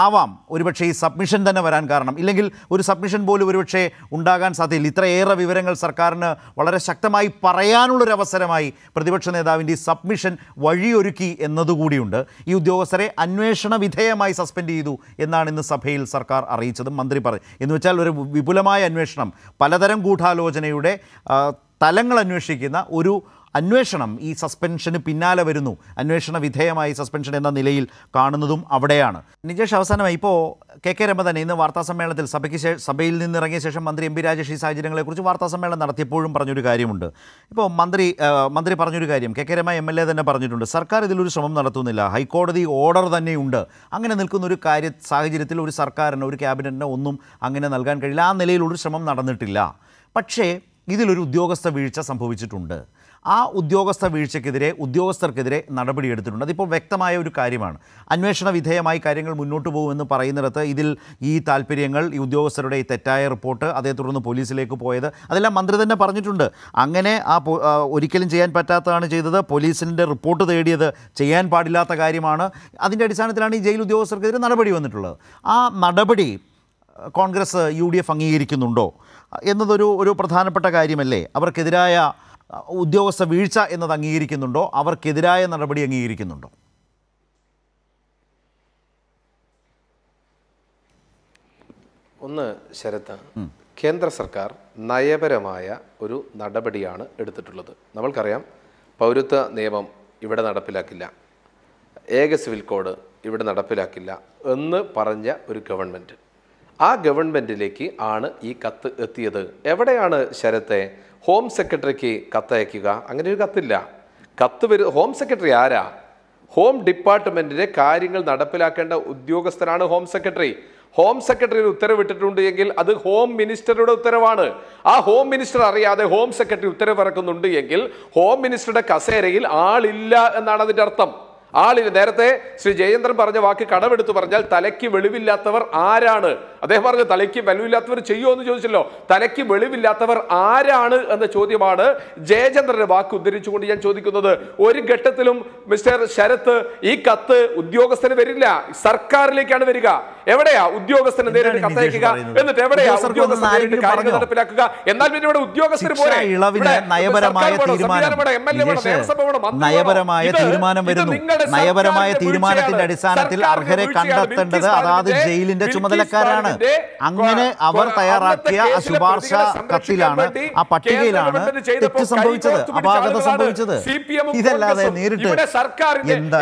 ആവാം ഒരുപക്ഷെ ഈ സബ്മിഷൻ തന്നെ വരാൻ കാരണം ഇല്ലെങ്കിൽ ഒരു സബ്മിഷൻ പോലും ഒരുപക്ഷെ ഉണ്ടാകാൻ സാധ്യതയില്ല ഇത്രയേറെ വിവരങ്ങൾ സർക്കാരിന് വളരെ ശക്തമായി പറയാനുള്ളൊരു അവസരമായി പ്രതിപക്ഷ നേതാവിൻ്റെ ഈ സബ്മിഷൻ വഴിയൊരുക്കി എന്നതുകൂടിയുണ്ട് ഈ ഉദ്യോഗസ്ഥരെ അന്വേഷണ വിധേയമായി സസ്പെൻഡ് ചെയ്തു എന്നാണ് ഇന്ന് സഭയിൽ സർക്കാർ അറിയിച്ചതും മന്ത്രി പറഞ്ഞു എന്ന് വെച്ചാൽ ഒരു വിപുലമായ അന്വേഷണം പലതരം ഗൂഢാലോചനയുടെ തലങ്ങൾ അന്വേഷിക്കുന്ന ഒരു അന്വേഷണം ഈ സസ്പെൻഷന് പിന്നാലെ വരുന്നു അന്വേഷണ വിധേയമായി സസ്പെൻഷൻ എന്ന നിലയിൽ കാണുന്നതും അവിടെയാണ് നിജേഷ് അവസാനമായി ഇപ്പോൾ കെ കെ തന്നെ ഇന്ന് സമ്മേളനത്തിൽ സഭയ്ക്ക് സഭയിൽ നിന്നിറങ്ങിയ ശേഷം മന്ത്രി എം പി രാജേഷ് ഈ സാഹചര്യങ്ങളെക്കുറിച്ച് സമ്മേളനം നടത്തിയപ്പോഴും പറഞ്ഞൊരു കാര്യമുണ്ട് ഇപ്പോൾ മന്ത്രി മന്ത്രി പറഞ്ഞൊരു കാര്യം K K Rema M L A തന്നെ പറഞ്ഞിട്ടുണ്ട് സർക്കാർ ഇതിലൊരു ശ്രമം നടത്തുന്നില്ല ഹൈക്കോടതി ഓർഡർ തന്നെയുണ്ട് അങ്ങനെ നിൽക്കുന്ന ഒരു കാര്യ സാഹചര്യത്തിൽ ഒരു സർക്കാരിന് ഒരു ക്യാബിനറ്റിനോ ഒന്നും അങ്ങനെ നൽകാൻ കഴിയില്ല ആ നിലയിലൊരു ശ്രമം നടന്നിട്ടില്ല പക്ഷേ ഇതിലൊരു ഉദ്യോഗസ്ഥ വീഴ്ച സംഭവിച്ചിട്ടുണ്ട് ആ ഉദ്യോഗസ്ഥ വീഴ്ചയ്ക്കെതിരെ ഉദ്യോഗസ്ഥർക്കെതിരെ നടപടിയെടുത്തിട്ടുണ്ട് അതിപ്പോൾ വ്യക്തമായ ഒരു കാര്യമാണ് അന്വേഷണ വിധേയമായി കാര്യങ്ങൾ മുന്നോട്ട് പോകുമെന്ന് പറയുന്നിടത്ത് ഇതിൽ ഈ താല്പര്യങ്ങൾ ഈ ഉദ്യോഗസ്ഥരുടെ ഈ തെറ്റായ റിപ്പോർട്ട് അതേ തുടർന്ന് പോലീസിലേക്ക് പോയത് അതെല്ലാം മന്ത്രി തന്നെ പറഞ്ഞിട്ടുണ്ട് അങ്ങനെ ആ ഒരിക്കലും ചെയ്യാൻ പറ്റാത്തതാണ് ചെയ്തത് പോലീസിൻ്റെ റിപ്പോർട്ട് തേടിയത് ചെയ്യാൻ പാടില്ലാത്ത കാര്യമാണ് അതിൻ്റെ അടിസ്ഥാനത്തിലാണ് ഈ ജയിൽ ഉദ്യോഗസ്ഥർക്കെതിരെ നടപടി വന്നിട്ടുള്ളത് ആ നടപടി കോൺഗ്രസ് യു ഡി എഫ് അംഗീകരിക്കുന്നുണ്ടോ എന്നതൊരു ഒരു പ്രധാനപ്പെട്ട കാര്യമല്ലേ അവർക്കെതിരായ ഉദ്യോഗസ്ഥ വീഴ്ച എന്നത് അംഗീകരിക്കുന്നുണ്ടോ അവർക്കെതിരായ നടപടി അംഗീകരിക്കുന്നുണ്ടോ ഒന്ന് ശരത്ത് കേന്ദ്ര സർക്കാർ നയപരമായ ഒരു നടപടിയാണ് എടുത്തിട്ടുള്ളത് നമ്മൾക്കറിയാം പൗരത്വ നിയമം ഇവിടെ നടപ്പിലാക്കില്ല ഏക സിവിൽ കോഡ് ഇവിടെ നടപ്പിലാക്കില്ല എന്ന് പറഞ്ഞ ഒരു ഗവൺമെൻറ് ആ ഗവൺമെൻറ്റിലേക്ക് ആണ് ഈ കത്ത് എത്തിയത് എവിടെയാണ് ശരത്തെ ഹോം സെക്രട്ടറിക്ക് കത്തയക്കുക അങ്ങനെ ഒരു കത്തില്ല കത്ത് വരു ഹോം സെക്രട്ടറി ആരാ ഹോം ഡിപ്പാർട്ട്മെൻറ്റിൻ്റെ കാര്യങ്ങൾ നടപ്പിലാക്കേണ്ട ഉദ്യോഗസ്ഥനാണ് ഹോം സെക്രട്ടറി ഹോം സെക്രട്ടറി ഉത്തരവിട്ടിട്ടുണ്ട് എങ്കിൽ അത് ഹോം മിനിസ്റ്ററുടെ ഉത്തരവാണ് ആ ഹോം മിനിസ്റ്റർ അറിയാതെ ഹോം സെക്രട്ടറി ഉത്തരവിറക്കുന്നുണ്ട് എങ്കിൽ ഹോം മിനിസ്റ്ററുടെ കസേരയിൽ ആളില്ല എന്നാണ് അതിൻ്റെ അർത്ഥം ആളില്ല നേരത്തെ ശ്രീ ജയേന്ദ്രൻ പറഞ്ഞ വാക്ക് കടമെടുത്ത് പറഞ്ഞാൽ തലയ്ക്ക് വെളിവില്ലാത്തവർ ആരാണ് അദ്ദേഹം പറഞ്ഞു തലയ്ക്ക് ബലമില്ലാത്തവർ ചെയ്യുമോ എന്ന് ചോദിച്ചല്ലോ തലയ്ക്ക് വെളിവില്ലാത്തവർ ആരാണ് എന്ന ചോദ്യമാണ് ജയചന്ദ്രന്റെ വാക്ക് ഉദ്ധരിച്ചുകൊണ്ട് ഞാൻ ചോദിക്കുന്നത് ഒരു ഘട്ടത്തിലും മിസ്റ്റർ ശരത്ത് ഈ കത്ത് ഉദ്യോഗസ്ഥന് വരില്ല സർക്കാരിലേക്കാണ് വരിക എവിടെയാ ഉദ്യോഗസ്ഥന് നേരിട്ട് കത്തയക്കുക എന്നിട്ട് എവിടെയാ ഉദ്യോഗസ്ഥർ കാര്യങ്ങൾ നടപ്പിലാക്കുക എന്നാൽ പിന്നെ ഇവിടെ ഉദ്യോഗസ്ഥർ പോലെ നയപരമായ നയപരമായ തീരുമാനം വരുന്നു നയപരമായ തീരുമാനത്തിന്റെ അടിസ്ഥാനത്തിൽ അർഹരെ കണ്ടെത്തേണ്ടത് അതാത് ജയിലിന്റെ ചുമതലക്കാരാണ് അങ്ങനെ അവർ തയ്യാറാക്കിയ ശുപാർശ കത്തിലാണ് ആ പട്ടികയിലാണ് തെറ്റ് സംഭവിച്ചത് അപാകത സംഭവിച്ചത് ഇതല്ലാതെ നേരിട്ട് എന്താ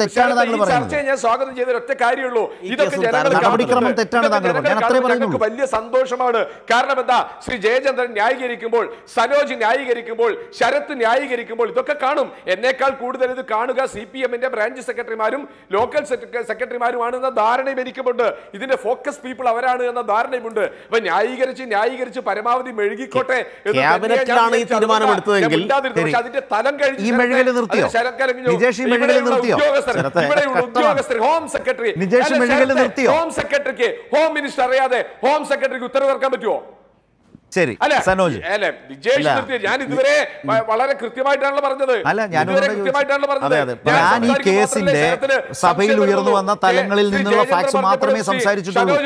തെറ്റാണ് താങ്കൾ പറയുന്നത് ഞാൻ സ്വാഗതം ചെയ്ത ഒറ്റ കാര്യമുള്ളൂ ഇതൊക്കെ നടപടിക്രമം തെറ്റാണ് താങ്കൾ ഞാൻ അത്രേ പറയുന്നു വലിയ സന്തോഷമാണ് കാരണം എന്താ ശ്രീ ജയചന്ദ്രൻ ന്യായീകരിക്കുമ്പോൾ സനോജ് ന്യായീകരിക്കുമ്പോൾ ശരത് ന്യായീകരിക്കുമ്പോൾ ഇതൊക്കെ കാണും എന്നേക്കാൾ കൂടുതൽ ഇത് കാണുക സി പി എമ്മിന്റെ ബ്രാഞ്ച് സെക്രട്ടറിമാരും ലോക്കൽ സെക്രട്ടറിമാരുമാണെന്ന ധാരണയും എനിക്കുമുണ്ട് ഇതിന്റെ ഫോക്കസ് ലോക്കസ് പീപ്പിൾ അവരാണ് എന്ന ധാരണയുമുണ്ട് അപ്പൊ ന്യായീകരിച്ച് ന്യായീകരിച്ച് പരമാവധി മെഴുകിക്കോട്ടെ ഈ തീരുമാനമെടുത്തതെങ്കിൽ അതിന്റെ തലം ഉദ്യോഗസ്ഥർ ഹോം സെക്രട്ടറി ഹോം സെക്രട്ടറിക്ക് ഹോം മിനിസ്റ്റർ അറിയാതെ ഹോം സെക്രട്ടറിക്ക് ഉത്തരവിറക്കാൻ പറ്റുമോ ശരി സനോജ് ഞാൻ ഇതുവരെ വളരെ കൃത്യമായിട്ടാണല്ലോ പറഞ്ഞത് അല്ല ഞാൻ ഞാൻ ഈ കേസിന്റെ സഭയിൽ ഉയർന്നു വന്ന തലങ്ങളിൽ നിന്നുള്ള ഫാക്ട്സ് മാത്രമേ സംസാരിച്ചിട്ടുള്ളൂ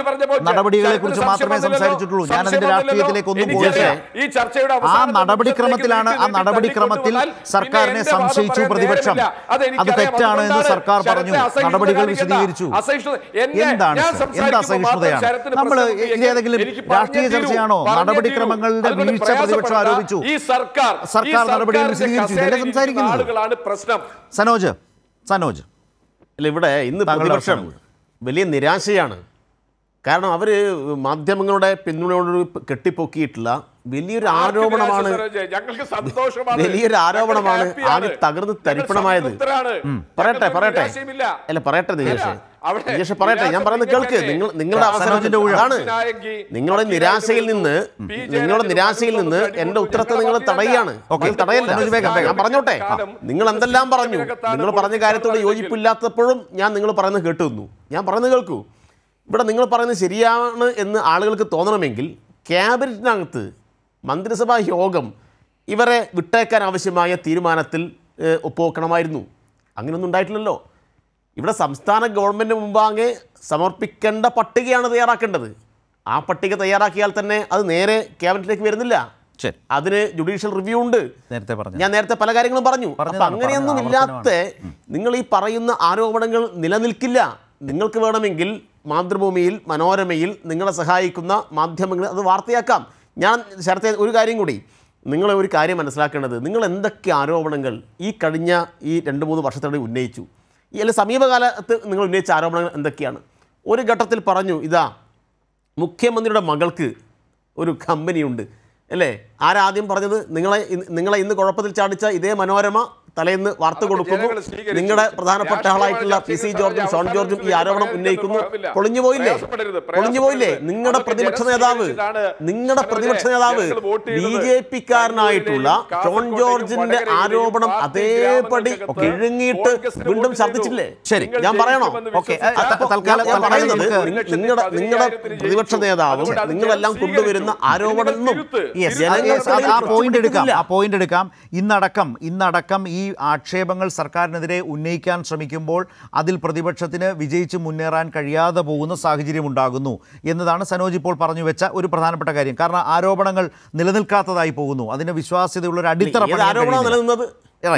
നടപടികളെ കുറിച്ച് മാത്രമേ സംസാരിച്ചിട്ടുള്ളൂ ഞാൻ അതിന്റെ രാഷ്ട്രീയത്തിലേക്ക് ഒന്നും പോയിട്ടില്ല ആ നടപടിക്രമത്തിലാണ് ആ നടപടിക്രമത്തിൽ സർക്കാരിനെ സംശയിച്ചു പ്രതിപക്ഷം അത് തെറ്റാണ് എന്ന് സർക്കാർ പറഞ്ഞു നടപടികൾ വിശദീകരിച്ചു എന്താണ് എന്ത് അസഹിഷ്ണുതയാണ് നമ്മൾ ഏതെങ്കിലും രാഷ്ട്രീയ ചർച്ചയാണോ നടപടി നടപടിക്രമങ്ങളുടെ വീഴ്ച പ്രതിപക്ഷം ആരോപിച്ചു ഈ സർക്കാർ സർക്കാർ നടപടികൾ വിശദീകരിച്ചു സംസാരിക്കുന്നത് സനോജ് സനോജ് അല്ല ഇവിടെ ഇന്ന് പ്രതിപക്ഷം വലിയ നിരാശയാണ് കാരണം അവർ മാധ്യമങ്ങളുടെ പിന്തുണയോട് കെട്ടിപ്പൊക്കിയിട്ടുള്ള വലിയൊരു ആരോപണമാണ് വലിയൊരു ആരോപണമാണ് ആദ്യം തകർന്ന് തരിപ്പണമായത് പറയട്ടെ പറയട്ടെ അല്ല പറയട്ടെ നികേഷ് അവിടെ പറയട്ടെ ഞാൻ പറയുന്നത് കേൾക്ക് നിങ്ങൾ നിങ്ങളുടെ അവസരത്തിന്റെ ഊഴാണ് നിങ്ങളുടെ നിരാശയിൽ നിന്ന് നിങ്ങളുടെ നിരാശയിൽ നിന്ന് എന്റെ ഉത്തരത്തെ നിങ്ങൾ തടയാണ് തടയല്ല ഞാൻ പറഞ്ഞോട്ടെ നിങ്ങൾ എന്തെല്ലാം പറഞ്ഞു നിങ്ങൾ പറഞ്ഞ കാര്യത്തോട് യോജിപ്പില്ലാത്തപ്പോഴും ഞാൻ നിങ്ങൾ പറയുന്നത് കേട്ടു തന്നു ഞാൻ പറയുന്നത് കേൾക്കൂ ഇവിടെ നിങ്ങൾ പറയുന്നത് ശരിയാണ് എന്ന് ആളുകൾക്ക് തോന്നണമെങ്കിൽ ക്യാബിനറ്റിനകത്ത് മന്ത്രിസഭാ യോഗം ഇവരെ വിട്ടേക്കാൻ ആവശ്യമായ തീരുമാനത്തിൽ ഒപ്പുവെക്കണമായിരുന്നു അങ്ങനെയൊന്നും ഉണ്ടായിട്ടില്ലല്ലോ ഇവിടെ സംസ്ഥാന ഗവൺമെൻറ് മുമ്പാകെ സമർപ്പിക്കേണ്ട പട്ടികയാണ് തയ്യാറാക്കേണ്ടത് ആ പട്ടിക തയ്യാറാക്കിയാൽ തന്നെ അത് നേരെ ക്യാബിനറ്റിലേക്ക് വരുന്നില്ല അതിന് ജുഡീഷ്യൽ റിവ്യൂ ഉണ്ട് നേരത്തെ പറഞ്ഞു ഞാൻ നേരത്തെ പല കാര്യങ്ങളും പറഞ്ഞു അപ്പം അങ്ങനെയൊന്നും ഇല്ലാത്ത നിങ്ങൾ ഈ പറയുന്ന ആരോപണങ്ങൾ നിലനിൽക്കില്ല നിങ്ങൾക്ക് വേണമെങ്കിൽ മാതൃഭൂമിയിൽ മനോരമയിൽ നിങ്ങളെ സഹായിക്കുന്ന മാധ്യമങ്ങൾ അത് വാർത്തയാക്കാം ഞാൻ ശരത്തെ ഒരു കാര്യം കൂടി നിങ്ങളെ ഒരു കാര്യം മനസ്സിലാക്കേണ്ടത് നിങ്ങൾ എന്തൊക്കെ ആരോപണങ്ങൾ ഈ കഴിഞ്ഞ ഈ രണ്ട് മൂന്ന് വർഷത്തിനിടെ ഉന്നയിച്ചു അല്ല സമീപകാലത്ത് നിങ്ങൾ ഉന്നയിച്ച ആരോപണങ്ങൾ എന്തൊക്കെയാണ് ഒരു ഘട്ടത്തിൽ പറഞ്ഞു ഇതാ മുഖ്യമന്ത്രിയുടെ മകൾക്ക് ഒരു കമ്പനിയുണ്ട് അല്ലേ ആരാദ്യം പറഞ്ഞത് നിങ്ങളെ നിങ്ങളെ ഇന്ന് കുഴപ്പത്തിൽ ചാടിച്ച ഇതേ മനോരമ തലേന്ന് വാർത്ത കൊടുക്കുന്നു നിങ്ങളുടെ പ്രധാനപ്പെട്ട ആളായിട്ടുള്ള പി സി ജോർജും ഷോൺ ജോർജും ഈ ആരോപണം ഉന്നയിക്കുന്നു പൊളിഞ്ഞു പോയില്ലേ പൊളിഞ്ഞു പോയില്ലേ നിങ്ങളുടെ പ്രതിപക്ഷ നേതാവ് നിങ്ങളുടെ പ്രതിപക്ഷ നേതാവ് ബി ജെ പിക്കാരനായിട്ടുള്ള ഷോൺ ജോർജിന്റെ ആരോപണം അതേപടി കിഴുങ്ങിയിട്ട് വീണ്ടും ശബ്ദിച്ചില്ലേ ശരി ഞാൻ പറയണോ ഓക്കെ തൽക്കാലം ഞാൻ പറയുന്നത് നിങ്ങളുടെ നിങ്ങളുടെ പ്രതിപക്ഷ നേതാവും നിങ്ങളെല്ലാം കൊണ്ടുവരുന്ന ആരോപണം ആ പോയിന്റ് എടുക്കാം ആ പോയിന്റ് എടുക്കാം ഇന്നടക്കം ഇന്നടക്കം ഈ ഈ ആക്ഷേപങ്ങൾ സർക്കാരിനെതിരെ ഉന്നയിക്കാൻ ശ്രമിക്കുമ്പോൾ അതിൽ പ്രതിപക്ഷത്തിന് വിജയിച്ച് മുന്നേറാൻ കഴിയാതെ പോകുന്ന സാഹചര്യം ഉണ്ടാകുന്നു എന്നതാണ് സനോജ് ഇപ്പോൾ പറഞ്ഞു വെച്ച ഒരു പ്രധാനപ്പെട്ട കാര്യം കാരണം ആരോപണങ്ങൾ നിലനിൽക്കാത്തതായി പോകുന്നു അതിന് വിശ്വാസ്യതയുള്ള ഒരു അടിത്തറ ആരോപണം നിലനിന്നത്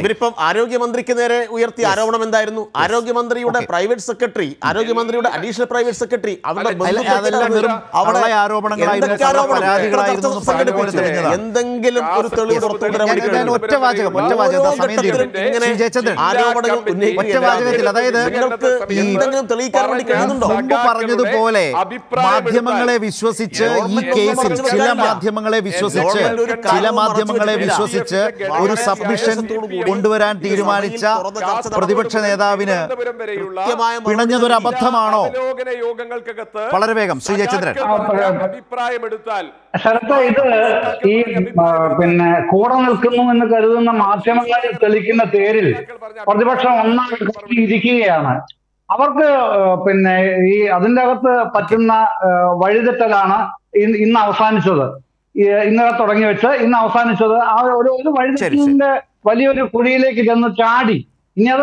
ഇവരിപ്പം ആരോഗ്യമന്ത്രിക്ക് നേരെ ഉയർത്തിയ ആരോപണം എന്തായിരുന്നു ആരോഗ്യമന്ത്രിയുടെ പ്രൈവറ്റ് സെക്രട്ടറി ആരോഗ്യമന്ത്രിയുടെ അഡീഷണൽ പ്രൈവറ്റ് സെക്രട്ടറി അവരുടെ എന്തെങ്കിലും ഒരു തെളിവ് പറഞ്ഞതുപോലെ മാധ്യമങ്ങളെ വിശ്വസിച്ച് ഈ കേസിൽ ചില മാധ്യമങ്ങളെ വിശ്വസിച്ച് ചില മാധ്യമങ്ങളെ വിശ്വസിച്ച് ഒരു സബ്മിഷൻ കൊണ്ടുവരാൻ തീരുമാനിച്ച പ്രതിപക്ഷ നേതാവിന് പിണഞ്ഞതൊരു അബദ്ധമാണോ വളരെ വേഗം ശ്രീ ജയചന്ദ്രൻ അഭിപ്രായമെടുത്താൽ ഇത് ഈ പിന്നെ കൂടെ നിൽക്കുന്നു എന്ന് കരുതുന്ന മാധ്യമങ്ങളിൽ തെളിക്കുന്ന പേരിൽ പ്രതിപക്ഷം ഒന്നാം ഇരിക്കുകയാണ് അവർക്ക് പിന്നെ ഈ അതിൻ്റെ അകത്ത് പറ്റുന്ന വഴിതെറ്റലാണ് ഇന്ന് അവസാനിച്ചത് ഇന്നലെ തുടങ്ങി വെച്ച് ഇന്ന് അവസാനിച്ചത് ആ ഒരു വഴി വലിയൊരു കുഴിയിലേക്ക് ചെന്ന് ചാടി ഇനി അത്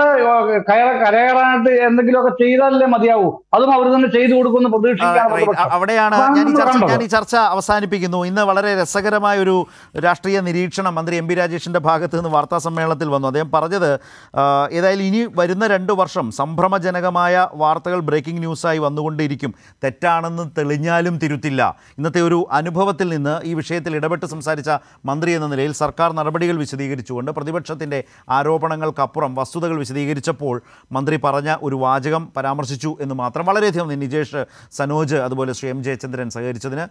കയറ കരകയറാനായിട്ട് എന്തെങ്കിലുമൊക്കെ ചെയ്താലല്ലേ മതിയാവൂ അതും അവർ തന്നെ ചെയ്തു കൊടുക്കുമെന്ന് പ്രതീക്ഷിക്കാണ് അവിടെയാണ് ഞാൻ ഈ ചർച്ച ഞാൻ ഈ ചർച്ച അവസാനിപ്പിക്കുന്നു ഇന്ന് വളരെ രസകരമായ ഒരു രാഷ്ട്രീയ നിരീക്ഷണം മന്ത്രി എം പി രാജേഷിന്റെ ഭാഗത്ത് നിന്ന് വാർത്താ സമ്മേളനത്തിൽ വന്നു അദ്ദേഹം പറഞ്ഞത് ഏതായാലും ഇനി വരുന്ന രണ്ട് വർഷം സംഭ്രമജനകമായ വാർത്തകൾ ബ്രേക്കിംഗ് ന്യൂസായി വന്നുകൊണ്ടിരിക്കും തെറ്റാണെന്ന് തെളിഞ്ഞാലും തിരുത്തില്ല ഇന്നത്തെ ഒരു അനുഭവത്തിൽ നിന്ന് ഈ വിഷയത്തിൽ ഇടപെട്ട് സംസാരിച്ച മന്ത്രി എന്ന നിലയിൽ സർക്കാർ നടപടികൾ വിശദീകരിച്ചുകൊണ്ട് പ്രതിപക്ഷത്തിന്റെ ആരോപണങ്ങൾക്കപ്പുറം വസ്തു വസ്തുതകൾ വിശദീകരിച്ചപ്പോൾ മന്ത്രി പറഞ്ഞ ഒരു വാചകം പരാമർശിച്ചു എന്ന് മാത്രം വളരെയധികം നിജേഷ് സനോജ് അതുപോലെ ശ്രീ എം ജയചന്ദ്രൻ സഹകരിച്ചതിന്